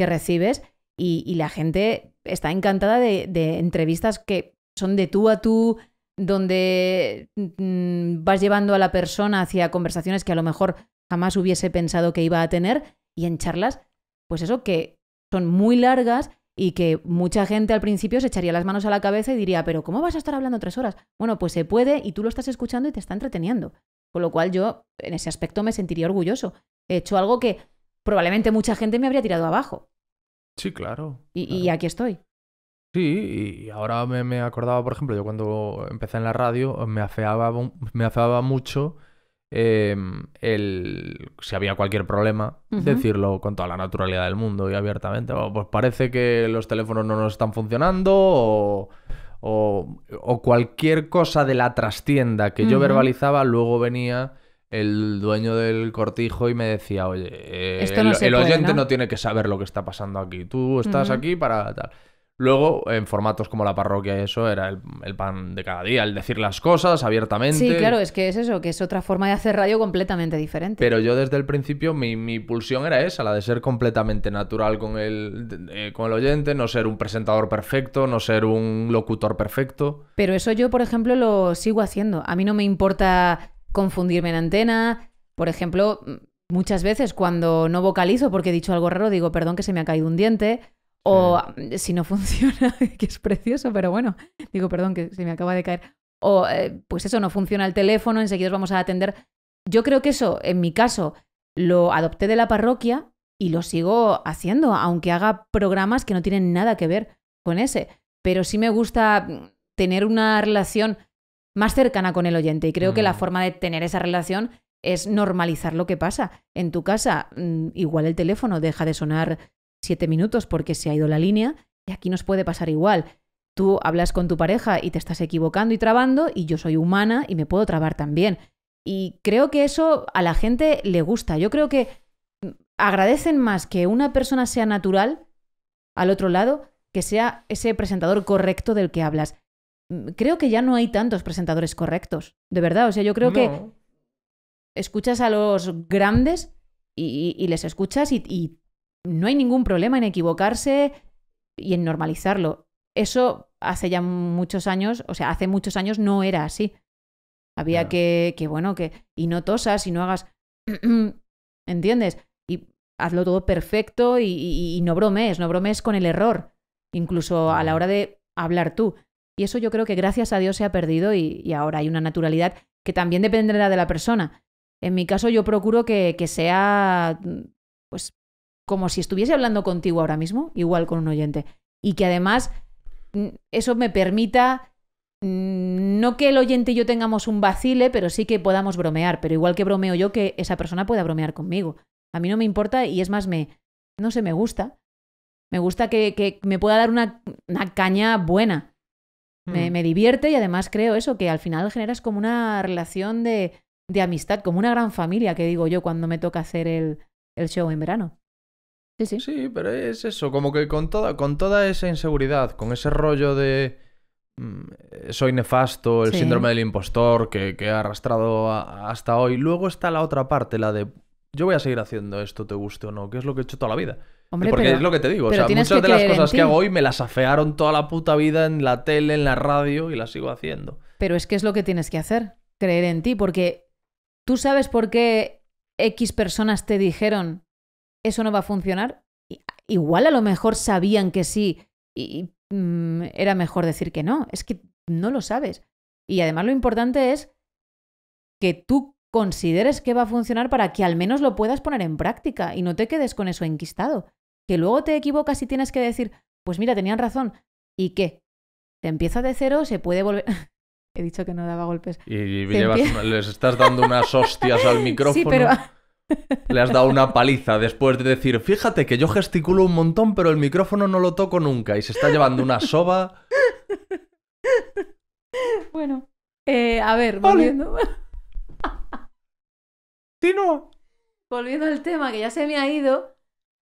recibes y, la gente está encantada de, de entrevistas que son de tú a tú, donde mm, vas llevando a la persona hacia conversaciones que a lo mejor jamás hubiese pensado que iba a tener y en charlas, pues eso, que son muy largas y que mucha gente al principio se echaría las manos a la cabeza y diría, pero ¿cómo vas a estar hablando tres horas? Bueno, pues se puede y tú lo estás escuchando y te está entreteniendo. Con lo cual yo en ese aspecto me sentiría orgulloso. He hecho algo que probablemente mucha gente me habría tirado abajo. Sí, claro. Y, claro. y aquí estoy. Sí, y ahora me, acordaba, por ejemplo, yo cuando empecé en la radio me afeaba, me afeaba mucho em, el, si había cualquier problema, decirlo con toda la naturalidad del mundo y abiertamente. Oh, pues parece que los teléfonos no nos están funcionando o, cualquier cosa de la trastienda que yo verbalizaba, luego venía el dueño del cortijo y me decía, oye, el, oyente ¿no? tiene que saber lo que está pasando aquí, tú estás aquí para tal. Luego, en formatos como la parroquia, eso era el, pan de cada día, el decir las cosas abiertamente. Sí, claro, es que es eso, que es otra forma de hacer radio completamente diferente. Pero yo desde el principio mi, pulsión era esa, la de ser completamente natural con el, eh, con el oyente, no ser un presentador perfecto, no ser un locutor perfecto. Pero eso yo, por ejemplo, lo sigo haciendo. A mí no me importa confundirme en antena. Por ejemplo, muchas veces cuando no vocalizo porque he dicho algo raro, digo, perdón que se me ha caído un diente o mm, si no funciona, que es precioso, pero bueno, digo, perdón, que se me acaba de caer. O eh, pues eso, no funciona el teléfono, enseguida os vamos a atender. Yo creo que eso, en mi caso, lo adopté de la parroquia y lo sigo haciendo, aunque haga programas que no tienen nada que ver con ese. Pero sí me gusta mm, tener una relación más cercana con el oyente y creo que la mm. forma de tener esa relación es normalizar lo que pasa. En tu casa, igual el teléfono deja de sonar siete minutos porque se ha ido la línea y aquí nos puede pasar igual. Tú hablas con tu pareja y te estás equivocando y trabando y yo soy humana y me puedo trabar también. Y creo que eso a la gente le gusta. Yo creo que agradecen más que una persona sea natural al otro lado que sea ese presentador correcto del que hablas. Mm, creo que ya no hay tantos presentadores correctos, de verdad. O sea, yo creo que escuchas a los grandes y, les escuchas y no hay ningún problema en equivocarse y en normalizarlo. Eso hace ya muchos años, o sea, hace muchos años no era así. Había que, que, bueno, que, y no tosas y no hagas, ¿entiendes? Y hazlo todo perfecto y, no bromees, no bromees con el error, incluso a la hora de hablar tú. Y eso yo creo que gracias a Dios se ha perdido y, ahora hay una naturalidad que también dependerá de la persona. En mi caso yo procuro que, que sea pues como si estuviese hablando contigo ahora mismo, igual con un oyente. Y que además mm, eso me permita mm, no que el oyente y yo tengamos un vacile, pero sí que podamos bromear, pero igual que bromeo yo, que esa persona pueda bromear conmigo. A mí no me importa y es más, me, no sé, me gusta. Me gusta que, me pueda dar una, caña buena. Me, mm. me, divierte y además creo eso, que al final generas como una relación de, de amistad, como una gran familia, que digo yo cuando me toca hacer el, el show en verano. Sí, pero es eso, como que con toda, con toda esa inseguridad, con ese rollo de mm, soy nefasto, el síndrome del impostor que, ha arrastrado hasta hoy. Luego está la otra parte, la de yo voy a seguir haciendo esto, te guste o no, que es lo que he hecho toda la vida. Porque es lo que te digo, o sea, muchas de las cosas que hago hoy me las afearon toda la puta vida en la tele, en la radio y las sigo haciendo. Pero es que es lo que tienes que hacer, creer en ti, porque tú sabes por qué X personas te dijeron eso no va a funcionar. Igual a lo mejor sabían que sí y, mm, era mejor decir que no. Es que no lo sabes. Y además lo importante es que tú consideres que va a funcionar para que al menos lo puedas poner en práctica y no te quedes con eso enquistado. Que luego te equivocas y tienes que decir, pues mira, tenían razón. ¿Y qué? Te empieza de cero, se puede volver... He dicho que no daba golpes. Y, les estás dando unas hostias al micrófono. Sí, pero le has dado una paliza después de decir, fíjate que yo gesticulo un montón, pero el micrófono no lo toco nunca y se está llevando una soba. Bueno, eh, a ver, volviendo. ¡Tino! Volviendo al tema que ya se me ha ido.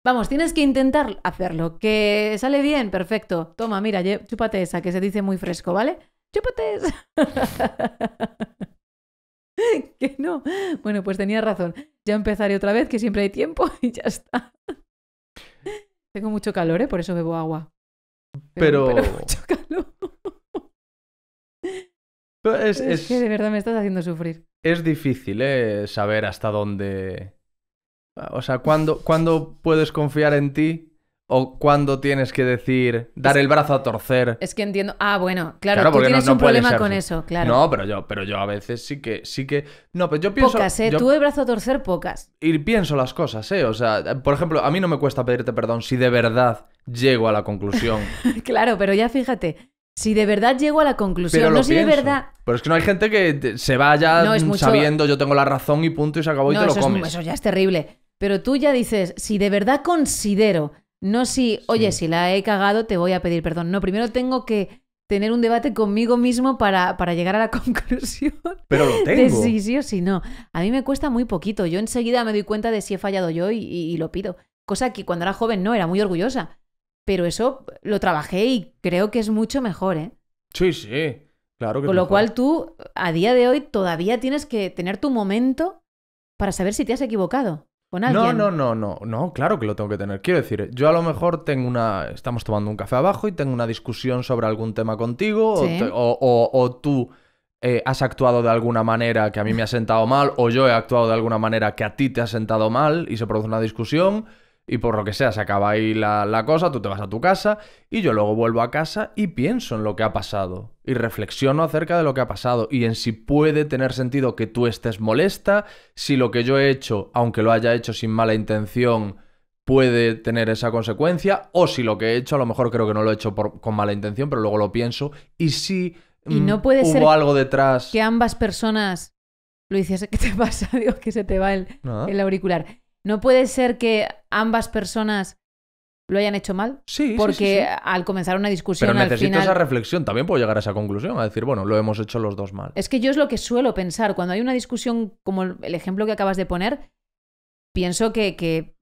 Vamos, tienes que intentar hacerlo. Que sale bien, perfecto. Toma, mira, chúpate esa que se dice muy fresco, ¿vale? Chúpate esa. que no. Bueno, pues tenía razón. Ya empezaré otra vez, que siempre hay tiempo y ya está. Tengo mucho calor, ¿eh? Por eso bebo agua. Pero... mucho calor. es, que de verdad me estás haciendo sufrir. Es difícil, ¿eh? Saber hasta dónde... O sea, ¿cuándo, ¿cuándo puedes confiar en ti o cuando tienes que decir dar el brazo a torcer. Es que entiendo. Ah, bueno, claro, tú tienes un problema con eso, claro. No, pero yo, pero yo a veces sí que, sí que. No, pero yo pienso. Pocas, eh. Tú el brazo a torcer, pocas. Y pienso las cosas, eh. O sea, por ejemplo, a mí no me cuesta pedirte perdón si de verdad llego a la conclusión. claro, pero ya fíjate. Si de verdad llego a la conclusión, no si de verdad. Pero es que no hay gente que se vaya sabiendo yo tengo la razón y punto y se acabó y te lo comes. eso ya es terrible. Pero tú ya dices, si de verdad considero no si, oye, si la he cagado, te voy a pedir perdón. No, primero tengo que tener un debate conmigo mismo para, para llegar a la conclusión. Pero lo tengo. Sí, sí o sí, no. A mí me cuesta muy poquito. Yo enseguida me doy cuenta de si he fallado yo y, lo pido. Cosa que cuando era joven no, era muy orgullosa. Pero eso lo trabajé y creo que es mucho mejor, ¿eh? Sí, sí. Claro que Con lo cual tú, a día de hoy, todavía tienes que tener tu momento para saber si te has equivocado. No, no, no, no, no, claro que lo tengo que tener. Quiero decir, yo a lo mejor tengo una, estamos tomando un café abajo y tengo una discusión sobre algún tema contigo o, tú eh, has actuado de alguna manera que a mí me ha sentado mal o yo he actuado de alguna manera que a ti te ha sentado mal y se produce una discusión y por lo que sea se acaba ahí la, cosa, tú te vas a tu casa y yo luego vuelvo a casa y pienso en lo que ha pasado y reflexiono acerca de lo que ha pasado y en si puede tener sentido que tú estés molesta, si lo que yo he hecho, aunque lo haya hecho sin mala intención, puede tener esa consecuencia o si lo que he hecho, a lo mejor creo que no lo he hecho con mala intención, pero luego lo pienso y si no mm, puede ser algo detrás que ambas personas lo hiciesen que te pasa, digo que se te va el, el auricular. No puede ser que ambas personas lo hayan hecho mal. Sí, Porque sí, sí, al comenzar una discusión. Pero necesito esa reflexión. También puedo llegar a esa conclusión, a decir, bueno, lo hemos hecho los dos mal. Es que yo es lo que suelo pensar. Cuando hay una discusión como el ejemplo que acabas de poner, pienso que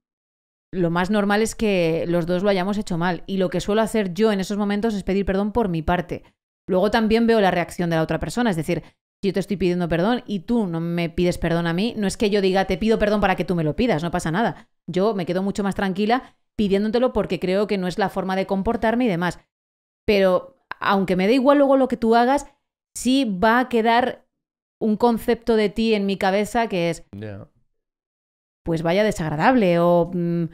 lo más normal es que los dos lo hayamos hecho mal. Y lo que suelo hacer yo en esos momentos es pedir perdón por mi parte. Luego también veo la reacción de la otra persona. Es decir, si yo te estoy pidiendo perdón y tú no me pides perdón a mí, no es que yo diga te pido perdón para que tú me lo pidas, no pasa nada. Yo me quedo mucho más tranquila pidiéndotelo porque creo que no es la forma de comportarme y demás. Pero aunque me dé igual luego lo que tú hagas, sí va a quedar un concepto de ti en mi cabeza que es, pues vaya desagradable o mm,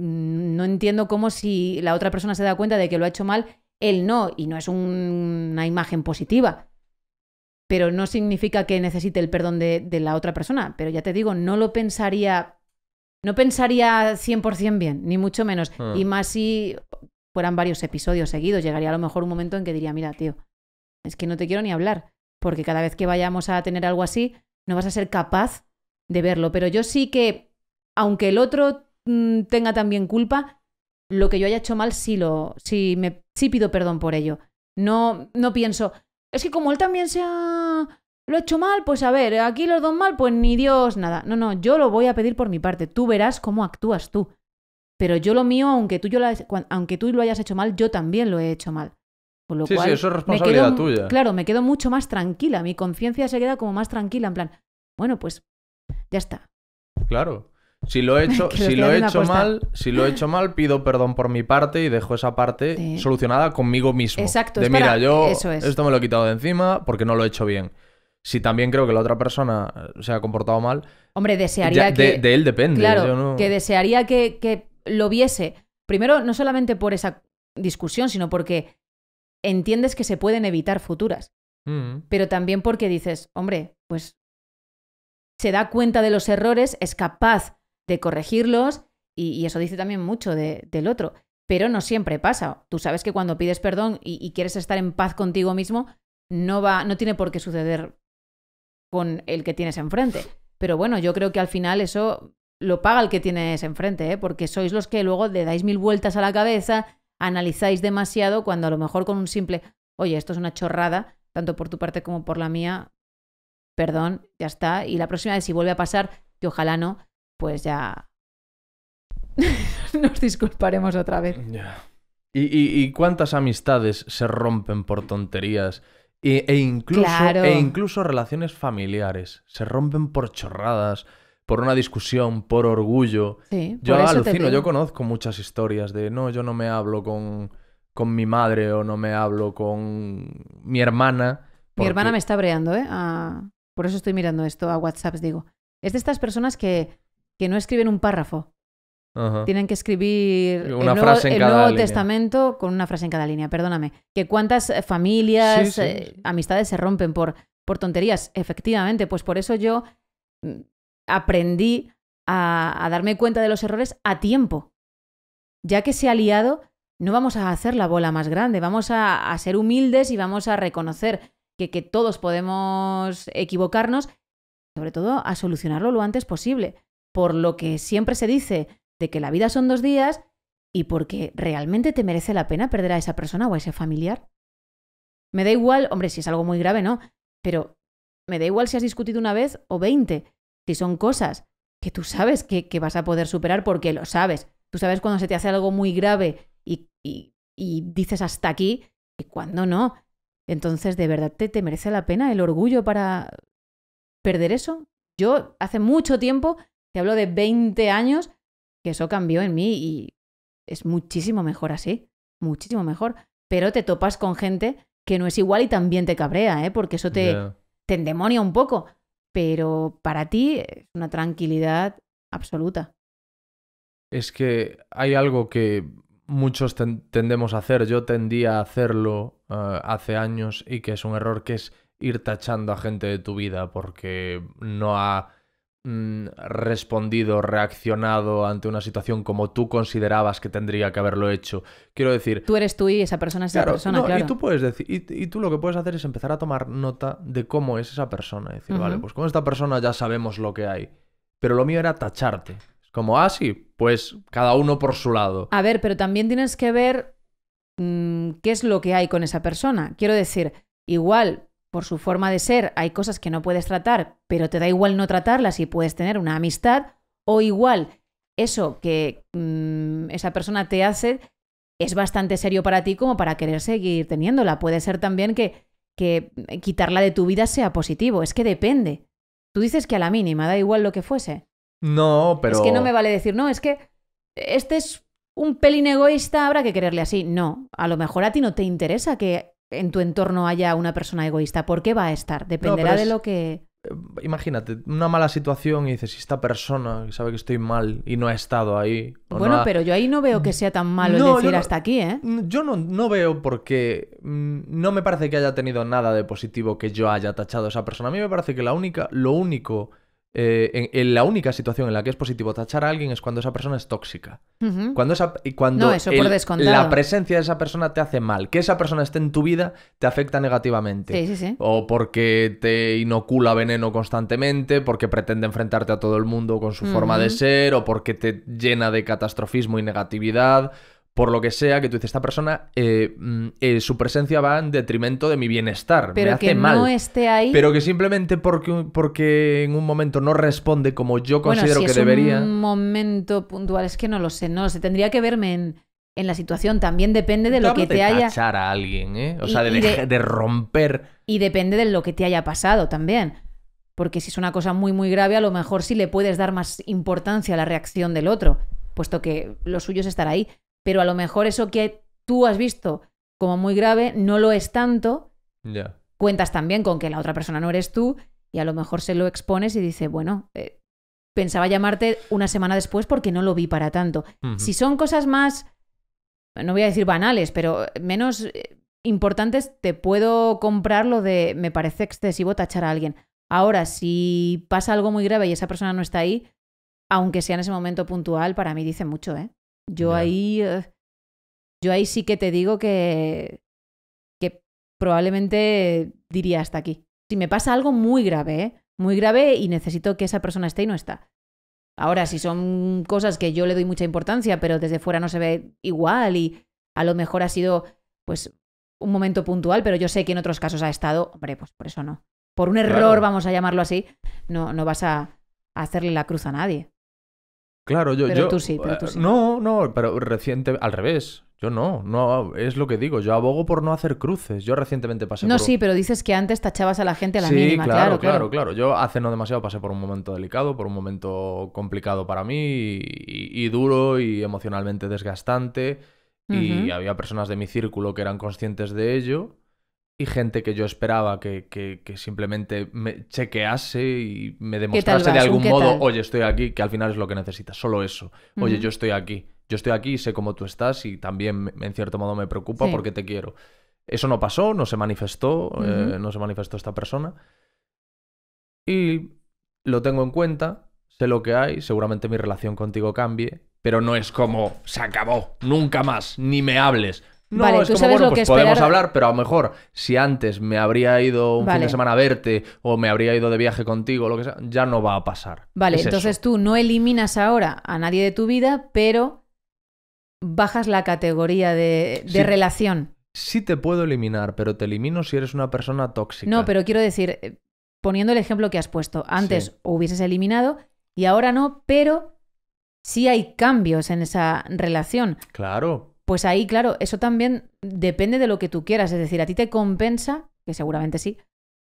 no entiendo cómo si la otra persona se da cuenta de que lo ha hecho mal, él no, y no es una imagen positiva pero no significa que necesite el perdón de, la otra persona. Pero ya te digo, no lo pensaría, no pensaría 100% bien, ni mucho menos. Ah. Y más si fueran varios episodios seguidos, llegaría a lo mejor un momento en que diría, mira, tío, es que no te quiero ni hablar, porque cada vez que vayamos a tener algo así, no vas a ser capaz de verlo. Pero yo sí que, aunque el otro mm, tenga también culpa, lo que yo haya hecho mal sí lo, sí me, sí pido perdón por ello. No, no pienso, es que como él también se ha... lo he hecho mal, pues a ver, aquí los dos mal, pues ni Dios, nada. No, no, yo lo voy a pedir por mi parte, tú verás cómo actúas tú. Pero yo lo mío, aunque tú, yo lo, aunque lo hayas hecho mal, yo también lo he hecho mal. lo sí, sí, eso es responsabilidad tuya. Claro, me quedo mucho más tranquila, mi conciencia se queda como más tranquila, en plan, bueno, pues ya está. Claro. Si lo he hecho, mal, si lo he hecho mal, pido perdón por mi parte y dejo esa parte solucionada conmigo mismo. De mira, yo esto me lo he quitado de encima porque no lo he hecho bien. Si también creo que la otra persona eh, se ha comportado mal. Hombre, desearía que. De, él depende. que desearía que, lo viese. Primero, no solamente por esa discusión, sino porque entiendes que se pueden evitar futuras. Mm. Pero también porque dices, hombre, pues se da cuenta de los errores, es capaz de corregirlos y, eso dice también mucho del otro. Pero no siempre pasa. Tú sabes que cuando pides perdón y, quieres estar en paz contigo mismo, no, va, no tiene por qué suceder con el que tienes enfrente. Pero bueno, yo creo que al final eso lo paga el que tienes enfrente, ¿eh? porque sois los que luego le dais mil vueltas a la cabeza, analizáis demasiado, cuando a lo mejor con un simple, oye, esto es una chorrada, tanto por tu parte como por la mía, perdón, ya está. Y la próxima vez, si vuelve a pasar, que ojalá no, pues ya nos disculparemos otra vez. ¿Y, cuántas amistades se rompen por tonterías? E, incluso, e incluso relaciones familiares se rompen por chorradas, por una discusión, por orgullo. yo alucino, yo conozco muchas historias de no, yo no me hablo con, mi madre o no me hablo con mi hermana. Mi hermana me está breando, ¿eh? Ah, por eso estoy mirando esto a WhatsApp, digo. Es de estas personas que que no escriben un párrafo. Tienen que escribir el Nuevo, Testamento con una frase en cada línea, perdóname. Que cuántas eh, familias, eh, amistades se rompen por, por tonterías. Efectivamente, pues por eso yo mm, aprendí a, darme cuenta de los errores a tiempo. Ya que se ha liado, no vamos a hacer la bola más grande, vamos a, ser humildes y vamos a reconocer que, que todos podemos equivocarnos, sobre todo a solucionarlo lo antes posible por lo que siempre se dice de que la vida son dos días y porque realmente te merece la pena perder a esa persona o a ese familiar. Me da igual, hombre, si es algo muy grave, ¿no? Pero me da igual si has discutido una vez o veinte, si son cosas que tú sabes que, vas a poder superar porque lo sabes. Tú sabes cuando se te hace algo muy grave y, dices hasta aquí y cuando no. Entonces, ¿de verdad te, te merece la pena el orgullo para perder eso? Yo hace mucho tiempo te hablo de 20 años que eso cambió en mí y es muchísimo mejor así, muchísimo mejor. Pero te topas con gente que no es igual y también te cabrea, ¿eh? porque eso te, te endemonia un poco. Pero para ti es una tranquilidad absoluta. Es que hay algo que muchos tendemos a hacer, yo tendía a hacerlo eh, hace años y que es un error, que es ir tachando a gente de tu vida porque no ha Mm, respondido, reaccionado ante una situación como tú considerabas que tendría que haberlo hecho. Quiero decir... Tú eres tú y esa persona es esa persona, Y tú, puedes decir, y, tú lo que puedes hacer es empezar a tomar nota de cómo es esa persona. Decir, vale, pues con esta persona ya sabemos lo que hay. Pero lo mío era tacharte. Como, ah, sí, pues cada uno por su lado. A ver, pero también tienes que ver mm, qué es lo que hay con esa persona. Quiero decir, igual por su forma de ser hay cosas que no puedes tratar, pero te da igual no tratarlas y puedes tener una amistad, o igual eso que mm, esa persona te hace es bastante serio para ti como para querer seguir teniéndola. Puede ser también que, que eh, quitarla de tu vida sea positivo, es que depende. Tú dices que a la mínima, da igual lo que fuese. No, pero... Es que no me vale decir, no, es que este es un pelín egoísta, habrá que quererle así. No, a lo mejor a ti no te interesa que en tu entorno haya una persona egoísta. ¿Por qué va a estar? Dependerá de lo que... Eh, imagínate, una mala situación y dices, esta persona sabe que estoy mal y no ha estado ahí. Bueno, pero yo ahí no veo que sea tan malo decir hasta aquí, ¿eh? Yo no, no veo porque mm, no me parece que haya tenido nada de positivo que yo haya tachado a esa persona. A mí me parece que la única, lo único eh, en, la única situación en la que es positivo tachar a alguien es cuando esa persona es tóxica. Cuando, esa, cuando la presencia de esa persona te hace mal. Que esa persona esté en tu vida te afecta negativamente. Sí, sí, sí. O porque te inocula veneno constantemente, porque pretende enfrentarte a todo el mundo con su forma de ser, o porque te llena de catastrofismo y negatividad, por lo que sea, que tú dices, esta persona, eh, mm, eh, su presencia va en detrimento de mi bienestar, pero me hace que mal. No esté ahí. Pero que simplemente porque, porque en un momento no responde como yo considero bueno, si que es debería. Un momento puntual, es que no lo sé, no se Tendría que verme en, la situación. También depende de lo que te haya. a alguien, ¿eh? O sea, de, de romper. Y depende de lo que te haya pasado también. Porque si es una cosa muy, muy grave, a lo mejor sí le puedes dar más importancia a la reacción del otro, puesto que lo suyo es estar ahí pero a lo mejor eso que tú has visto como muy grave no lo es tanto. Cuentas también con que la otra persona no eres tú y a lo mejor se lo expones y dice, bueno, eh, pensaba llamarte una semana después porque no lo vi para tanto. Si son cosas más, no voy a decir banales, pero eh, menos eh, importantes, te puedo comprar lo de me parece excesivo tachar a alguien. Ahora, si pasa algo muy grave y esa persona no está ahí, aunque sea en ese momento puntual, para mí dice mucho, ¿eh? Yo ahí. Eh, yo ahí sí que te digo que. que probablemente diría hasta aquí. Si me pasa algo muy grave, Muy grave y necesito que esa persona esté y no está. Ahora, si son cosas que yo le doy mucha importancia, pero desde fuera no se ve igual y a lo mejor ha sido, pues, un momento puntual, pero yo sé que en otros casos ha estado, hombre, pues por eso no. Por un error, vamos a llamarlo así, no, no vas a hacerle la cruz a nadie. Claro, yo. Pero yo, tú sí, pero tú eh, sí. No, no, pero reciente. Al revés. Yo no, no, es lo que digo. Yo abogo por no hacer cruces. Yo recientemente pasé no, No, sí, pero dices que antes tachabas a la gente a la mínima, claro, claro, claro, claro. Yo hace no demasiado pasé por un momento delicado, por un momento complicado para mí y, duro y emocionalmente desgastante. Y había personas de mi círculo que eran conscientes de ello y gente que yo esperaba que, simplemente me chequease y me demostrase de algún modo, oye, estoy aquí, que al final es lo que necesitas, solo eso. Oye, yo estoy aquí, yo estoy aquí y sé cómo tú estás y también en cierto modo me preocupa porque te quiero. Eso no pasó, no se manifestó, eh, no se manifestó esta persona. Y lo tengo en cuenta, sé lo que hay, seguramente mi relación contigo cambie, pero no es como se acabó, nunca más, ni me hables. No, vale, es como, bueno, pues podemos hablar, pero a lo mejor si antes me habría ido un fin de semana a verte o me habría ido de viaje contigo, lo que sea, ya no va a pasar. Vale, entonces tú no eliminas ahora a nadie de tu vida, pero bajas la categoría de, relación. Sí te puedo eliminar, pero te elimino si eres una persona tóxica. No, pero quiero decir, eh, poniendo el ejemplo que has puesto, antes hubieses eliminado y ahora no, pero sí hay cambios en esa relación. Claro, pues ahí, claro, eso también depende de lo que tú quieras. Es decir, a ti te compensa, que seguramente sí,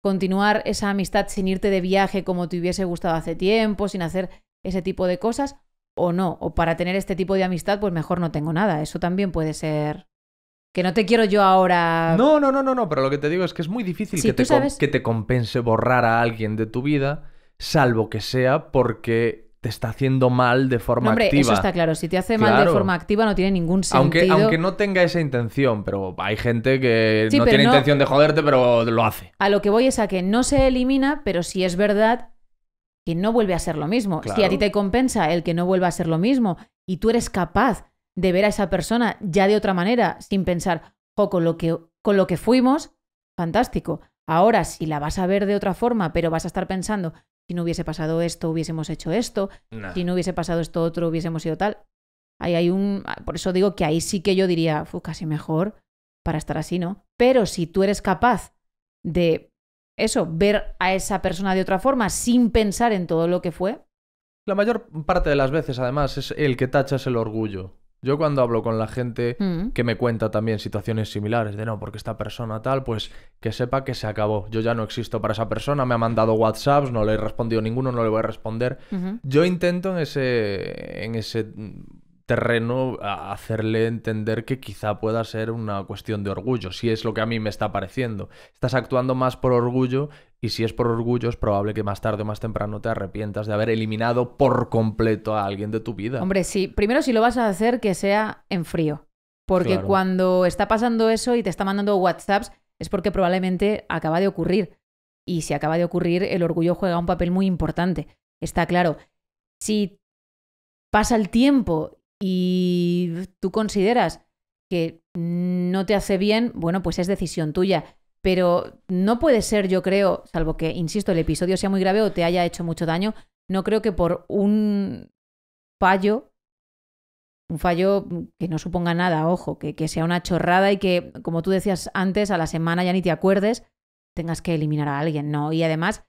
continuar esa amistad sin irte de viaje como te hubiese gustado hace tiempo, sin hacer ese tipo de cosas, o no. O para tener este tipo de amistad, pues mejor no tengo nada. Eso también puede ser que no te quiero yo ahora. No, no, no, no, no, pero lo que te digo es que es muy difícil que, te que, te compense borrar a alguien de tu vida, salvo que sea porque te está haciendo mal de forma hombre, activa. Eso está claro, si te hace mal de forma activa no tiene ningún sentido. Aunque, aunque no tenga esa intención, pero hay gente que no tiene intención de joderte, pero lo hace. A lo que voy es a que no se elimina, pero si es verdad que no vuelve a ser lo mismo. Si a ti te compensa el que no vuelva a ser lo mismo y tú eres capaz de ver a esa persona ya de otra manera, sin pensar, con lo que, con lo que fuimos, fantástico. Ahora, si la vas a ver de otra forma, pero vas a estar pensando, si no hubiese pasado esto, hubiésemos hecho esto, si no hubiese pasado esto otro, hubiésemos sido tal. Ahí hay un. Ah, por eso digo que ahí sí que yo diría, fue casi mejor para estar así, ¿no? Pero si tú eres capaz de eso, ver a esa persona de otra forma sin pensar en todo lo que fue. La mayor parte de las veces, además, es el que tachas el orgullo. Yo cuando hablo con la gente mm. que me cuenta también situaciones similares, de no, porque esta persona tal, pues que sepa que se acabó. Yo ya no existo para esa persona, me ha mandado WhatsApps, no le he respondido ninguno, no le voy a responder. Yo intento en ese, en ese terreno a hacerle entender que quizá pueda ser una cuestión de orgullo, si es lo que a mí me está pareciendo. Estás actuando más por orgullo y si es por orgullo es probable que más tarde o más temprano te arrepientas de haber eliminado por completo a alguien de tu vida. Hombre, sí, primero si lo vas a hacer que sea en frío, porque cuando está pasando eso y te está mandando WhatsApps es porque probablemente acaba de ocurrir. Y si acaba de ocurrir, el orgullo juega un papel muy importante. Está claro. Si pasa el tiempo y tú consideras que no te hace bien, bueno, pues es decisión tuya. Pero no puede ser, yo creo, salvo que, insisto, el episodio sea muy grave o te haya hecho mucho daño, no creo que por un fallo, un fallo que no suponga nada, ojo, que, sea una chorrada y que, como tú decías antes, a la semana ya ni te acuerdes, tengas que eliminar a alguien, ¿no? Y además,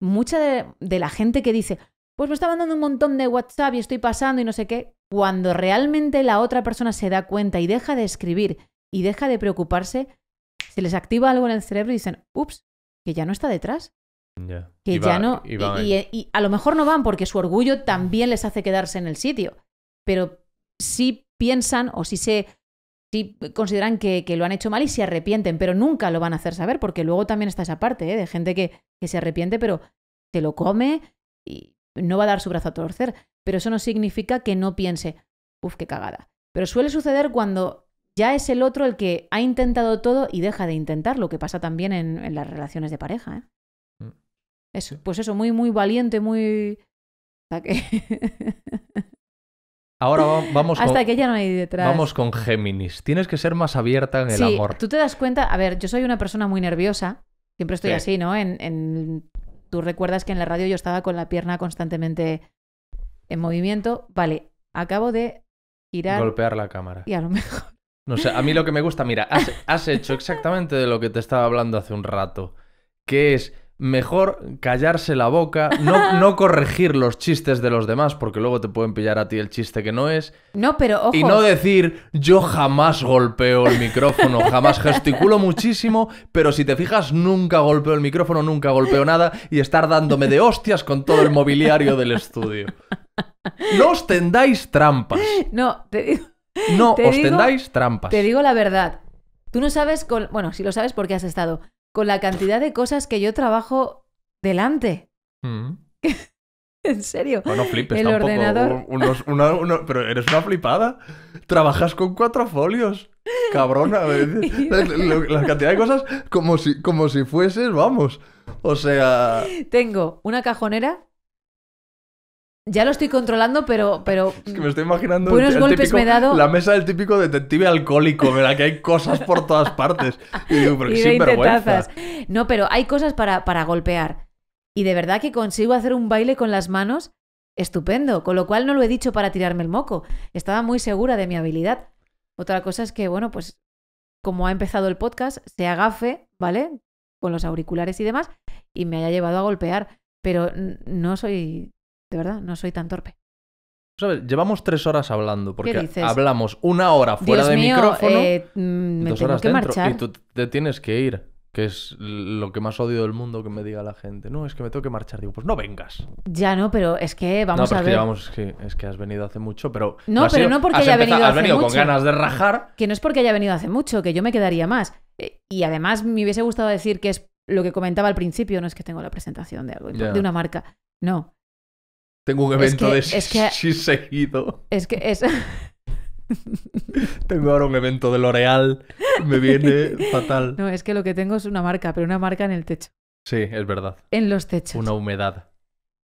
mucha de la gente que dice, pues me está mandando un montón de WhatsApp y estoy pasando y no sé qué. Cuando realmente la otra persona se da cuenta y deja de escribir y deja de preocuparse, se les activa algo en el cerebro y dicen, ups, que ya no está detrás. Que ya no. Y, a lo mejor no van porque su orgullo también les hace quedarse en el sitio. Pero sí piensan o sí se. si consideran que, lo han hecho mal y se arrepienten, pero nunca lo van a hacer saber, porque luego también está esa parte ¿eh? de gente que, que se arrepiente, pero se lo come y no va a dar su brazo a torcer, pero eso no significa que no piense, uff, qué cagada. Pero suele suceder cuando ya es el otro el que ha intentado todo y deja de intentar, lo que pasa también en, las relaciones de pareja. ¿eh? Mm. Eso, pues eso, muy, muy valiente, muy... Hasta que... Ahora vamos Hasta que ya no hay detrás. Vamos con Géminis. Tienes que ser más abierta en el amor. Tú te das cuenta, a ver, yo soy una persona muy nerviosa. Siempre estoy así, ¿no? en, Tú recuerdas que en la radio yo estaba con la pierna constantemente en movimiento. Vale, acabo de girar. Golpear la cámara. Y a lo mejor. No sé, a mí lo que me gusta, mira, has, has hecho exactamente de lo que te estaba hablando hace un rato, que es mejor callarse la boca, no, no, corregir los chistes de los demás, porque luego te pueden pillar a ti el chiste que no es. No, pero ojo. Y no decir, yo jamás golpeo el micrófono, jamás gesticulo muchísimo, pero si te fijas, nunca golpeo el micrófono, nunca golpeo nada, y estar dándome de hostias con todo el mobiliario del estudio. No os tendáis trampas. No, te digo. No os tendáis trampas. Te digo la verdad. Tú no sabes con. Bueno, si lo sabes porque has estado con la cantidad de cosas que yo trabajo delante. Mm. en serio. Bueno, flipes, el ordenador. pero eres una flipada. Trabajas con cuatro folios. Cabrona. la, cantidad de cosas como si, como si fueses, vamos. O sea. Tengo una cajonera ya lo estoy controlando, pero. pero es que me estoy imaginando. Buenos golpes me he dado. La mesa del típico detective alcohólico, ¿verdad? que hay cosas por todas partes. Y digo, pero No, pero hay cosas para, para golpear. Y de verdad que consigo hacer un baile con las manos estupendo. Con lo cual no lo he dicho para tirarme el moco. Estaba muy segura de mi habilidad. Otra cosa es que, bueno, pues como ha empezado el podcast, se agafe, ¿vale? Con los auriculares y demás, y me haya llevado a golpear. Pero no soy de verdad, no soy tan torpe. ¿Sabes? Pues llevamos tres horas hablando, porque hablamos una hora fuera de micrófono, eh, mm, que marchar. y tú te tienes que ir. Que es lo que más odio del mundo que me diga la gente. No, es que me tengo que marchar. Digo, pues no vengas. Ya no, pero es que vamos a es ver. Que llevamos, es, que, has venido hace mucho, pero. No, pero no porque haya venido hace mucho. Has venido con ganas de rajar. Que no es porque haya venido hace mucho, que yo me quedaría más. Eh, y además me hubiese gustado decir que es lo que comentaba al principio, no es que tengo la presentación de algo, de una marca. No. Tengo un evento de es seguido. Es que es... tengo ahora un evento de L'Oreal. Me viene fatal. No, es que lo que tengo es una marca, pero una marca en el techo. Sí, es verdad. En los techos. Una humedad.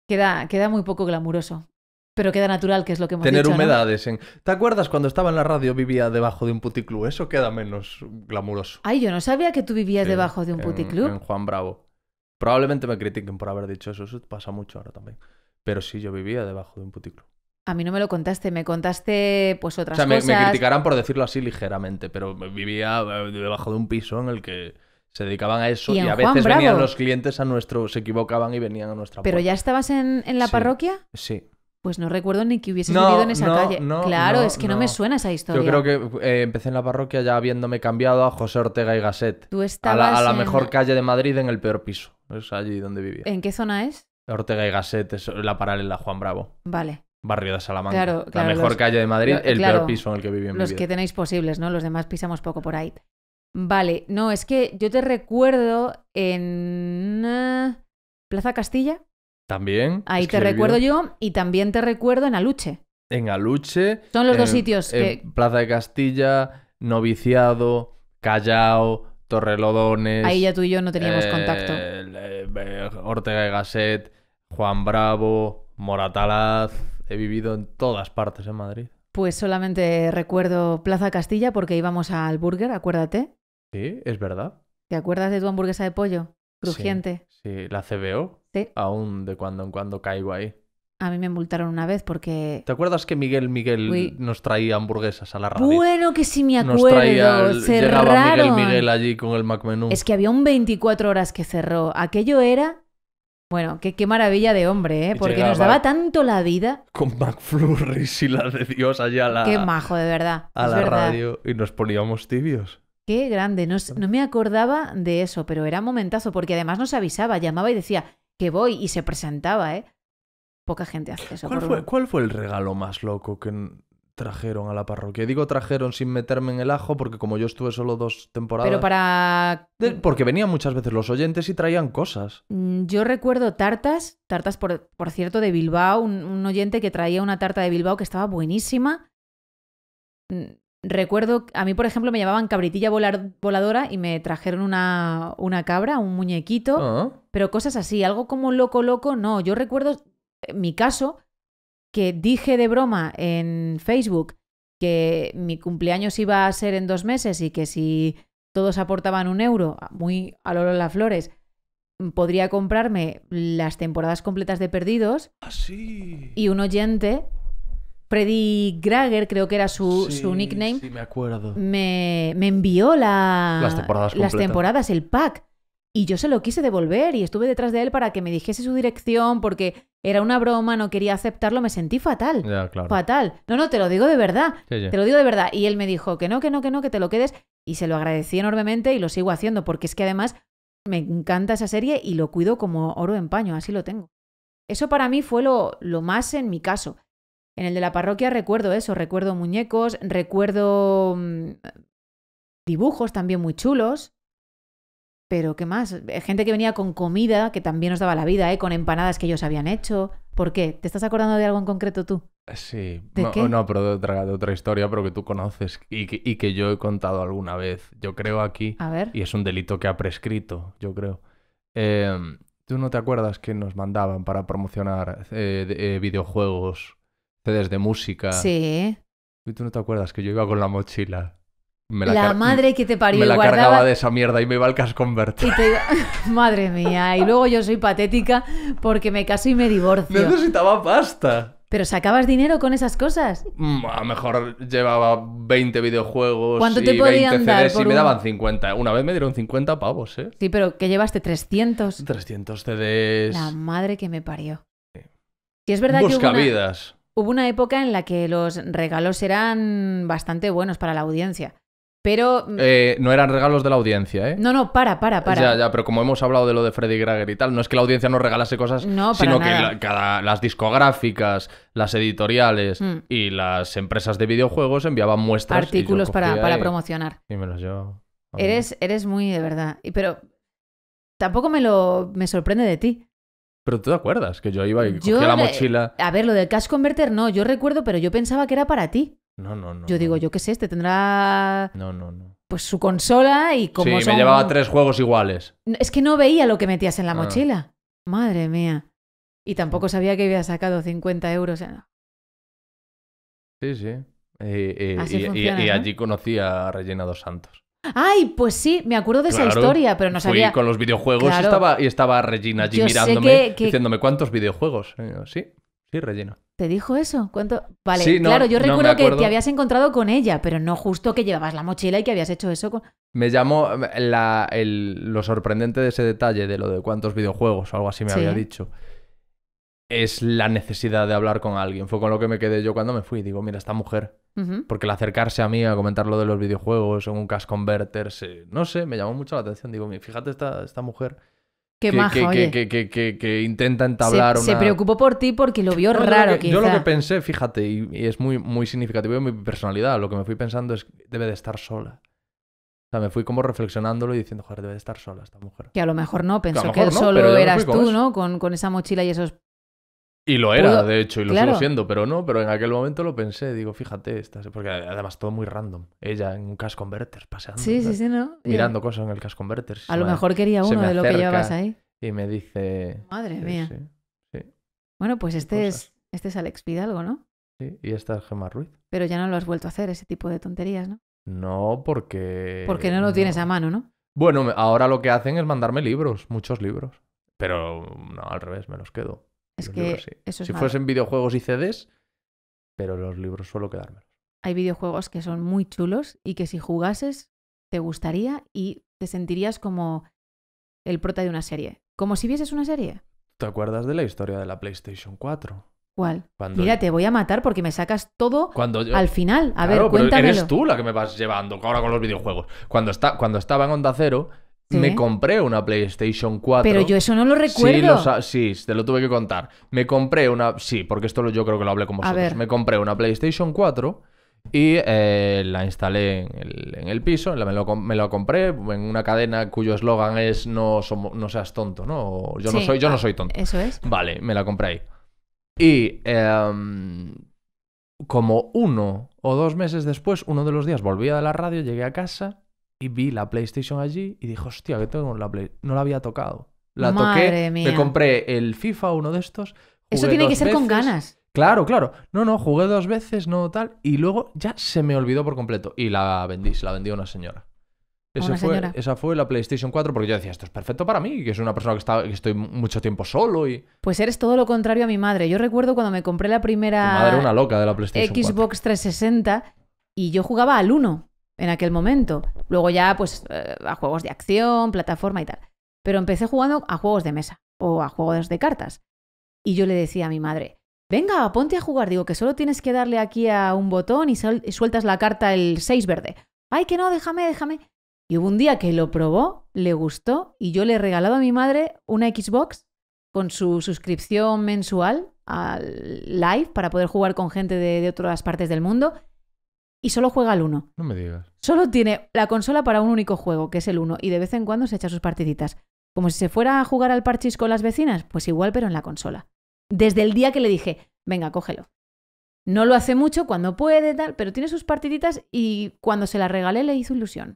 Queda, queda muy poco glamuroso. Pero queda natural, que es lo que hemos Tener humedades. En... ¿Te acuerdas cuando estaba en la radio vivía debajo de un puticlub? Eso queda menos glamuroso. Ay, yo no sabía que tú vivías debajo de un puticlub. en Juan Bravo. Probablemente me critiquen por haber dicho eso. Eso pasa mucho ahora también. Pero sí, yo vivía debajo de un puticlo A mí no me lo contaste, me contaste pues otras cosas. O sea, Me, criticarán por decirlo así ligeramente, pero vivía eh, debajo de un piso en el que se dedicaban a eso y, a veces venían los clientes a nuestro, se equivocaban y venían a nuestra ¿Pero ya estabas en, la parroquia? Sí. Pues no recuerdo ni que hubiese vivido en esa calle. claro, es que no. me suena esa historia. Yo creo que eh, empecé en la parroquia ya habiéndome cambiado a José Ortega y Gasset. Tú estabas a la, mejor calle de Madrid en el peor piso. Es allí donde vivía. ¿En qué zona es? Ortega y Gasset la paralela Juan Bravo. Vale. Barrio de Salamanca. la mejor calle de Madrid, el peor piso en el que vivimos. Los que tenéis posibles, ¿no? Los demás pisamos poco por ahí. Vale, no, es que yo te recuerdo en eh, Plaza Castilla. También. Ahí te recuerdo yo y también te recuerdo en Aluche. En Aluche. Son los dos sitios que... Plaza de Castilla, Noviciado, Callao, Torrelodones. Ahí ya tú y yo no teníamos contacto. Eh, Ortega y Gasset. Juan Bravo, Moratalaz, he vivido en todas partes en Madrid. Pues solamente recuerdo Plaza Castilla porque íbamos al burger, acuérdate. Sí, es verdad. ¿Te acuerdas de tu hamburguesa de pollo? Crujiente. Sí, la CBO. Sí. Aún de cuando en cuando caigo ahí. A mí me multaron una vez porque. ¿Te acuerdas que Miguel Miguel nos traía hamburguesas a la radio? Bueno, que sí me acuerdo. Nos traía Miguel Miguel allí con el menú. Es que había un 24 horas que cerró. Aquello era bueno, qué, qué maravilla de hombre, ¿eh? Porque nos daba tanto la vida. Con McFlurry, y la de Dios, allá a la. Qué majo, de verdad. A la radio y nos poníamos tibios. Qué grande. No, me acordaba de eso, pero era momentazo, porque además nos avisaba, llamaba y decía que voy y se presentaba, ¿eh? Poca gente hace eso. ¿Cuál, fue, ¿cuál fue el regalo más loco que, trajeron a la parroquia. Digo trajeron sin meterme en el ajo porque como yo estuve solo dos temporadas... Pero para... porque venían muchas veces los oyentes y traían cosas. Mm, yo recuerdo tartas, tartas por, cierto de Bilbao, un, oyente que traía una tarta de Bilbao que estaba buenísima. Mm, recuerdo, a mí por ejemplo me llamaban cabritilla voladora y me trajeron una, una cabra, un muñequito, ah. pero cosas así, algo como loco loco, no, yo recuerdo, mi caso, que dije de broma en Facebook que mi cumpleaños iba a ser en dos meses y que si todos aportaban un euro, muy a lo las flores, podría comprarme las temporadas completas de Perdidos. Ah, Y un oyente, Freddy Grager, creo que era su, nickname. me Me, envió la, las, temporadas las temporadas, el pack. Y yo se lo quise devolver y estuve detrás de él para que me dijese su dirección porque era una broma, no quería aceptarlo, me sentí fatal. Fatal. No, no, te lo digo de verdad. Te lo digo de verdad. Y él me dijo que no, que no, que no, que te lo quedes. Y se lo agradecí enormemente y lo sigo haciendo porque es que además me encanta esa serie y lo cuido como oro en paño, así lo tengo. Eso para mí fue lo, lo más en mi caso. En el de la parroquia recuerdo eso, recuerdo muñecos, recuerdo mm, dibujos también muy chulos pero, ¿qué más? Eh, gente que venía con comida, que también nos daba la vida, ¿eh? con empanadas que ellos habían hecho. ¿Por qué? ¿Te estás acordando de algo en concreto tú? Eh, sí, ¿De no, pero de otra, historia, pero que tú conoces y que, yo he contado alguna vez, yo creo aquí. A ver. Y es un delito que ha prescrito, yo creo. Em, ¿Tú no te acuerdas que nos mandaban para promocionar videojuegos, CDs de música? Sí. ¿Y tú no te acuerdas que yo iba con la mochila? la, madre que te parió. Me la cargaba de esa mierda y me iba al convertir madre mía, y luego yo soy patética porque me caso y me divorcio. Necesitaba pasta. ¿Pero sacabas dinero con esas cosas? Mm, a lo mejor llevaba 20 videojuegos ¿Cuánto y te podían 20 CDs y me daban 50. Una vez me dieron 50 pavos, ¿eh? Sí, pero que llevaste 300. 300 CDs. La madre que me parió. Sí. es verdad Busca que hubo una, Hubo una época en la que los regalos eran bastante buenos para la audiencia. Pero. Mm, eh, no eran regalos de la audiencia, ¿eh? No, no, para, para, para. Ya, ya, pero como hemos hablado de lo de Freddy Gregger y tal, no es que la audiencia nos regalase cosas, sino que cada, las discográficas, las editoriales mm. y las empresas de videojuegos enviaban muestras. Artículos para, promocionar. Y me los Eres, eres muy de verdad. Y, pero tampoco me lo me sorprende de ti. Pero tú te acuerdas que yo iba y cogía la mochila. A ver, lo del Cash Converter no, yo recuerdo, pero yo pensaba que era para ti. No, no, no. Yo digo, yo qué sé, este tendrá. No, no, no. Pues su consola y como. Sí, me llevaba tres juegos iguales. Es que no veía lo que metías en la ah. mochila. Madre mía. Y tampoco sabía que había sacado 50 euros. Sí, sí. Eh, eh, y, allí conocí a Rellena dos Santos. Ay, pues sí, me acuerdo de esa historia, pero no sabía. Fui con los videojuegos y, estaba, y estaba Regina allí mirándome, diciéndome cuántos videojuegos. Eh, sí, Sí, relleno. ¿Te dijo eso? ¿Cuánto? Vale, claro, yo recuerdo que te habías encontrado con ella, pero no justo que llevabas la mochila y que habías hecho eso con... Me llamó lo sorprendente de ese detalle, de lo de cuántos videojuegos o algo así me había dicho, es la necesidad de hablar con alguien. Fue con lo que me quedé yo cuando me fui. Digo, mira, esta mujer. Porque el acercarse a mí a comentar lo de los videojuegos en un cash converter, no sé, me llamó mucho la atención. Digo, mira, fíjate esta, esta mujer que, intenta entablar se, se preocupó por ti porque lo vio raro, yo lo, yo lo que pensé, fíjate, y, es muy, muy significativo de mi personalidad, lo que me fui pensando es debe de estar sola. O sea, me fui como reflexionándolo y diciendo, joder, debe de estar sola esta mujer. Que a lo mejor no, pensó que, él solo eras tú, ¿no? Con, con esa mochila y esos y lo era, de hecho, y lo sigo siendo, pero no, pero en aquel momento lo pensé, digo, fíjate, estás... porque además todo muy random. Ella en un cash converter paseando. Sí, sí, sí, ¿no? Mirando cosas en el cash converter. A lo mejor quería uno de lo que llevabas ahí. Y me dice. Madre mía. Sí, Bueno, pues este es, este es Alex Pidalgo, ¿no? Sí, y esta es Gemma Ruiz. Pero ya no lo has vuelto a hacer, ese tipo de tonterías, ¿no? No, porque. Porque no lo tienes a mano, ¿no? Bueno, ahora lo que hacen es mandarme libros, muchos libros. Pero no, al revés, me los quedo que Si fuesen videojuegos y CDs, pero los libros suelo quedármelos. Hay videojuegos que son muy chulos y que si jugases te gustaría y te sentirías como el prota de una serie. Como si vieses una serie. ¿Te acuerdas de la historia de la PlayStation 4? ¿Cuál? Mira, te voy a matar porque me sacas todo al final. A ver, cuéntamelo. Pero eres tú la que me vas llevando ahora con los videojuegos. Cuando, está... cuando estaba en Onda Cero, me compré una PlayStation 4. Pero yo eso no lo recuerdo. Sí, te lo tuve que contar. Me compré una. Sí, porque esto yo creo que lo hablé como vosotros. Me compré una PlayStation 4 y eh, la instalé en el, piso. Me lo, compré en una cadena cuyo eslogan es no, no seas tonto, ¿no? yo no soy, yo no ah, soy tonto. Eso es. Vale, me la compré ahí. Y em, como uno o dos meses después, uno de los días volví a la radio, llegué a casa y vi la PlayStation allí y dije, hostia, que tengo la PlayStation. No la había tocado. La toqué, me compré el FIFA, uno de estos. Eso tiene que ser con ganas. Claro, claro. No, no, jugué dos veces, no tal. Y luego ya se me olvidó por completo. Y la vendí, se la vendió una señora. fue, esa fue la PlayStation 4 porque yo decía, esto es perfecto para mí, que es una persona que, está, que estoy mucho tiempo solo y... Pues eres todo lo contrario a mi madre. Yo recuerdo cuando me compré la primera... madre una loca de la PlayStation Xbox 360 y yo jugaba al 1 en aquel momento. Luego ya, pues, eh, a juegos de acción, plataforma y tal. Pero empecé jugando a juegos de mesa o a juegos de cartas. Y yo le decía a mi madre, venga, ponte a jugar. Digo, que solo tienes que darle aquí a un botón y, sueltas la carta el 6 verde. Ay, que no, déjame, déjame. Y hubo un día que lo probó, le gustó y yo le he regalado a mi madre una Xbox con su suscripción mensual al live para poder jugar con gente de otras partes del mundo y solo juega al Uno. No me digas. Solo tiene la consola para un único juego, que es el 1, y de vez en cuando se echa sus partiditas. Como si se fuera a jugar al parchís con las vecinas, pues igual, pero en la consola. Desde el día que le dije, venga, cógelo. No lo hace mucho, cuando puede, tal, pero tiene sus partiditas y cuando se las regalé le hizo ilusión.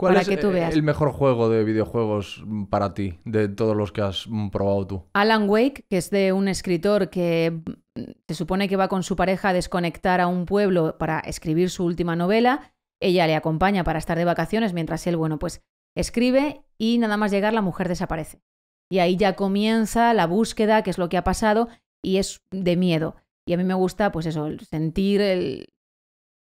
¿Cuál es que tú veas. el mejor juego de videojuegos para ti, de todos los que has probado tú? Alan Wake, que es de un escritor que se supone que va con su pareja a desconectar a un pueblo para escribir su última novela. Ella le acompaña para estar de vacaciones mientras él, bueno, pues escribe y nada más llegar la mujer desaparece. Y ahí ya comienza la búsqueda, que es lo que ha pasado, y es de miedo. Y a mí me gusta, pues eso, sentir el,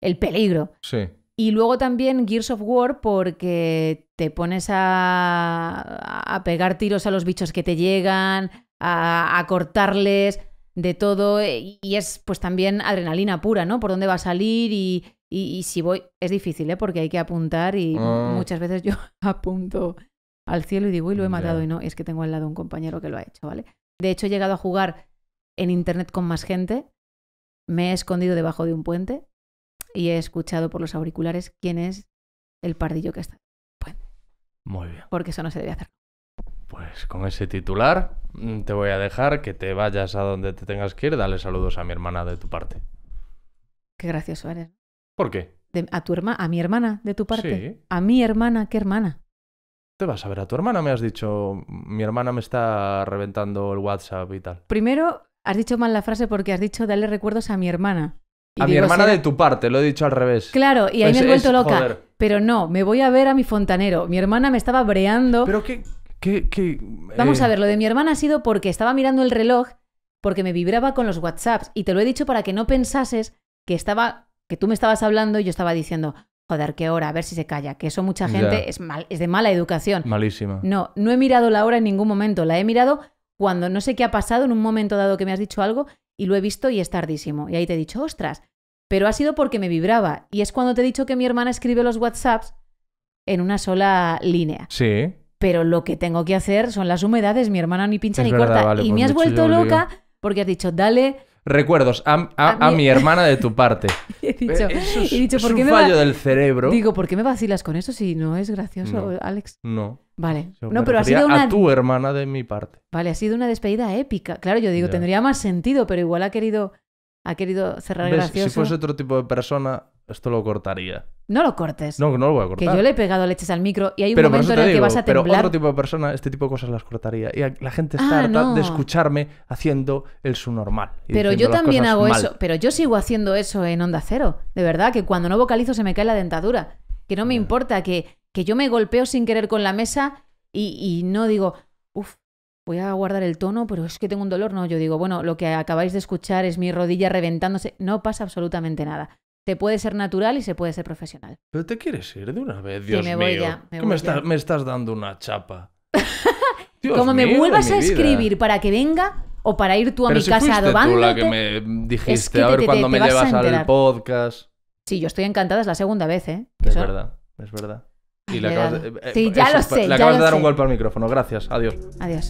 el peligro. Sí. Y luego también Gears of War porque te pones a, pegar tiros a los bichos que te llegan, a, cortarles de todo eh, y es pues también adrenalina pura, ¿no? Por dónde va a salir y, si voy... Es difícil, ¿eh? Porque hay que apuntar y ah. muchas veces yo apunto al cielo y digo, y lo he matado y no, es que tengo al lado un compañero que lo ha hecho, ¿vale? De hecho he llegado a jugar en internet con más gente, me he escondido debajo de un puente y he escuchado por los auriculares quién es el pardillo que está. Bueno, Muy bien. Porque eso no se debe hacer. Pues con ese titular mm, te voy a dejar que te vayas a donde te tengas que ir. Dale saludos a mi hermana de tu parte. Qué gracioso eres. ¿Por qué? a tu hermana, a mi hermana de tu parte. A mi hermana, ¿qué hermana? Te vas a ver a tu hermana, me has dicho. Mi hermana me está reventando el WhatsApp y tal. Primero, has dicho mal la frase porque has dicho dale recuerdos a mi hermana a mi hermana de tu parte, lo he dicho al revés. Claro, y ahí pues me he vuelto loca. Pero no, me voy a ver a mi fontanero. Mi hermana me estaba breando. Pero qué. Vamos a eh. ver, lo de mi hermana ha sido porque estaba mirando el reloj, porque me vibraba con los WhatsApps. Y te lo he dicho para que no pensases que estaba. que tú me estabas hablando y yo estaba diciendo. Joder, qué hora, a ver si se calla, que eso mucha gente es, mal, es de mala educación. Malísima. No, no he mirado la hora en ningún momento, la he mirado cuando no sé qué ha pasado en un momento dado que me has dicho algo y lo he visto y es tardísimo. Y ahí te he dicho, ostras, pero ha sido porque me vibraba. Y es cuando te he dicho que mi hermana escribe los WhatsApps en una sola línea. Sí. Pero lo que tengo que hacer son las humedades, mi hermana ni pincha ni corta. y pues me has vuelto loca porque has dicho, dale recuerdos a, a, mi hermana de tu parte. he dicho, ¿por qué me fallo del cerebro. Digo, ¿por qué me vacilas con eso si no es gracioso, Alex? No. Vale. no, pero ha sido una... A tu hermana de mi parte. Vale, ha sido una despedida épica. Claro, yo digo, tendría más sentido, pero igual ha querido, ha querido cerrar gracioso. Si fuese otro tipo de persona, esto lo cortaría. No lo cortes. No, no lo voy a cortar. Que yo le he pegado leches al micro y hay un momento en el que vas a temblar. Pero otro tipo de persona, este tipo de cosas las cortaría. Y la gente está ah, harta de escucharme haciendo el su normal. Pero yo también hago eso. Pero yo sigo haciendo eso en Onda Cero. De verdad, que cuando no vocalizo se me cae la dentadura. Que no me importa, que, que yo me golpeo sin querer con la mesa y, y no digo, uff, voy a guardar el tono, pero es que tengo un dolor. No, yo digo, bueno, lo que acabáis de escuchar es mi rodilla reventándose. No pasa absolutamente nada. Se puede ser natural y se puede ser profesional. Pero te quieres ir de una vez, Dios mío. me, estás dando una chapa. Como me vuelvas a escribir para que venga o para ir tú a mi casa adobándote... la que me dijiste, a ver cuándo me llevas al podcast... Sí, yo estoy encantada, es la segunda vez, ¿eh? es verdad, es verdad. Y le acabas de, eh, eh, ya lo sé. Le acabas de dar un golpe al micrófono. Gracias. Adiós. Adiós.